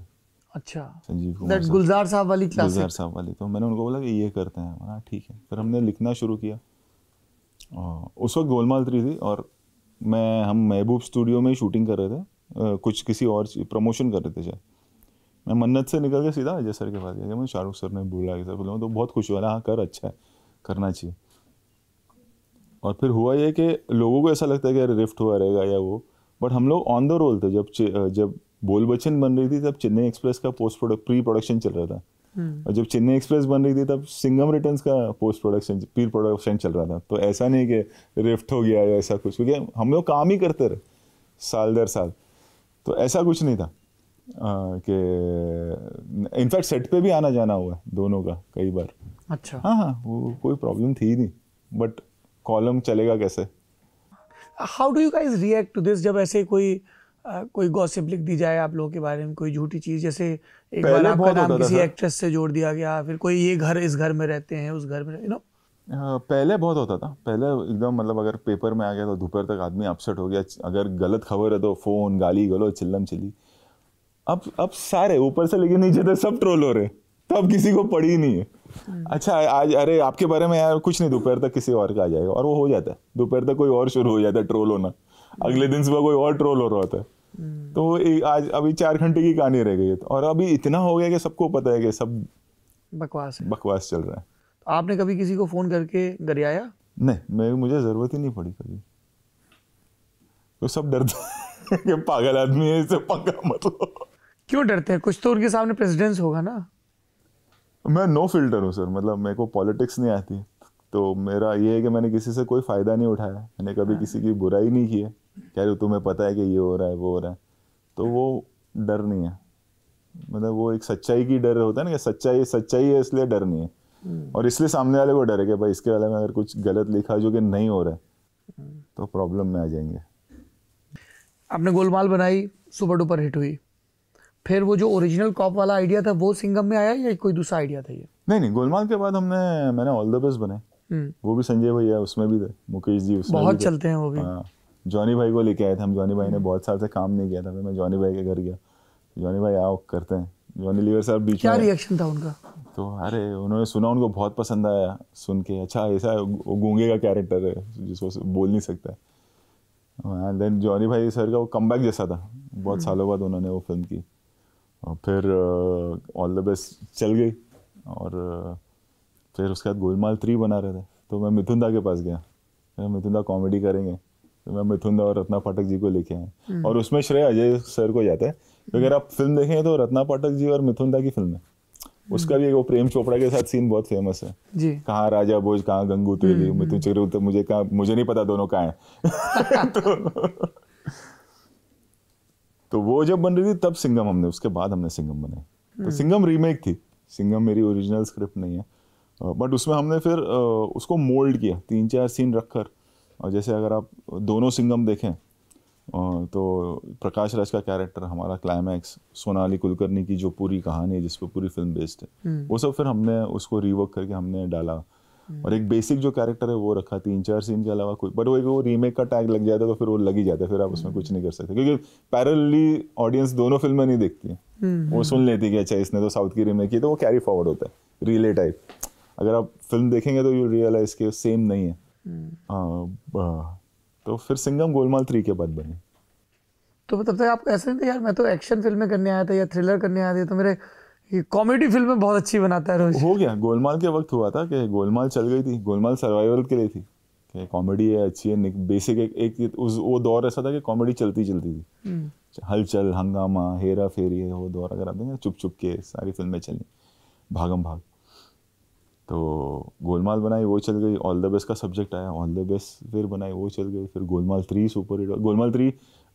अच्छा संजीव कुमार गुलजार साहब वाली क्लासिक गुलजार साहब वाली तो मैंने उनको बोला कि ये करते हैं बोला ठीक है फिर हमने लिखना शुरू किया उस वक्त गोलमाल थ्री थी और मैं हम महबूब स्टूडियो में शूटिंग कर रहे थे कुछ किसी और प्रमोशन कर रहे थे शायद मैं मन्नत से निकल के सीधा अजय सर के पास गया मैं शाहरुख सर ने बोला सर बोला तो बहुत खुश हुआ ना हाँ कर अच्छा है करना चाहिए और फिर हुआ ये कि लोगों को ऐसा लगता है कि अरे रिफ्ट हुआ रहेगा या वो बट हम लोग ऑन द रोल थे जब जब बोल बच्चन बन रही थी तब चेन्नई एक्सप्रेस का पोस्ट प्रोडक्ट प्री प्रोडक्शन चल रहा था हम्म। और जब चेन्नई एक्सप्रेस बन रही थी तब सिंगम रिटर्न्स का पोस्ट प्रोडक्शन प्री प्रोडक्शन चल रहा था तो ऐसा नहीं कि रिफ्ट हो गया या ऐसा कुछ क्योंकि हम लोग काम ही करते रहे साल दर साल तो ऐसा कुछ नहीं था कि इनफैक्ट सेट पे भी आना जाना हुआ है दोनों का कई बार अच्छा हाँ हाँ वो कोई प्रॉब्लम थी नहीं बट कॉलम चलेगा कैसे how do you guys react to this जब ऐसे कोई Uh, कोई गॉसिप लिख दी जाए आप लोगों के बारे में कोई झूठी चीज जैसे एक बार आपका नाम किसी एक्ट्रेस से जोड़ दिया गया फिर कोई ये घर इस घर में रहते हैं उस घर में यू नो हाँ, पहले बहुत होता था पहले एकदम मतलब अगर पेपर में आ गया तो दोपहर तक आदमी अपसेट हो गया अगर गलत खबर है तो फ़ोन गाली गलो चिल्लम चिली अब अब सारे ऊपर से लेके नीचे तक सब ट्रोल हो रहे तो अब किसी को पड़ी ही नहीं है अच्छा आज अरे आपके बारे में यार कुछ नहीं दोपहर तक किसी और का आ जाएगा और वो हो जाता है दोपहर तक कोई और शुरू हो जाता है ट्रोल होना अगले दिन सुबह कोई और ट्रोल हो रहा होता है तो आज अभी चार घंटे की कहानी रह गई है और अभी इतना हो गया कि सबको पता है कि सब बकवास बकवास चल रहा है तो आपने कभी किसी को फ़ोन करके दरियाया नहीं मैं मुझे ज़रूरत ही नहीं पड़ी कभी तो सब डरते पागल आदमी है इसे पंगा मत लो क्यों डरते हैं कुछ तो उनके सामने प्रेसिडेंस होगा ना मैं नो फिल्टर हूँ सर मतलब मेरे को पॉलिटिक्स नहीं आती तो मेरा ये है कि मैंने किसी से कोई फ़ायदा नहीं उठाया मैंने कभी हाँ। किसी की बुराई नहीं की है कह रहे तुम्हें पता है कि ये हो रहा है वो हो रहा है तो वो डर नहीं है मतलब वो एक सच्चाई की डर होता है ना कि सच्चाई सच्चाई है इसलिए डर नहीं है हम्म। और इसलिए सामने वाले को डर है कि भाई इसके वाले में अगर कुछ गलत लिखा जो कि नहीं हो रहा है हम्म। तो प्रॉब्लम में आ जाएंगे आपने गोलमाल बनाई सुपर डुपर हिट हुई फिर वो जो ओरिजिनल कॉप वाला आइडिया था वो सिंगम में आया या कोई दूसरा आइडिया था ये नहीं नहीं गोलमाल के बाद हमने मैंने ऑल द बेस्ट बने हम्म। वो भी संजय भैया उसमें भी थे मुकेश जी उसमें बहुत चलते हैं वो भी हाँ, जॉनी भाई को लेके आए थे हम जॉनी भाई ने बहुत साल से काम नहीं किया था फिर मैं जॉनी भाई के घर गया जॉनी भाई आओ करते हैं जॉनी लीवर साहब बीच क्या रिएक्शन था उनका तो अरे उन्होंने सुना उनको बहुत पसंद आया सुन के अच्छा ऐसा वो गूंगे का कैरेक्टर है जिसको बोल नहीं सकता है देन जॉनी भाई सर का वो कम जैसा था बहुत हम्म। सालों बाद उन्होंने वो फिल्म की और फिर ऑल द बेस्ट चल गई और uh, फिर उसके बाद गोलमाल थ्री बना रहे थे तो मैं मिथुन दा के पास गया मैं मिथुन दा कॉमेडी करेंगे तो मैं मिथुन दा और रत्ना पाठक जी को लेके आए हम्म। और उसमें श्रेय अजय सर को जाता है तो अगर आप फिल्म देखें तो रत्ना पाठक जी और मिथुन दा की फिल्म है हम्म। उसका भी वो प्रेम चोपड़ा के साथ सीन बहुत फेमस है जी कहाँ राजा भोज कहाँ गंगू तेली हम्म, मिथुन चक्रवर्ती तो मुझे कहा मुझे नहीं पता दोनों कहाँ है तो तो वो जब बन रही थी तब सिंगम हमने उसके बाद हमने सिंगम बनाई तो हम्म। सिंगम रीमेक थी सिंगम मेरी ओरिजिनल स्क्रिप्ट नहीं है बट उसमें हमने फिर उसको मोल्ड किया तीन चार सीन रखकर और जैसे अगर आप दोनों सिंगम देखें तो प्रकाश राज का कैरेक्टर हमारा क्लाइमैक्स सोनाली कुलकर्णी की जो पूरी कहानी है जिस पर पूरी फिल्म बेस्ड है हम्म। वो सब फिर हमने उसको रीवर्क करके हमने डाला और एक बेसिक जो कैरेक्टर है वो रखा तीन चार सीन के अलावा कोई बट वो वो रीमेक का टैग लग जाता है तो फिर वो लग ही जाता है फिर आप उसमें कुछ नहीं कर सकते क्योंकि पैरलली ऑडियंस दोनों फिल्में नहीं देखती है हम्म। वो सुन लेती कि अच्छा इसने तो साउथ की रीमेक की तो वो कैरी फॉरवर्ड होता है रिले टाइप अगर आप फिल्म देखेंगे तो यू रियलाइज के सेम नहीं है हम्म। हाँ, तो फिर सिंगम गोलमाल थ्री के बाद बने तो मतलब तक आप ऐसे नहीं थे यार मैं तो एक्शन फिल्में करने आया था या थ्रिलर करने आया था तो मेरे कॉमेडी फिल्में बहुत अच्छी बनाता है रोहित हो गया गोलमाल के वक्त हुआ था कि गोलमाल चल गई थी गोलमाल सर्वाइवल के लिए थी कि कॉमेडी है अच्छी है बेसिक एक, एक उस वो दौर ऐसा था कि कॉमेडी चलती चलती थी हम्म। हलचल हंगामा हेरा फेरी है वो दौर अगर आप देखें चुप चुप के सारी फिल्में चली भागम भाग तो गोलमाल बनाई वो चल गई ऑल द बेस्ट का सब्जेक्ट आया ऑल द बेस्ट फिर बनाई वो चल गई फिर Golmaal three super hit Golmaal three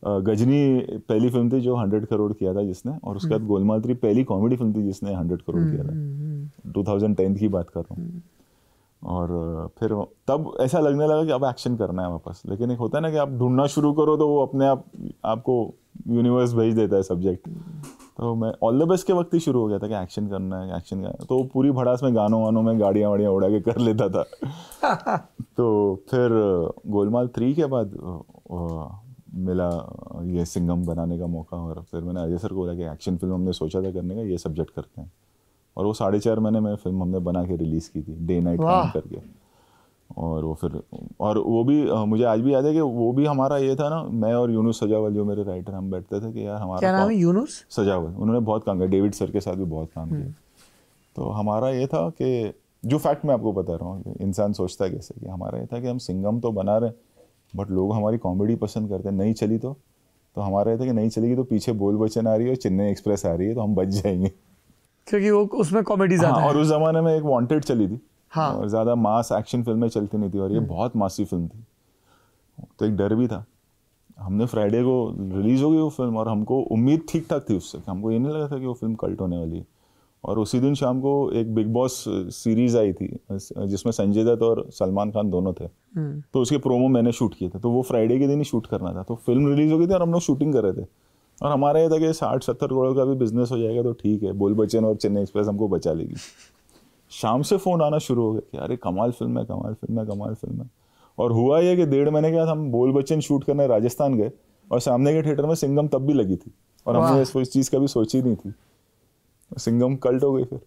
Ghajini पहली फिल्म थी जो हंड्रेड करोड़ किया था जिसने और उसके बाद हम्म। गोलमाल थ्री पहली कॉमेडी फिल्म थी जिसने हंड्रेड करोड़ किया था टू थाउजेंड टेंथ की बात कर रहा हूँ हम्म। और फिर तब ऐसा लगने लगा कि अब एक्शन करना है वापस लेकिन एक होता है ना कि आप ढूंढना शुरू करो तो वो अपने आप आपको यूनिवर्स भेज देता है सब्जेक्ट हम्म। तो मैं ऑल द बेस्ट के वक्त ही शुरू हो गया था कि एक्शन करना है एक्शन करना है तो पूरी भड़ास में गानों वानों में गाड़ियाँ वाड़ियाँ उड़ा के कर लेता था तो फिर गोलमाल थ्री के बाद मिला ये सिंगम बनाने का मौका और फिर मैंने अजय सर को बोला कि एक्शन फिल्म हमने सोचा था करने का ये सब्जेक्ट करते हैं और वो साढ़े चार महीने में फिल्म हमने बना के रिलीज़ की थी डे नाइट काम करके और वो फिर और वो भी मुझे आज भी याद है कि वो भी हमारा ये था ना मैं और यूनुस सजावल जो मेरे राइटर हम बैठते थे कि यार हमारा क्या नाम है यूनुस सजावल उन्होंने बहुत काम किया डेविड सर के साथ भी बहुत काम किया हम्म। तो हमारा ये था कि जो फैक्ट मैं आपको बता रहा हूँ इंसान सोचता है कैसे कि हमारा ये था कि हम सिंगम तो बना रहे हैं बट लोग हमारी कॉमेडी पसंद करते हैं नहीं चली तो तो हमारा है कि नहीं चलेगी तो पीछे बोल बचन आ रही है और चेन्नई एक्सप्रेस आ रही है तो हम बच जाएंगे क्योंकि वो उसमें कॉमेडी ज़्यादा हाँ, और उस ज़माने में एक वांटेड चली थी हाँ और ज़्यादा मास एक्शन फिल्में चलती नहीं थी और ये हम्म। बहुत मासी फिल्म थी तो एक डर भी था हमने फ्राइडे को रिलीज़ होगी वो फिल्म और हमको उम्मीद ठीक ठाक थी उससे हमको ये नहीं लगा था कि वो फिल्म कल्ट होने वाली है और उसी दिन शाम को एक बिग बॉस सीरीज आई थी जिसमें संजय दत्त और सलमान खान दोनों थे हम्म। तो उसके प्रोमो मैंने शूट किए थे तो वो फ्राइडे के दिन ही शूट करना था तो फिल्म रिलीज हो गई थी और हम लोग शूटिंग कर रहे थे और हमारा ये था कि साठ सत्तर करोड़ का भी बिजनेस हो जाएगा तो ठीक है बोल बच्चन और चेन्नई एक्सप्रेस हमको बचा लेगी शाम से फ़ोन आना शुरू हो गया कि अरे कमाल फिल्म है कमाल फिल्म है कमाल फिल्म है और हुआ यह कि डेढ़ महीने के बाद हम बोल बच्चन शूट करने राजस्थान गए और सामने के थिएटर में सिंगम तब भी लगी थी और हमने इस चीज़ का भी सोची नहीं थी सिंगम कल्ट हो गई फिर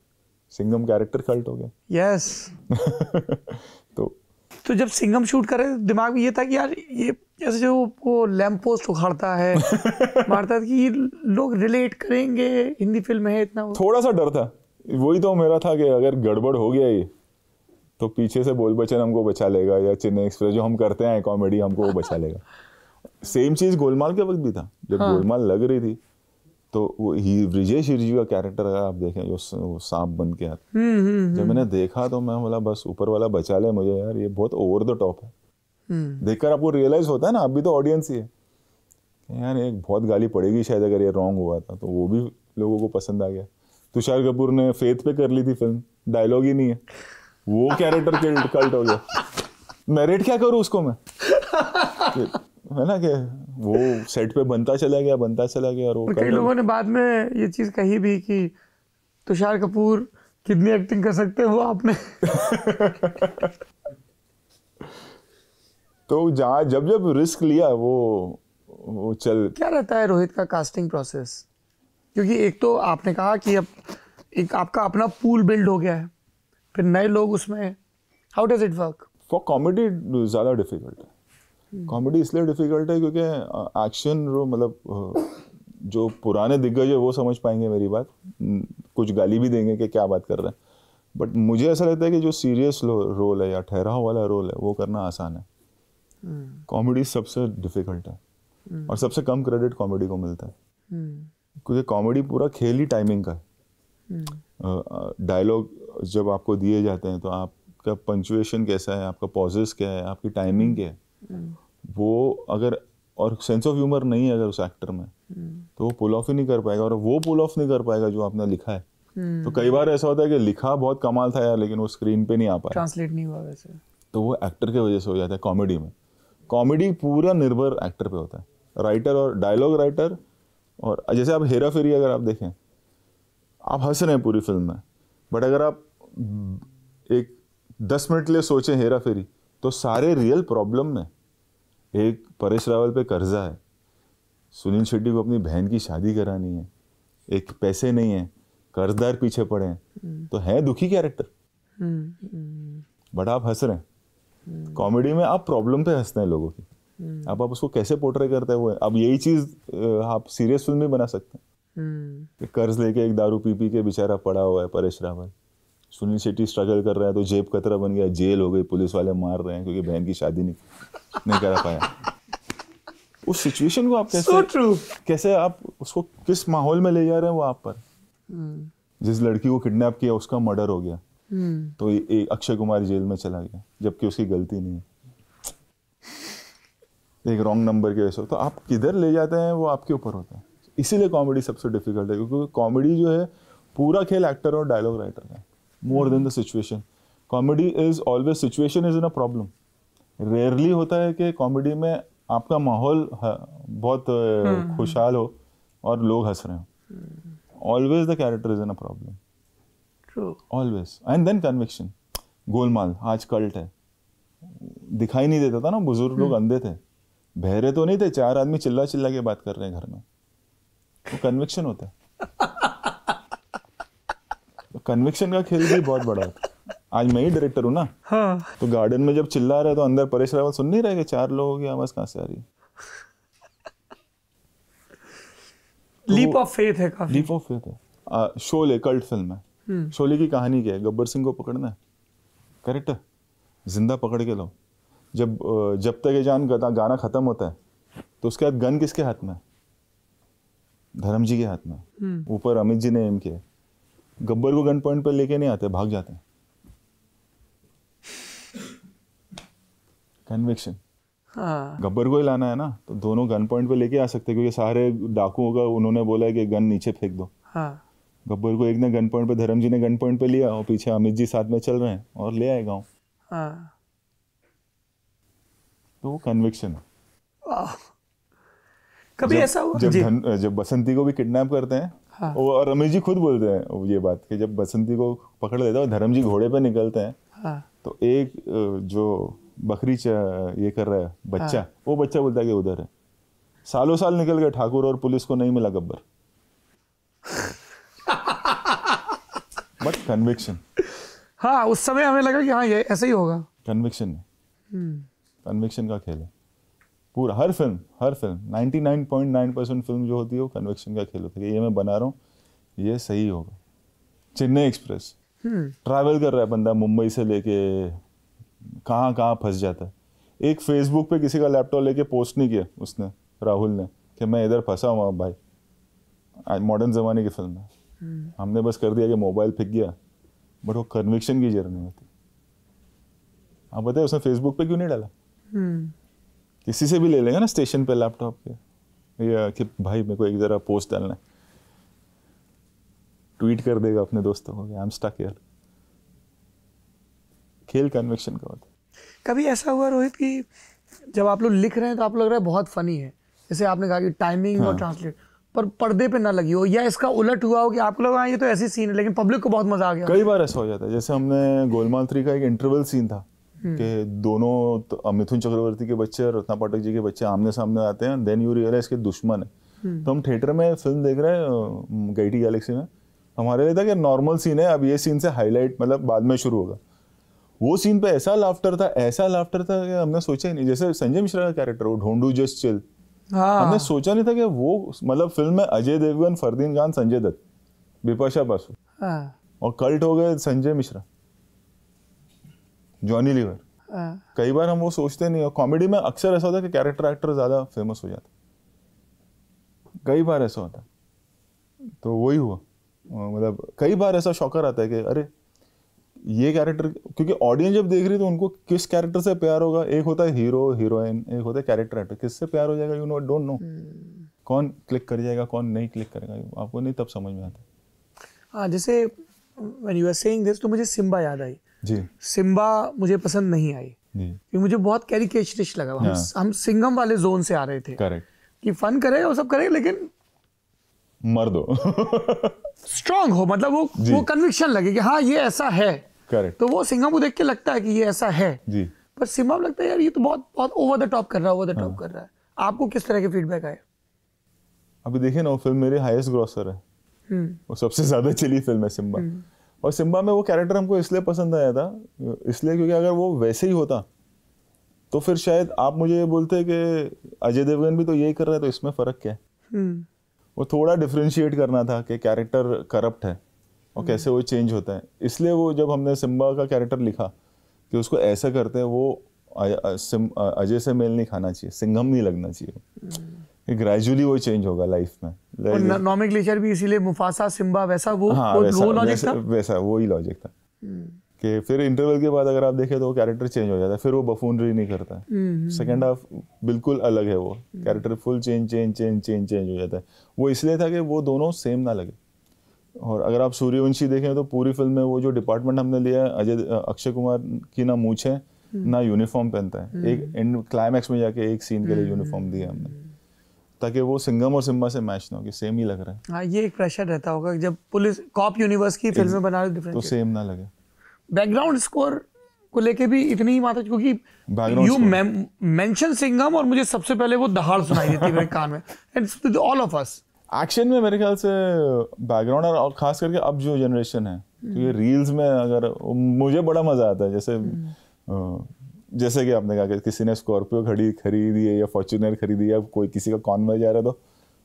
सिंगम कैरेक्टर कल्ट हो गया यस yes. तो तो जब सिंगम शूट करे दिमाग में ये था कि यार ये जैसे जो वो लैम्प पोस्ट उखाड़ता है मारता है कि लोग रिलेट करेंगे हिंदी फिल्म है इतना थोड़ा सा डर था वही तो मेरा था कि अगर गड़बड़ हो गया ये तो पीछे से बोल बचन हमको बचा लेगा या चेन्नई एक्सप्रेस जो हम करते हैं कॉमेडी हमको वो बचा लेगा सेम चीज़ गोलमाल के वक्त भी था जब हाँ। गोलमाल लग रही थी तो वो ही ब्रिजेश हिरजी का कैरेक्टर है आप देखें जो सांप बन के आता हम्म, हम्म, जब हम्म। मैंने देखा तो मैं बोला बस ऊपर वाला बचा ले मुझे यार ये बहुत ओवर द टॉप है देखकर आपको रियलाइज होता है ना आप भी तो ऑडियंस ही है यार एक बहुत गाली पड़ेगी शायद अगर ये रॉन्ग हुआ था तो वो भी लोगों को पसंद आ गया तुषार कपूर ने फेथ पे कर ली थी फिल्म डायलॉग ही नहीं है वो कैरेक्टर कल्ट हो गया मैरिट क्या करूँ उसको मैं है ना क्या वो सेट पे बनता चला गया बनता चला गया और वो कई लोगों ने बाद में ये चीज़ कही भी कि तुषार कपूर कितनी एक्टिंग कर सकते हो आपने तो जहाँ जब जब रिस्क लिया वो वो चल क्या रहता है रोहित का कास्टिंग प्रोसेस क्योंकि एक तो आपने कहा कि अब एक आपका अपना पूल बिल्ड हो गया है फिर नए लोग उसमें how does it work for comedy ज़्यादा डिफिकल्ट है कॉमेडी हम्म। इसलिए डिफिकल्ट है क्योंकि एक्शन रो मतलब जो पुराने दिग्गज है वो समझ पाएंगे मेरी बात कुछ गाली भी देंगे कि क्या बात कर रहे हैं बट मुझे ऐसा लगता है कि जो सीरियस रोल है या ठहराव वाला रोल है वो करना आसान है कॉमेडी हम्म। सबसे डिफिकल्ट है हम्म। और सबसे कम क्रेडिट कॉमेडी को मिलता है क्योंकि कॉमेडी पूरा खेल ही टाइमिंग का है डायलॉग जब आपको दिए जाते हैं तो आपका पंचुएशन कैसा है आपका पॉजेस क्या है आपकी टाइमिंग क्या है वो अगर और सेंस ऑफ ह्यूमर नहीं है अगर उस एक्टर में तो वो पुल ऑफ ही नहीं कर पाएगा और वो पुल ऑफ नहीं कर पाएगा जो आपने लिखा है तो कई बार ऐसा होता है कि लिखा बहुत कमाल था यार लेकिन वो स्क्रीन पे नहीं आ पाया ट्रांसलेट नहीं हुआ वैसे तो वो एक्टर की वजह से हो जाता है कॉमेडी में कॉमेडी पूरा निर्भर एक्टर पे होता है राइटर और डायलॉग राइटर और जैसे आप हेरा फेरी अगर आप देखें आप हंस रहे हैं पूरी फिल्म में बट अगर आप एक दस मिनट लिए सोचें हेरा फेरी तो सारे रियल प्रॉब्लम में एक परेश रावल पे कर्जा है सुनील शेट्टी को अपनी बहन की शादी करानी है एक पैसे नहीं है कर्जदार पीछे पड़े हैं हम्म। तो है दुखी कैरेक्टर हम्म, हम्म। बट आप हंस रहे हैं कॉमेडी में आप प्रॉब्लम पे हंसते हैं लोगों की अब आप उसको कैसे पोर्ट्रे करते हुए अब यही चीज आप सीरियस फिल्म भी बना सकते हैं कर्ज लेके एक दारू पी पी के बेचारा पड़ा हुआ है परेश रावल सुनील शेट्टी स्ट्रगल कर रहा है तो जेब कतरा बन गया जेल हो गई पुलिस वाले मार रहे हैं क्योंकि बहन की शादी नहीं नहीं करा पाया उस सिचुएशन को आप कैसे so कैसे आप उसको किस माहौल में ले जा रहे हैं वो आप पर hmm. जिस लड़की को किडनैप किया उसका मर्डर हो गया hmm. तो एक अक्षय कुमार जेल में चला गया जबकि उसकी गलती नहीं है एक रॉन्ग नंबर के वैसे तो आप किधर ले जाते हैं वो आपके ऊपर होता है इसीलिए कॉमेडी सबसे डिफिकल्ट है क्योंकि कॉमेडी जो है पूरा खेल एक्टर और डायलॉग राइटर का है more than the situation comedy is always situation is in a problem rarely होता है कि कॉमेडी में आपका माहौल बहुत हम्म। खुशहाल हो और लोग हंस रहे हो always the character is in a problem always and then conviction Golmaal आज कल्ट है दिखाई नहीं देता था ना बुजुर्ग लोग हम्म। अंधे थे बहरे तो नहीं थे चार आदमी चिल्ला चिल्ला के बात कर रहे हैं घर में तो कन्विक्शन होता है कन्विक्शन का खेल भी बहुत बड़ा आज मैं ही डायरेक्टर हूँ ना हाँ। तो गार्डन में जब चिल्ला रहे तो अंदर परेश रावल सुन नहीं रहे चार लोगों की आवाज कहाँ से आ रही है लीप ऑफ फेथ है काफी लीप ऑफ फेथ है आ, शोले कल्ट फिल्म है हम्म। शोले की कहानी क्या है गब्बर सिंह को पकड़ना है करेक्ट जिंदा पकड़ के लो जब जब तक ये जान गाना खत्म होता है तो उसके बाद गन किसके हाथ में धर्म जी के हाथ में हम्म। ऊपर अमित जी ने एम किया गब्बर को गन पॉइंट पर लेके नहीं आते भाग जाते हैं कन्विक्शन हाँ। गब्बर को ही लाना है ना तो दोनों गन पॉइंट पे लेके आ सकते क्योंकि सारे डाकुओं का उन्होंने बोला है कि गन नीचे फेंक दो हाँ। गब्बर को एक ने गन पॉइंट पे धर्म जी ने गन पॉइंट पे लिया और पीछे अमित जी साथ में चल रहे हैं और ले आए गाँव हाँ। तो कन्विक्शन कभी जब, ऐसा हुआ जब, जब बसंती को भी किडनैप करते हैं हाँ। और रमेश जी खुद बोलते हैं ये बात कि जब बसंती को पकड़ लेता है धर्म जी घोड़े पे निकलते हैं हाँ। तो एक जो बकरी ये कर रहा है बच्चा हाँ। वो बच्चा बोलता है कि उधर है सालों साल निकल गए ठाकुर और पुलिस को नहीं मिला गब्बर बट कन्विक्शन हाँ उस समय हमें लगा कि हाँ ये ऐसे ही होगा कन्विक्शन है कन्विक्शन हम्म। का खेल है पूरा हर फिल्म हर फिल्म 99.9 परसेंट फिल्म जो होती है वो कन्वेक्शन का खेल होता है ये मैं बना रहा हूँ ये सही होगा चेन्नई एक्सप्रेस ट्रैवल हम्म। कर रहा है बंदा मुंबई से लेके कहाँ कहाँ फंस जाता है एक फेसबुक पे किसी का लैपटॉप लेके पोस्ट नहीं किया उसने राहुल ने कि मैं इधर फंसा हुआ भाई मॉडर्न ज़माने की फिल्म है हम्म। हमने बस कर दिया कि मोबाइल फेंक गया बट वो कन्विक्शन की जर्नी होती आप बताए उसने फेसबुक पे क्यों नहीं डाला हम्म। किसी से भी ले लेंगे ना स्टेशन पे लैपटॉप के या कि भाई मेरे को एक ज़रा पोस्ट डालना है ट्वीट कर देगा अपने दोस्तों को आई एम स्टक यार खेल कन्वेक्शन का होता कभी ऐसा हुआ रोहित कि जब आप लोग लिख रहे हैं तो आप लग रहा है बहुत फनी है जैसे आपने कहा कि टाइमिंग हाँ। और ट्रांसलेट पर पर्दे पे ना लगी हो या इसका उलट हुआ हो कि आप लोग हाँ, ये तो ऐसी सीन है लेकिन पब्लिक को बहुत मजा आ गया कई बार ऐसा हो जाता है जैसे हमने गोलमाल थ्री का एक इंटरवल सीन था हम्म। कि दोनों तो, मिथुन चक्रवर्ती के बच्चे और रत्ना पाठक जी के बच्चे आमने सामने आते हैं देन यू रियलाइज के दुश्मन है हम्म। तो हम थिएटर में फिल्म देख रहे हैं गैटी गैलेक्सी में हमारे लिए था कि नॉर्मल सीन है अब ये सीन से हाईलाइट मतलब बाद में शुरू होगा वो सीन पे ऐसा लाफ्टर था ऐसा लाफ्टर था कि हमने सोचा ही नहीं जैसे संजय मिश्रा का कैरेक्टर वो ढोंडू जस्ट चिल हाँ। हमने सोचा नहीं था कि वो मतलब फिल्म में अजय देवगन फरदीन खान संजय दत्त बिपाशा बासु हाँ। और कल्ट हो गए संजय मिश्रा जॉनी लीवर हाँ। कई बार हम वो सोचते नहीं और कॉमेडी में अक्सर ऐसा होता है कि कैरेक्टर एक्टर ज़्यादा फेमस हो जाता कई बार ऐसा होता तो वही हुआ मतलब कई बार ऐसा शॉकर आता है कि अरे ये कैरेक्टर क्योंकि ऑडियंस जब देख रही है तो उनको किस कैरेक्टर से प्यार होगा एक होता है हीरो हीरोइन एक होता है कैरेक्टर एक्टर किससे प्यार हो जाएगा यू नो डोंट नो कौन क्लिक कर जाएगा कौन नहीं क्लिक करेगा आपको नहीं तब समझ में आता हाँ जैसे when you are saying this तो मुझे सिम्बा याद आई जी सिम्बा मुझे पसंद नहीं आई क्योंकि मुझे बहुत कैरिकेचरिश लगा हम हाँ। हम सिंगम वाले जोन से आ रहे थे करेक्ट कि फन करे वो सब करें लेकिन मर दो स्ट्रांग हो मतलब वो वो कन्विक्शन लगे कि हाँ ये ऐसा है करेक्ट तो वो सिंगम को देख के लगता है कि ये ऐसा है जी पर सिम्बा लगता है यार ये तो बहुत बहुत ओवर द टॉप कर रहा है ओवर द टॉप कर रहा है आपको किस तरह के फीडबैक आए अभी देखिए ना वो फिल्म मेरी हाईएस्ट ग्रॉसर है हम्म। वो सबसे ज्यादा चली फिल्म है सिम्बा हम्म। और सिम्बा में वो कैरेक्टर हमको इसलिए पसंद आया था इसलिए क्योंकि अगर वो वैसे ही होता तो फिर शायद आप मुझे ये बोलते कि अजय देवगन भी तो यही कर रहा है तो इसमें फ़र्क क्या है हम्म। वो थोड़ा डिफ्रेंशिएट करना था कि कैरेक्टर करप्ट है और हम्म। कैसे वो चेंज होता है इसलिए वो जब हमने सिम्बा का कैरेक्टर लिखा कि उसको ऐसा करते हैं वो अजय से मेल नहीं खाना चाहिए सिंघम नहीं लगना चाहिए हम्म। ग्रेजुअली वो चेंज होगा लाइफ में नॉमिक भी इसीलिए मुफासा सिम्बा वैसा वो हाँ, वो, वैसा, वो लॉजिक था वैसा वो ही लॉजिक था हम्म। कि फिर इंटरवल के बाद अगर आप देखें तो कैरेक्टर चेंज हो जाता है फिर वो बफूनरी नहीं करता सेकंड हाफ हम्म, हम्म, बिल्कुल अलग है वो character full change change change change change हो जाता है वो इसलिए था कि वो दोनों सेम ना लगे और अगर आप सूर्यवंशी देखें तो पूरी फिल्म में वो जो डिपार्टमेंट हमने लिया है अजय अक्षय कुमार की ना मूछ है ना यूनिफॉर्म पहनता है एक एंड क्लाइमैक्स में जाके एक सीन के लिए यूनिफॉर्म दिया हमने ताकि वो सिंगम और सिम्बा से मैच ना हो कि सेम ही लग रहा है हाँ ये एक प्रेशर रहता होगा जब पुलिस कॉप यूनिवर्स की फिल्में बना रहे तो सेम ना लगे बैकग्राउंड स्कोर को लेके भी इतनी ही माता क्योंकि यू मेंशन सिंगम और मुझे सबसे पहले वो दहाड़ सुनाई देती है मेरे कान में and all of us action में मेरे ख्याल से बैकग्राउंड और खास करके अब जो जनरेशन है तो ये रील्स में अगर मुझे बड़ा मजा आता है जैसे हम्म। जैसे कि आपने कहा कि किसी ने स्कॉर्पियो खड़ी खरीदी है या फॉर्चुनर खरीदी है कोई किसी का कॉन में जा रहा है तो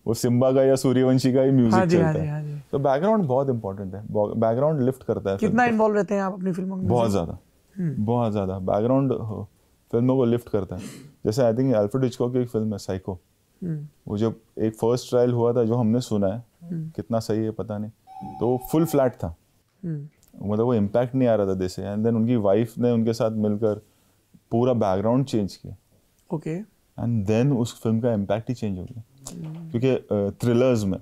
वो सिम्बा का या सूर्यवंशी का ही म्यूजिक हाँ चलता हाँ है हाँ तो बैकग्राउंड बहुत इंपॉर्टेंट है बैकग्राउंड लिफ्ट करता है कितना इन्वॉल्व रहते हैं आप अपनी फिल्मों में बहुत ज़्यादा हम्म। बहुत ज़्यादा बैकग्राउंड फिल्मों को लिफ्ट करता है जैसे आई थिंक एल्फ्रेड हिचकॉक की एक फिल्म है साइको हम्म। वो जब एक फर्स्ट ट्रायल हुआ था जो हमने सुना है हम्म। कितना सही है पता नहीं तो फुल फ्लैट था मतलब वो इम्पैक्ट नहीं आ रहा था जैसे एंड देन उनकी वाइफ ने उनके साथ मिलकर पूरा बैकग्राउंड चेंज किया ओके एंड देन उस फिल्म का इम्पैक्ट ही चेंज हो गया क्योंकि थ्रिलर्स में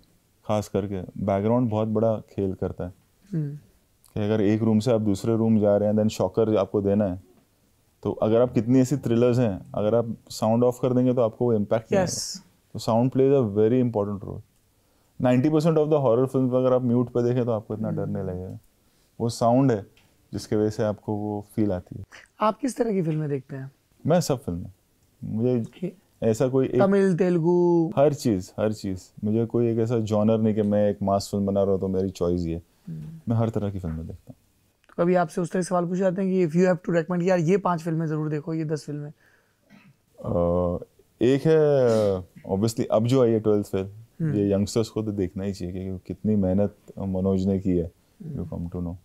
खास करके बैकग्राउंड बहुत बड़ा खेल करता है hmm. कि अगर एक रूम से आप दूसरे रूम जा रहे हैं देन शॉकर आपको देना है तो अगर आप कितनी ऐसी थ्रिलर्स हैं अगर आप साउंड ऑफ कर देंगे तो आपको वो इम्पैक्ट yes. तो sound plays a very important role ninety percent of the horror film अगर आप म्यूट पर देखें तो आपको इतना डरने लगेगा वो साउंड है जिसके वजह से आपको वो फील आती है आप किस तरह की फिल्में देखते हैं मैं सब फिल्में मुझे ऐसा कोई एक तमिल तेलुगु हर चीज़ हर चीज़ मुझे कोई एक ऐसा जॉनर नहीं कि मैं एक मास फिल्म बना रहा हूँ तो मेरी चॉइस ये हम्म। मैं हर तरह की फिल्में देखता हूँ तो कभी आपसे उस तरह सवाल पूछे जाते हैं कि if you have to recommend यार ये पांच फिल्में ज़रूर देखो ये दस फिल्में एक है ऑब्वियसली अब जो आई है ट्वेल्थ फिल्म हम्म। ये यंगस्टर्स को तो देखना ही चाहिए क्योंकि कितनी मेहनत मनोज ने की है यू कम टू नो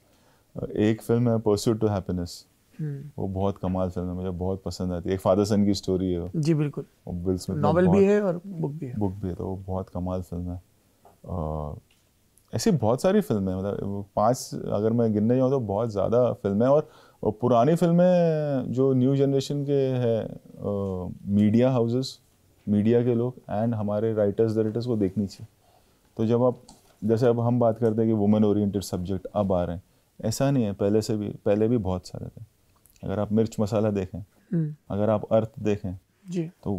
एक फिल्म है परस्यूट टू हैप्पीनेस वो बहुत कमाल फिल्म है मुझे बहुत पसंद आती है एक फादर सन की स्टोरी है जी बिल्कुल विल स्मिथ नॉवल भी है और बुक भी है बुक भी है तो वो बहुत कमाल फिल्म है ऐसी बहुत सारी फिल्में मतलब पांच अगर मैं गिनने जाऊँ तो बहुत ज़्यादा फिल्में और पुरानी फिल्में जो न्यू जनरेशन के है मीडिया हाउसेस मीडिया के लोग एंड हमारे राइटर्स डायरेक्टर्स को देखनी चाहिए तो जब आप जैसे अब हम बात करते हैं कि वुमेन ओरिएंटेड सब्जेक्ट अब आ रहे हैं ऐसा नहीं है पहले से भी पहले भी बहुत सारे थे अगर आप मिर्च मसाला देखें हम्म। अगर आप अर्थ देखें जी तो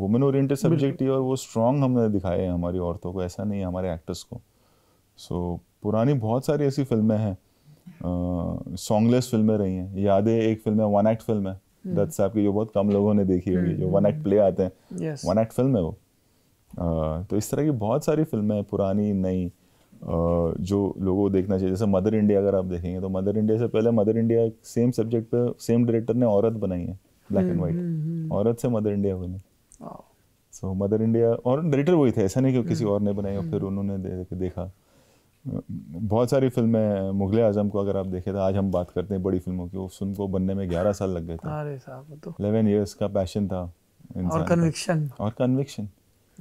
वुमेन ओरिएंटेड सब्जेक्ट ही और वो स्ट्रॉन्ग हमने दिखाए हैं हमारी औरतों को ऐसा नहीं है हमारे एक्टर्स को सो so, पुरानी बहुत सारी ऐसी फिल्में हैं सॉन्गलेस फिल्में रही हैं यादें एक फिल्म है वन एक्ट फिल्म है हम्म। दत्त साहब की जो बहुत कम लोगों ने देखी होगी जो वन एक्ट प्ले आते हैं वन एक्ट फिल्म है वो तो इस तरह की बहुत सारी फिल्में पुरानी नई जो लोगों को देखना चाहिए जैसे मदर इंडिया अगर आप देखेंगे तो मदर इंडिया से पहले मदर इंडिया सेम सब्जेक्ट पे सेम डायरेक्टर ने औरत बनाई है ब्लैक एंड वाइट औरत से मदर इंडिया बनी सो मदर इंडिया और डायरेक्टर वही थे ऐसा नहीं कि किसी हम्म, और ने बनाई और फिर हम्म। उन्होंने दे, देखा बहुत सारी फिल्में मुगले आजम को अगर आप देखे तो आज हम बात करते हैं बड़ी फिल्मों की उस उनको बनने में ग्यारह साल लग गए थे अरे साहब तो इलेवन ईयर्स का पैशन था और कन्विक्शन और कन्विक्शन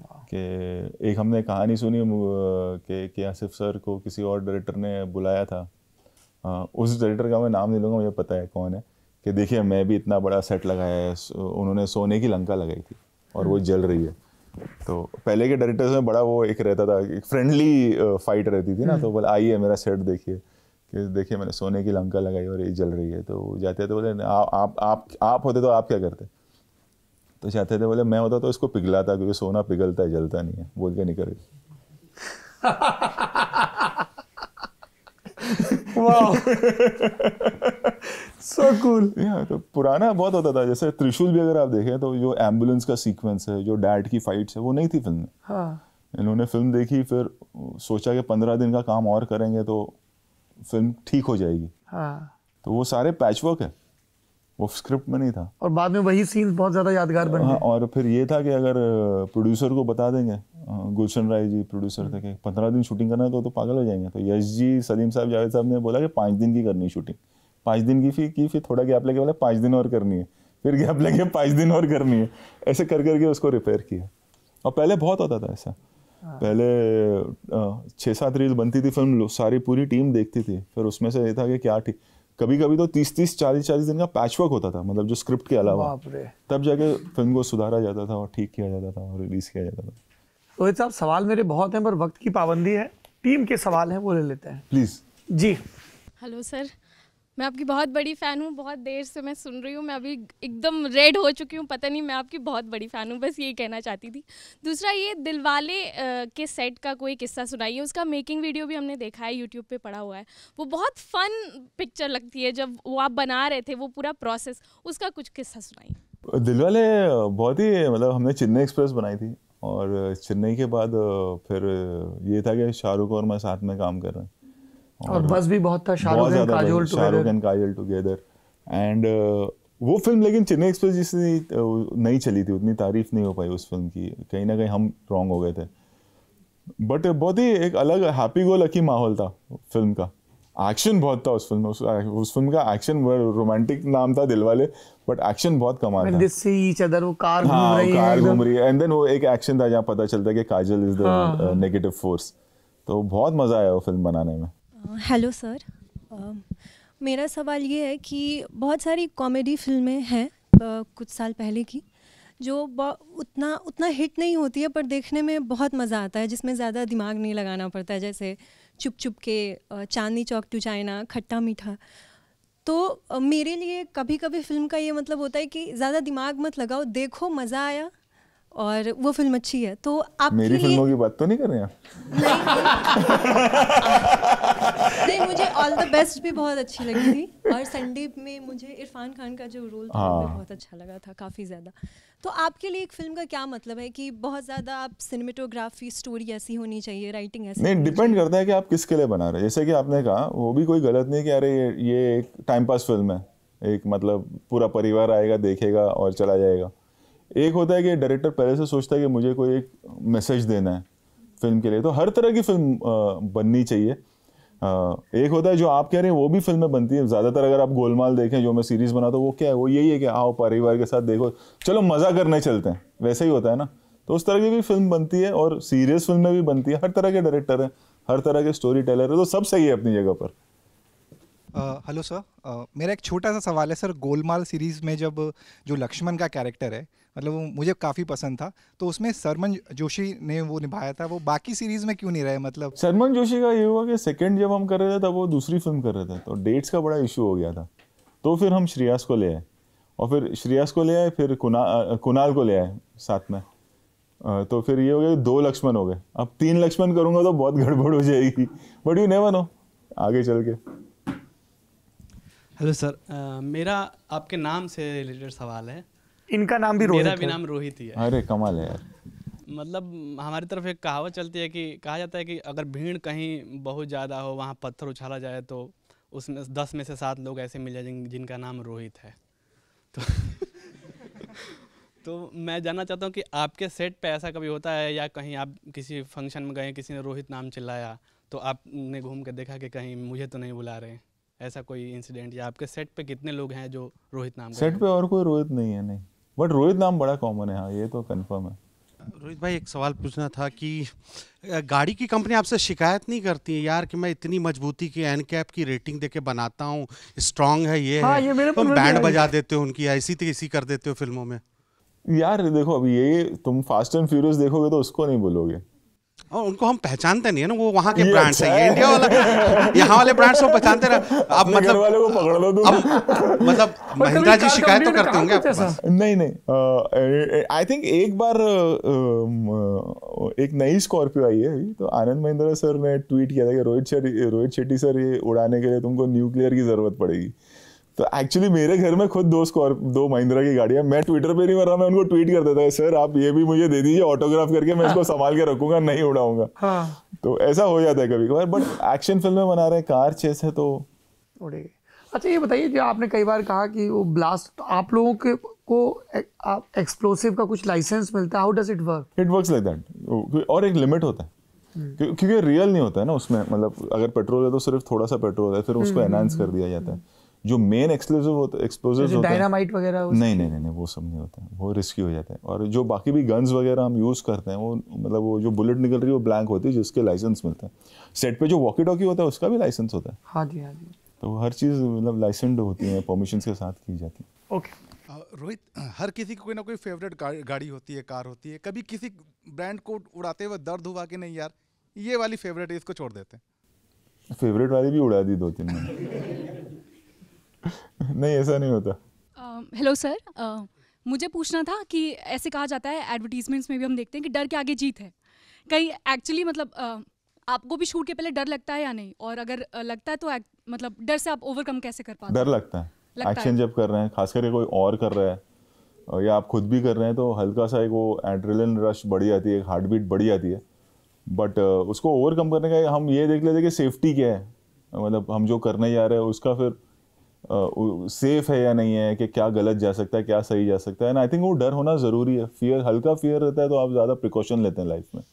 कि एक हमने कहानी सुनी कि के आसिफ सर को किसी और डायरेक्टर ने बुलाया था आ, उस डायरेक्टर का मैं नाम नहीं लूँगा मुझे पता है कौन है कि देखिए मैं भी इतना बड़ा सेट लगाया है उन्होंने सोने की लंका लगाई थी और वो हम्म। जल रही है तो पहले के डायरेक्टर्स में बड़ा वो एक रहता था एक फ्रेंडली फाइट रहती थी ना तो हम्म। बोले आइए मेरा सेट देखिए कि देखिए मैंने सोने की लंका लगाई और ये जल रही है तो जाते तो बोले आप आप आप आप होते तो आप क्या करते तो चाहते थे बोले मैं होता तो इसको पिघलाता क्योंकि सोना पिघलता है जलता नहीं है बोल के निकल सो कूल तो पुराना बहुत होता था जैसे त्रिशूल भी अगर आप देखें तो जो एम्बुलेंस का सीक्वेंस है जो डैड की फाइट्स है वो नहीं थी फिल्म में हाँ. इन्होंने फिल्म देखी फिर सोचा कि पंद्रह दिन का काम और करेंगे तो फिल्म ठीक हो जाएगी हाँ. तो वो सारे पैचवर्क है वो स्क्रिप्ट में नहीं था और बाद में वही सीन बहुत ज़्यादा यादगार बन हाँ, गया और फिर ये था कि अगर प्रोड्यूसर को बता देंगे गुलशन राय जी प्रोड्यूसर थे कि हम्म। पंद्रह दिन शूटिंग करना है तो तो पागल हो जाएंगे तो यश जी सलीम साहब जावेद साहब ने बोला कि पाँच दिन की करनी है शूटिंग पाँच दिन की फी की फिर थोड़ा गैप लेके बोला पाँच दिन और करनी है फिर गैप लेके पाँच दिन और करनी है ऐसे कर करके उसको रिपेयर किया और पहले बहुत होता था ऐसा हाँ। पहले छः सात रील बनती थी फिल्म सारी पूरी टीम देखती थी फिर उसमें से ये था कि क्या ठीक कभी कभी तो तीस तीस चालीस चालीस दिन का पैचवर्क होता था मतलब जो स्क्रिप्ट के अलावा तब जाके फिल्म को सुधारा जाता था और ठीक किया जाता था और रिलीज किया जाता था रोहित साहब सवाल मेरे बहुत हैं पर वक्त की पाबंदी है टीम के सवाल हैं वो ले लेते हैं प्लीज जी हेलो सर मैं आपकी बहुत बड़ी फ़ैन हूँ बहुत देर से मैं सुन रही हूँ मैं अभी एकदम रेड हो चुकी हूँ पता नहीं मैं आपकी बहुत बड़ी फ़ैन हूँ बस यही कहना चाहती थी दूसरा ये दिलवाले के सेट का कोई किस्सा सुनाइए उसका मेकिंग वीडियो भी हमने देखा है यूट्यूब पे पड़ा हुआ है वो बहुत फ़न पिक्चर लगती है जब वो आप बना रहे थे वो पूरा प्रोसेस उसका कुछ किस्सा सुनाइए दिलवाले बहुत ही मतलब हमने चेन्नई एक्सप्रेस बनाई थी और चेन्नई के बाद फिर ये था कि शाहरुख और मैं साथ में काम कर रहे हैं और, बस भी बहुत था Shahrukh and Kajol Shahrukh and Kajol together and uh, वो फिल्म लेकिन चेन्नई एक्सप्रेस जिसने नहीं चली थी उतनी तारीफ नहीं हो पाई उस फिल्म की कहीं ना कहीं हम रॉन्ग हो गए थे बट uh, बहुत ही एक अलग हैप्पी गो लकी माहौल था फिल्म का एक्शन बहुत था उस फिल्म में उस, फिल्म uh, का एक्शन रोमांटिक नाम था दिलवाले बट एक्शन बहुत कमाल था सी ईच अदर वो कार घूम हाँ, रही कार घूम रही है एंड देन वो एक एक्शन था जहाँ पता चलता है कि Kajal is the negative force तो बहुत मजा आया वो फिल्म बनाने में हेलो सर मेरा सवाल ये है कि बहुत सारी कॉमेडी फिल्में हैं कुछ साल पहले की जो उतना उतना हिट नहीं होती है पर देखने में बहुत मज़ा आता है जिसमें ज़्यादा दिमाग नहीं लगाना पड़ता है जैसे चुप चुप के चांदनी चौक टू चाइना खट्टा मीठा तो मेरे लिए कभी कभी फिल्म का ये मतलब होता है कि ज़्यादा दिमाग मत लगाओ देखो मज़ा आया और वो फिल्म अच्छी है तो आप मेरी फिल्मों की बात तो नहीं कर रहे हैं नहीं, नहीं मुझे ऑल द बेस्ट भी बहुत अच्छी लगी थी और संडे में मुझे इरफान खान का जो रोल था हाँ। बहुत अच्छा लगा था काफ़ी ज़्यादा तो आपके लिए एक फिल्म का क्या मतलब है कि बहुत ज़्यादा आप सिनेमेटोग्राफी स्टोरी ऐसी होनी चाहिए राइटिंग ऐसी नहीं डिपेंड करता है कि आप किसके लिए बना रहे हैं जैसे कि आपने कहा वो भी कोई गलत नहीं कि अरे ये ये एक टाइम पास फिल्म है एक मतलब पूरा परिवार आएगा देखेगा और चला जाएगा एक होता है कि डायरेक्टर पहले से सोचता है कि मुझे कोई एक मैसेज देना है फिल्म के लिए तो हर तरह की फिल्म बननी चाहिए एक होता है जो आप कह रहे हैं वो भी फिल्में बनती है ज़्यादातर अगर आप गोलमाल देखें जो मैं सीरीज़ बनाता हूँ वो क्या है वो यही है कि आओ परिवार के साथ देखो चलो मज़ा करने चलते हैं वैसे ही होता है ना तो उस तरह की भी फिल्म बनती है और सीरियस फिल्में भी बनती है हर तरह के डायरेक्टर हैं हर तरह के स्टोरी टेलर है तो सब सही है अपनी जगह पर हेलो सर मेरा एक छोटा सा सवाल है सर गोलमाल सीरीज़ में जब जो लक्ष्मण का कैरेक्टर है मतलब वो मुझे काफ़ी पसंद था तो उसमें सरमन जोशी ने वो निभाया था वो बाकी सीरीज़ में क्यों नहीं रहे मतलब सरमन जोशी का ये हुआ कि सेकंड जब हम कर रहे थे तब वो दूसरी फिल्म कर रहे थे तो डेट्स का बड़ा इशू हो गया था तो फिर हम श्रेयास को ले आए और फिर श्रेयास को ले आए फिर कुना कुणाल को ले आए साथ में तो फिर ये हो गया दो लक्ष्मण हो गए अब तीन लक्ष्मण करूँगा तो बहुत गड़बड़ हो जाएगी बट यू नेवर नो आगे चल के हेलो सर मेरा आपके नाम से रिलेटेड सवाल है इनका नाम भी रोहित मेरा भी नाम रोहित ही है अरे कमाल है यार मतलब हमारी तरफ एक कहावत चलती है कि कहा जाता है कि अगर भीड़ कहीं बहुत ज़्यादा हो वहाँ पत्थर उछाला जाए तो उसमें दस में से सात लोग ऐसे मिल जाए जिन, जिनका नाम रोहित है तो तो मैं जानना चाहता हूँ कि आपके सेट पे ऐसा कभी होता है या कहीं आप किसी फंक्शन में गए किसी ने रोहित नाम चिल्लाया तो आपने घूम के देखा कि कहीं मुझे तो नहीं बुला रहे हैं ऐसा कोई इंसिडेंट या आपके सेट पे कितने लोग हैं जो रोहित नाम सेट पे और कोई रोहित नहीं है नहीं बट रोहित नाम बड़ा कॉमन है हाँ ये तो कन्फर्म है रोहित भाई एक सवाल पूछना था कि गाड़ी की कंपनी आपसे शिकायत नहीं करती है यार कि मैं इतनी मजबूती की एन कैप की रेटिंग देके बनाता हूँ स्ट्रांग है ये हाँ, है ये मेरे तो बैंड बजा देते हो उनकी ऐसी तैसी कर देते हो फिल्मों में यार देखो अब ये तुम फास्ट एंड फ्यूरियस देखोगे तो उसको नहीं बोलोगे और हाँ, उनको हम पहचानते नहीं है ना वो वहाँ के ब्रांड्स अच्छा है इंडिया वाला यहाँ वाले ब्रांड्स को पहचानते ना अब मतलब वाले को पकड़ लो अब मतलब महिंद्रा जी शिकायत तो करते होंगे नहीं नहीं आई थिंक एक बार एक नई स्कॉर्पियो आई है तो आनंद महिंद्रा सर ने ट्वीट किया था कि रोहित शेट्टी रोहित शेट्टी सर ये उड़ाने के लिए तुमको न्यूक्लियर की जरूरत पड़ेगी तो एक्चुअली मेरे घर में खुद दो स्कॉर दो महिंद्रा की गाड़ी है मैं ट्विटर पे नहीं मर रहा मैं उनको ट्वीट कर देता है सर आप ये भी मुझे दे दीजिए ऑटोग्राफ करके मैं इसको हाँ। संभाल के रखूंगा नहीं उड़ाऊंगा हाँ। तो ऐसा हो जाता है कभी कभार बट एक्शन फिल्म में बना रहे हैं कार चेस है तो उड़ेगी अच्छा ये बताइए जो आपने कई बार कहा कि वो ब्लास्ट तो आप लोगों के को आप एक्सप्लोसिव का कुछ लाइसेंस मिलता है how does it work it works like that और एक लिमिट होता है हम्म। क्योंकि रियल नहीं होता है ना उसमें मतलब अगर पेट्रोल है तो सिर्फ थोड़ा सा पेट्रोल है फिर उसको एनहांस हम्म, हम्म, कर दिया जाता है जो मेन एक्सप्लोजिव होता एक्सप्लोजिव होते हैं डायनामाइट वगैरह नहीं नहीं नहीं नहीं वो सब नहीं होते हैं वो रिस्की हो जाते हैं और जो बाकी भी गन्स वगैरह हम यूज़ करते हैं वो मतलब वो जो बुलेट निकल रही है वो ब्लैंक होती है जिसके लाइसेंस मिलते हैं सेट पे जो वॉकी टॉकी होता है उसका भी लाइसेंस होता है हाँ जी हाँ जी तो हर चीज़ मतलब लाइसेंड होती है परमिशन के साथ की जाती है ओके रोहित हर किसी की कोई ना कोई फेवरेट गाड़ी होती है कार होती है कभी किसी ब्रांड को उड़ाते हुए दर्द हुआ कि नहीं यार ये वाली फेवरेट है इसको छोड़ देते हैं फेवरेट वाली भी उड़ा दी दो तीन मैंने नहीं ऐसा नहीं होता हेलो uh, सर uh, मुझे पूछना था कि ऐसे कहा जाता है एडवर्टीजमेंट्स में भी हम देखते हैं कि डर के आगे जीत है कहीं एक्चुअली मतलब uh, आपको भी शूट के पहले डर लगता है या नहीं और अगर uh, लगता है तो मतलब डर से आप ओवरकम कैसे कर पाते डर लगता है एक्शन जब कर रहे हैं खास करके कोई और कर रहा है या आप खुद भी कर रहे हैं तो हल्का सा एक वो एड्रेलिन रश बढ़ जाती है एक हार्ट बीट बढ़ जाती है बट उसको ओवरकम करने का हम ये देख लेते हैं कि सेफ्टी क्या है मतलब हम जो करने जा रहे हैं उसका फिर सेफ है या नहीं है कि क्या गलत जा सकता है क्या सही जा सकता है एंड आई थिंक वो डर होना ज़रूरी है फियर हल्का फियर रहता है तो आप ज़्यादा प्रिकॉशन लेते हैं लाइफ में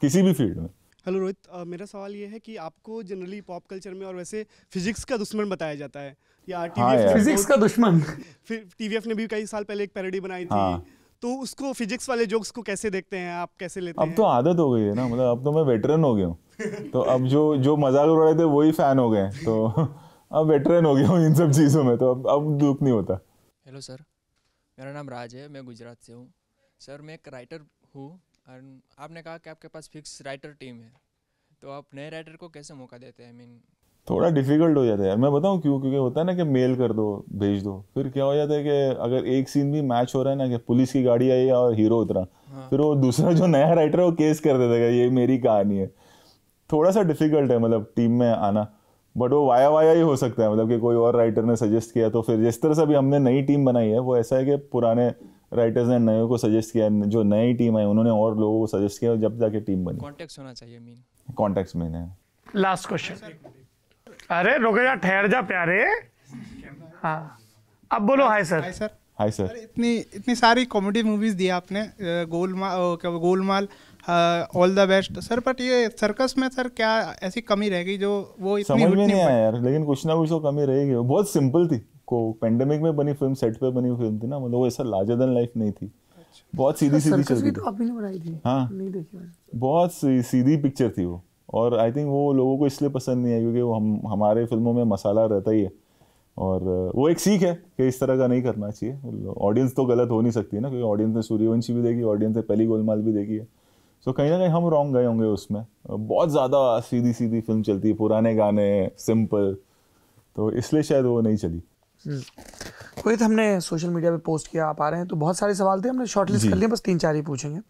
किसी भी फील्ड में हेलो रोहित मेरा सवाल ये है कि आपको जनरली पॉप कल्चर में और वैसे फिजिक्स का दुश्मन बताया जाता है या टीवीएफ हाँ फिजिक्स का दुश्मन फिर टीवीएफ ने भी कई साल पहले एक पैरडी बनाई थी हाँ। तो उसको फिजिक्स वाले जोक्स को कैसे देखते हैं आप कैसे लेते अब हैं अब तो आदत हो गई है ना मतलब अब तो मैं वेटरन हो गया हूँ तो अब जो जो मजाक उड़ा रहे थे वही फैन हो गए तो अब वेटरन हो गया हूँ इन सब चीज़ों में तो अब अब दुख नहीं होता हेलो सर मेरा नाम राज है मैं गुजरात से हूँ सर मैं एक राइटर हूँ और आपने कहा कि आपके पास फिक्स राइटर टीम है तो आप नए राइटर को कैसे मौका देते हैं आई I मीन mean... थोड़ा डिफिकल्ट हो जाता है यार मैं बताऊँ क्यों क्योंकि होता है ना कि मेल कर दो भेज दो फिर क्या हो जाता है कि अगर एक सीन भी मैच हो रहा है ना कि पुलिस की गाड़ी आई और हीरो उतरा हाँ। फिर वो दूसरा जो नया राइटर है वो केस कर देता है ये मेरी कहानी है थोड़ा सा डिफिकल्ट है मतलब टीम में आना बट वो वाया वाया ही हो सकता है मतलब कि कोई और राइटर ने सजेस्ट किया तो फिर जिस तरह से अभी हमने नई टीम बनाई है वो ऐसा है कि पुराने राइटर्स ने नए को सजेस्ट किया जो नई टीम आई उन्होंने और लोगों को सजेस्ट किया जब जाके टीम बनी कॉन्टेक्ट होना चाहिए मीन कॉन्टेक्ट मीन है लास्ट क्वेश्चन अरे रुक जा ठहर जा प्यारे हाँ अब बोलो hi sir hi sir hi sir इतनी इतनी सारी कॉमेडी मूवीज दी आपने Golmaal Golmaal all the best sir but ये सर्कस में सर क्या ऐसी कमी रह गई जो वो इतनी समझ में नहीं आया यार लेकिन कुछ ना कुछ तो कमी रहेगी बहुत सिंपल थी को पेंडेमिक में बनी फिल्म सेट पे बनी फिल्म थी ना मतलब वो ऐसा लार्जर देन लाइफ नहीं थी अच्छा। बहुत सीधी तो सीधी चल रही तो थी हाँ नहीं देखी बहुत सीधी पिक्चर थी वो और आई थिंक वो लोगों को इसलिए पसंद नहीं आई क्योंकि वो हम हमारे फिल्मों में मसाला रहता ही है और वो एक सीख है कि इस तरह का नहीं करना चाहिए ऑडियंस तो गलत हो नहीं सकती है ना क्योंकि ऑडियंस ने सूर्यवंशी भी देखी ऑडियंस ने पहली गोलमाल भी देखी है सो कहीं ना कहीं हम रॉन्ग गए होंगे उसमें बहुत ज़्यादा सीधी सीधी फिल्म चलती है पुराने गाने सिंपल तो इसलिए शायद वो नहीं चली कोई हम्म। तो हमने सोशल मीडिया पे पोस्ट किया आप आ रहे हैं तो बहुत सारे सवाल थे हमने शॉर्टलिस्ट कर लिए बस तीन चार ही पूछेंगे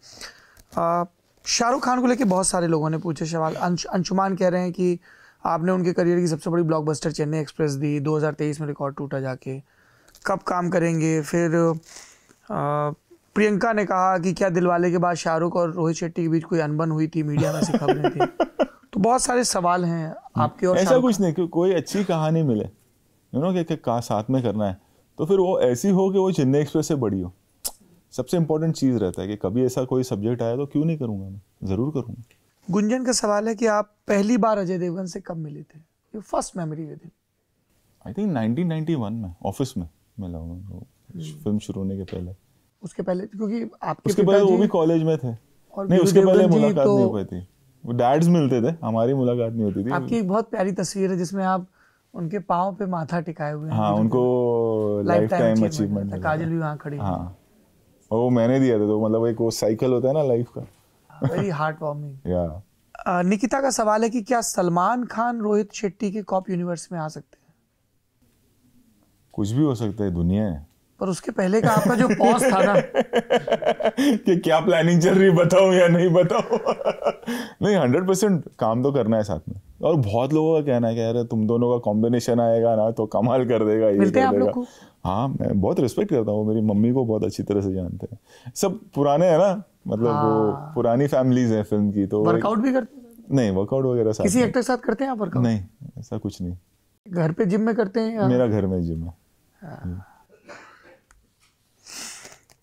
शाहरुख खान को लेके बहुत सारे लोगों ने पूछे सवाल अंशुमान कह रहे हैं कि आपने उनके करियर की सबसे बड़ी ब्लॉकबस्टर चेन्नई एक्सप्रेस दी 2023 में रिकॉर्ड टूटा जाके कब काम करेंगे फिर आ, प्रियंका ने कहा कि क्या दिलवाले के बाद शाहरुख और रोहित शेट्टी के बीच कोई अनबन हुई थी मीडिया में ऐसी खबरें थी तो बहुत सारे सवाल हैं आपके और ऐसा कुछ नहीं कि कोई अच्छी कहानी मिले यू नो कि कहा साथ में करना है तो फिर वो ऐसी हो कि वो चेन्नई एक्सप्रेस से बड़ी हो सबसे इम्पोर्टेंट चीज़ रहता है कि कभी ऐसा कोई सब्जेक्ट आया तो क्यों नहीं करूँगा मैं ज़रूर करूँगा गुंजन का सवाल है कि आप पहली बार अजय देवगन से कब मिले थे ये first memory with him I think 1991 में ऑफिस में मिला हूँ फिल्म hmm. शुरू होने के पहले उसके पहले क्योंकि आपके उसके पहले वो भी कॉलेज में थे नहीं उसके पहले मुलाकात तो, नहीं हो वो डैड्स मिलते थे हमारी मुलाकात नहीं होती थी आपकी एक बहुत प्यारी तस्वीर है जिसमें आप उनके पाँव पे माथा टिकाए हुए हैं हाँ उनको लाइफ टाइम अचीवमेंट काजल भी वहाँ खड़ी हाँ और वो मैंने दिया था तो मतलब एक वो साइकिल होता है ना लाइफ का वेरी हार्ट वार्मिंग या निकिता का सवाल है कि क्या सलमान खान रोहित शेट्टी के कॉप यूनिवर्स में आ सकते हैं कुछ भी हो सकता है दुनिया है पर उसके पहले का आपका जो पॉज था ना कि क्या प्लानिंग चल रही बताऊं या नहीं बताऊं नहीं हंड्रेड परसेंट काम तो करना है साथ में और बहुत लोगों का कहना है कह रहे तुम दोनों का कॉम्बिनेशन आएगा ना तो कमाल कर देगा ये मिलते कर देगा हाँ मैं बहुत रिस्पेक्ट करता हूँ मेरी मम्मी को बहुत अच्छी तरह से जानते हैं सब पुराने हैं ना मतलब हाँ। वो पुरानी फैमिलीज हैं फिल्म की तो वर्कआउट भी करते हैं नहीं वर्कआउट वगैरह साथ किसी एक्टर के साथ करते हैं आप वर्कआउट नहीं ऐसा कुछ नहीं घर पे जिम में करते हैं मेरा घर में जिम है हाँ।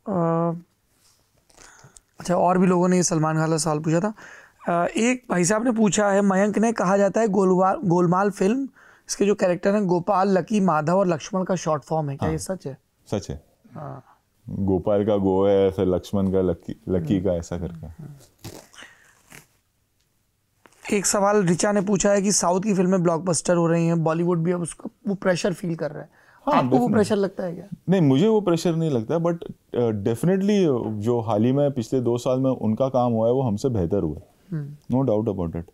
अच्छा और भी लोगों ने सलमान खान का सवाल पूछा था एक भाई साहब ने पूछा है मयंक ने कहा जाता है गोलवाल गोलमाल फिल्म इसके जो कैरेक्टर हैं गोपाल लकी माधव और लक्ष्मण का शॉर्ट फॉर्म है क्या हाँ, ये सच है सच है हाँ। गोपाल का गो है फिर लक्ष्मण का लकी लकी का ऐसा करके एक सवाल रिचा ने पूछा है कि साउथ की फिल्में ब्लॉकबस्टर हो रही हैं बॉलीवुड भी अब उसको वो प्रेशर फील कर रहा है हाँ, आपको वो प्रेशर लगता है क्या नहीं मुझे वो प्रेशर नहीं लगता बट डेफिनेटली uh, जो हाल ही में पिछले दो साल में उनका काम हुआ है वो हमसे बेहतर हुआ है नो डाउट अबाउट इट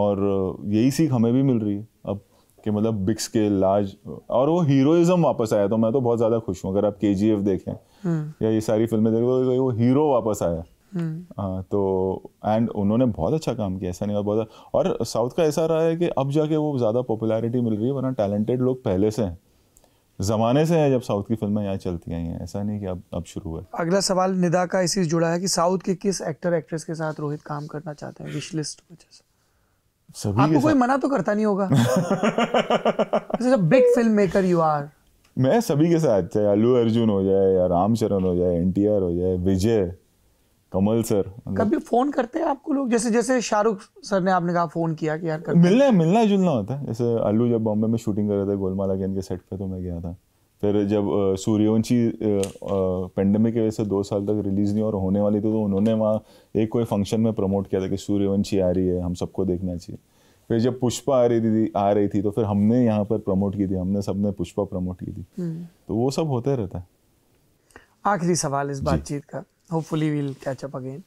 और uh, यही सीख हमें भी मिल रही है अब कि मतलब बिग स्केल लार्ज और वो हीरोइज्म वापस आया तो मैं तो बहुत ज़्यादा खुश हूँ अगर आप के जी एफ देखें हम्म। या ये सारी फिल्में देखें तो वो हीरो वापस आया हम्म। आ, तो एंड उन्होंने बहुत अच्छा काम किया ऐसा नहीं और बहुत और साउथ का ऐसा रहा है कि अब जाके वो ज़्यादा पॉपुलैरिटी मिल रही है वरना टैलेंटेड लोग पहले से हैं ज़माने से है जब साउथ की फिल्में यहाँ चलती आई हैं ऐसा नहीं कि अब अब शुरू है अगला सवाल निदा का इसी जुड़ा है कि साउथ के किस एक्टर एक्ट्रेस के साथ रोहित काम करना चाहते हैं विश लिस्ट सभी आपको कोई मना तो करता नहीं होगा big film maker you are मैं सभी के साथ चाहे अल्लू अर्जुन हो जाए या रामचरण हो जाए एन हो जाए विजय कमल सर मतलब कभी फोन करते हैं आपको लोग जैसे जैसे शाहरुख सर ने आपने कहा फोन किया कि यार मिलना है, मिलना है, जुलना होता है जैसे अल्लू जब बॉम्बे में शूटिंग कर रहे थे गोलमाला गेंद के सेट पे तो मैं गया था फिर जब सूर्यवंशी पेंडेमिक की वजह से दो साल तक रिलीज़ नहीं और होने वाली थी तो उन्होंने वहाँ एक कोई फंक्शन में प्रमोट किया था कि सूर्यवंशी आ रही है हम सबको देखना चाहिए फिर जब पुष्पा आ रही थी आ रही थी तो फिर हमने यहाँ पर प्रमोट की थी हमने सबने पुष्पा प्रमोट की थी हम्म। तो वो सब होते रहता है आखिरी सवाल इस बातचीत का hopefully we'll catch up again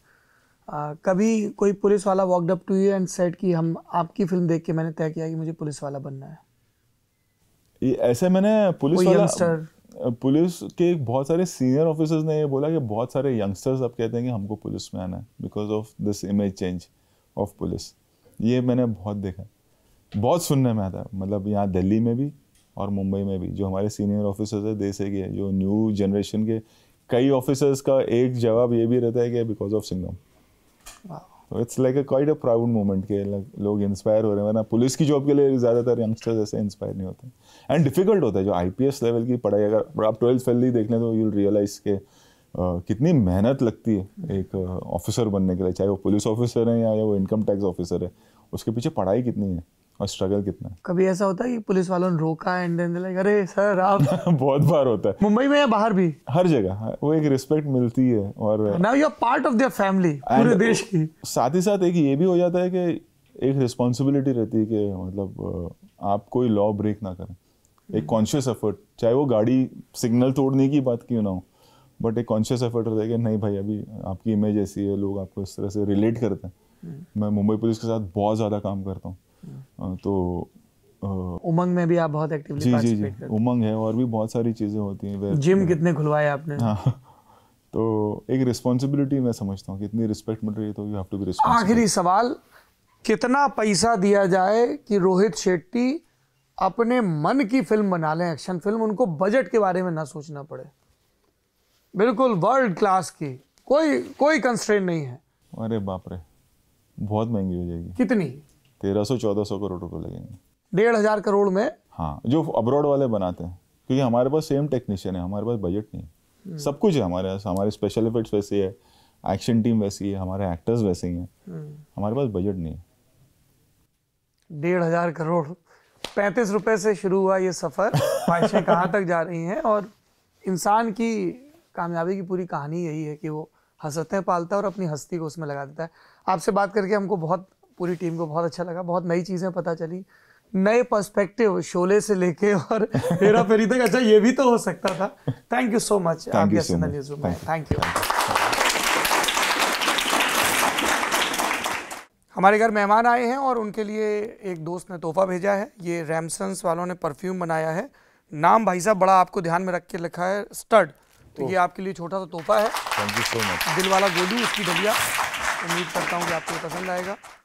कभी कोई पुलिस वाला walked up to you and said कि हम आपकी फिल्म देख के मैंने तय किया कि मुझे पुलिस वाला बनना है ये ऐसे मैंने पुलिस वाला पुलिस के बहुत सारे सीनियर ऑफिसर्स ने ये बोला कि बहुत सारे यंगस्टर्स अब कहते हैं कि हमको पुलिस में आना है because of this image change of police ये मैंने बहुत देखा बहुत सुनने में आता है मतलब यहाँ दिल्ली में भी और मुंबई में भी जो हमारे सीनियर ऑफिसर्स है देश है जो न्यू जनरेशन के कई ऑफिसर्स का एक जवाब ये भी रहता है कि because of Singham it's like a quite a proud moment के लोग इंस्पायर हो रहे हैं वरना पुलिस की जॉब के लिए ज़्यादातर यंगस्टर्स ऐसे इंस्पायर नहीं होते एंड डिफिकल्ट होता है जो आई लेवल की पढ़ाई अगर आप ट्वेल्थ फेल देख लें तो यू रियलाइज के Uh, कितनी मेहनत लगती है एक ऑफिसर uh, बनने के लिए चाहे वो पुलिस ऑफिसर है या, या वो इनकम टैक्स ऑफिसर है उसके पीछे पढ़ाई कितनी है और स्ट्रगल कितना है कभी ऐसा होता है कि पुलिस वालों ने रोका एंड देन लाइक अरे सर आप बहुत बार होता है मुंबई में या बाहर भी हर जगह हाँ, वो एक रिस्पेक्ट मिलती है और now you are part of their family पूरे देश की साथ ही साथ एक ये भी हो जाता है कि एक रिस्पॉन्सिबिलिटी रहती है कि मतलब आप कोई लॉ ब्रेक ना करें एक कॉन्शियस एफर्ट चाहे वो गाड़ी सिग्नल तोड़ने की बात क्यों ना हो बट एक कॉन्शियस एफर्ट रहता है कि नहीं भाई अभी आपकी इमेज ऐसी है लोग आपको इस तरह से रिलेट करते हैं मैं मुंबई पुलिस के साथ बहुत ज़्यादा काम करता हूँ हाँ, तो उमंग में भी आप बहुत एक्टिवली जी जी जी उमंग है और भी बहुत सारी चीज़ें होती हैं जिम कितने खुलवाए आपने हाँ तो एक रिस्पॉन्सिबिलिटी मैं समझता हूँ कितनी रिस्पेक्ट मिल रही है तो यू हैव टू बी आखिरी सवाल कितना पैसा दिया जाए कि रोहित शेट्टी अपने मन की फिल्म बना लें एक्शन फिल्म उनको बजट के बारे में ना सोचना पड़े बिल्कुल वर्ल्ड क्लास की कोई कोई कंस्ट्रेंट नहीं है अरे बाप रे बहुत महंगी हो जाएगी कितनी तेरह सौ चौदह सौ करोड़ रुपए लगेंगे डेढ़ हजार करोड़ में हाँ जो अब्रॉड वाले बनाते हैं क्योंकि हमारे पास सेम टेक्नीशियन है हमारे पास बजट नहीं सब कुछ है हमारे पास हमारे स्पेशल इफेक्ट्स वैसे है एक्शन टीम वैसी है हमारे एक्टर्स वैसे ही हैं हमारे पास बजट नहीं है डेढ़ हजार करोड़ पैंतीस रुपए से शुरू हुआ ये सफ़र कहाँ तक जा रही हैं और इंसान की कामयाबी की पूरी कहानी यही है कि वो हसरतें पालता है और अपनी हस्ती को उसमें लगा देता है आपसे बात करके हमको बहुत पूरी टीम को बहुत अच्छा लगा बहुत नई चीज़ें पता चली नए पर्सपेक्टिव शोले से लेके और हेरा फेरी तक अच्छा ये भी तो हो सकता था thank you so much newsroom thank you हमारे घर मेहमान आए हैं और उनके लिए एक दोस्त ने तोहफा भेजा है ये रैमसन्स वालों ने परफ्यूम बनाया है नाम भाई साहब बड़ा आपको ध्यान में रख के लिखा है स्टड तो ये आपके लिए छोटा सा तोहफा है थैंक यू सो मच दिल वाला गोलू उसकी डलिया उम्मीद करता हूँ कि आपको पसंद आएगा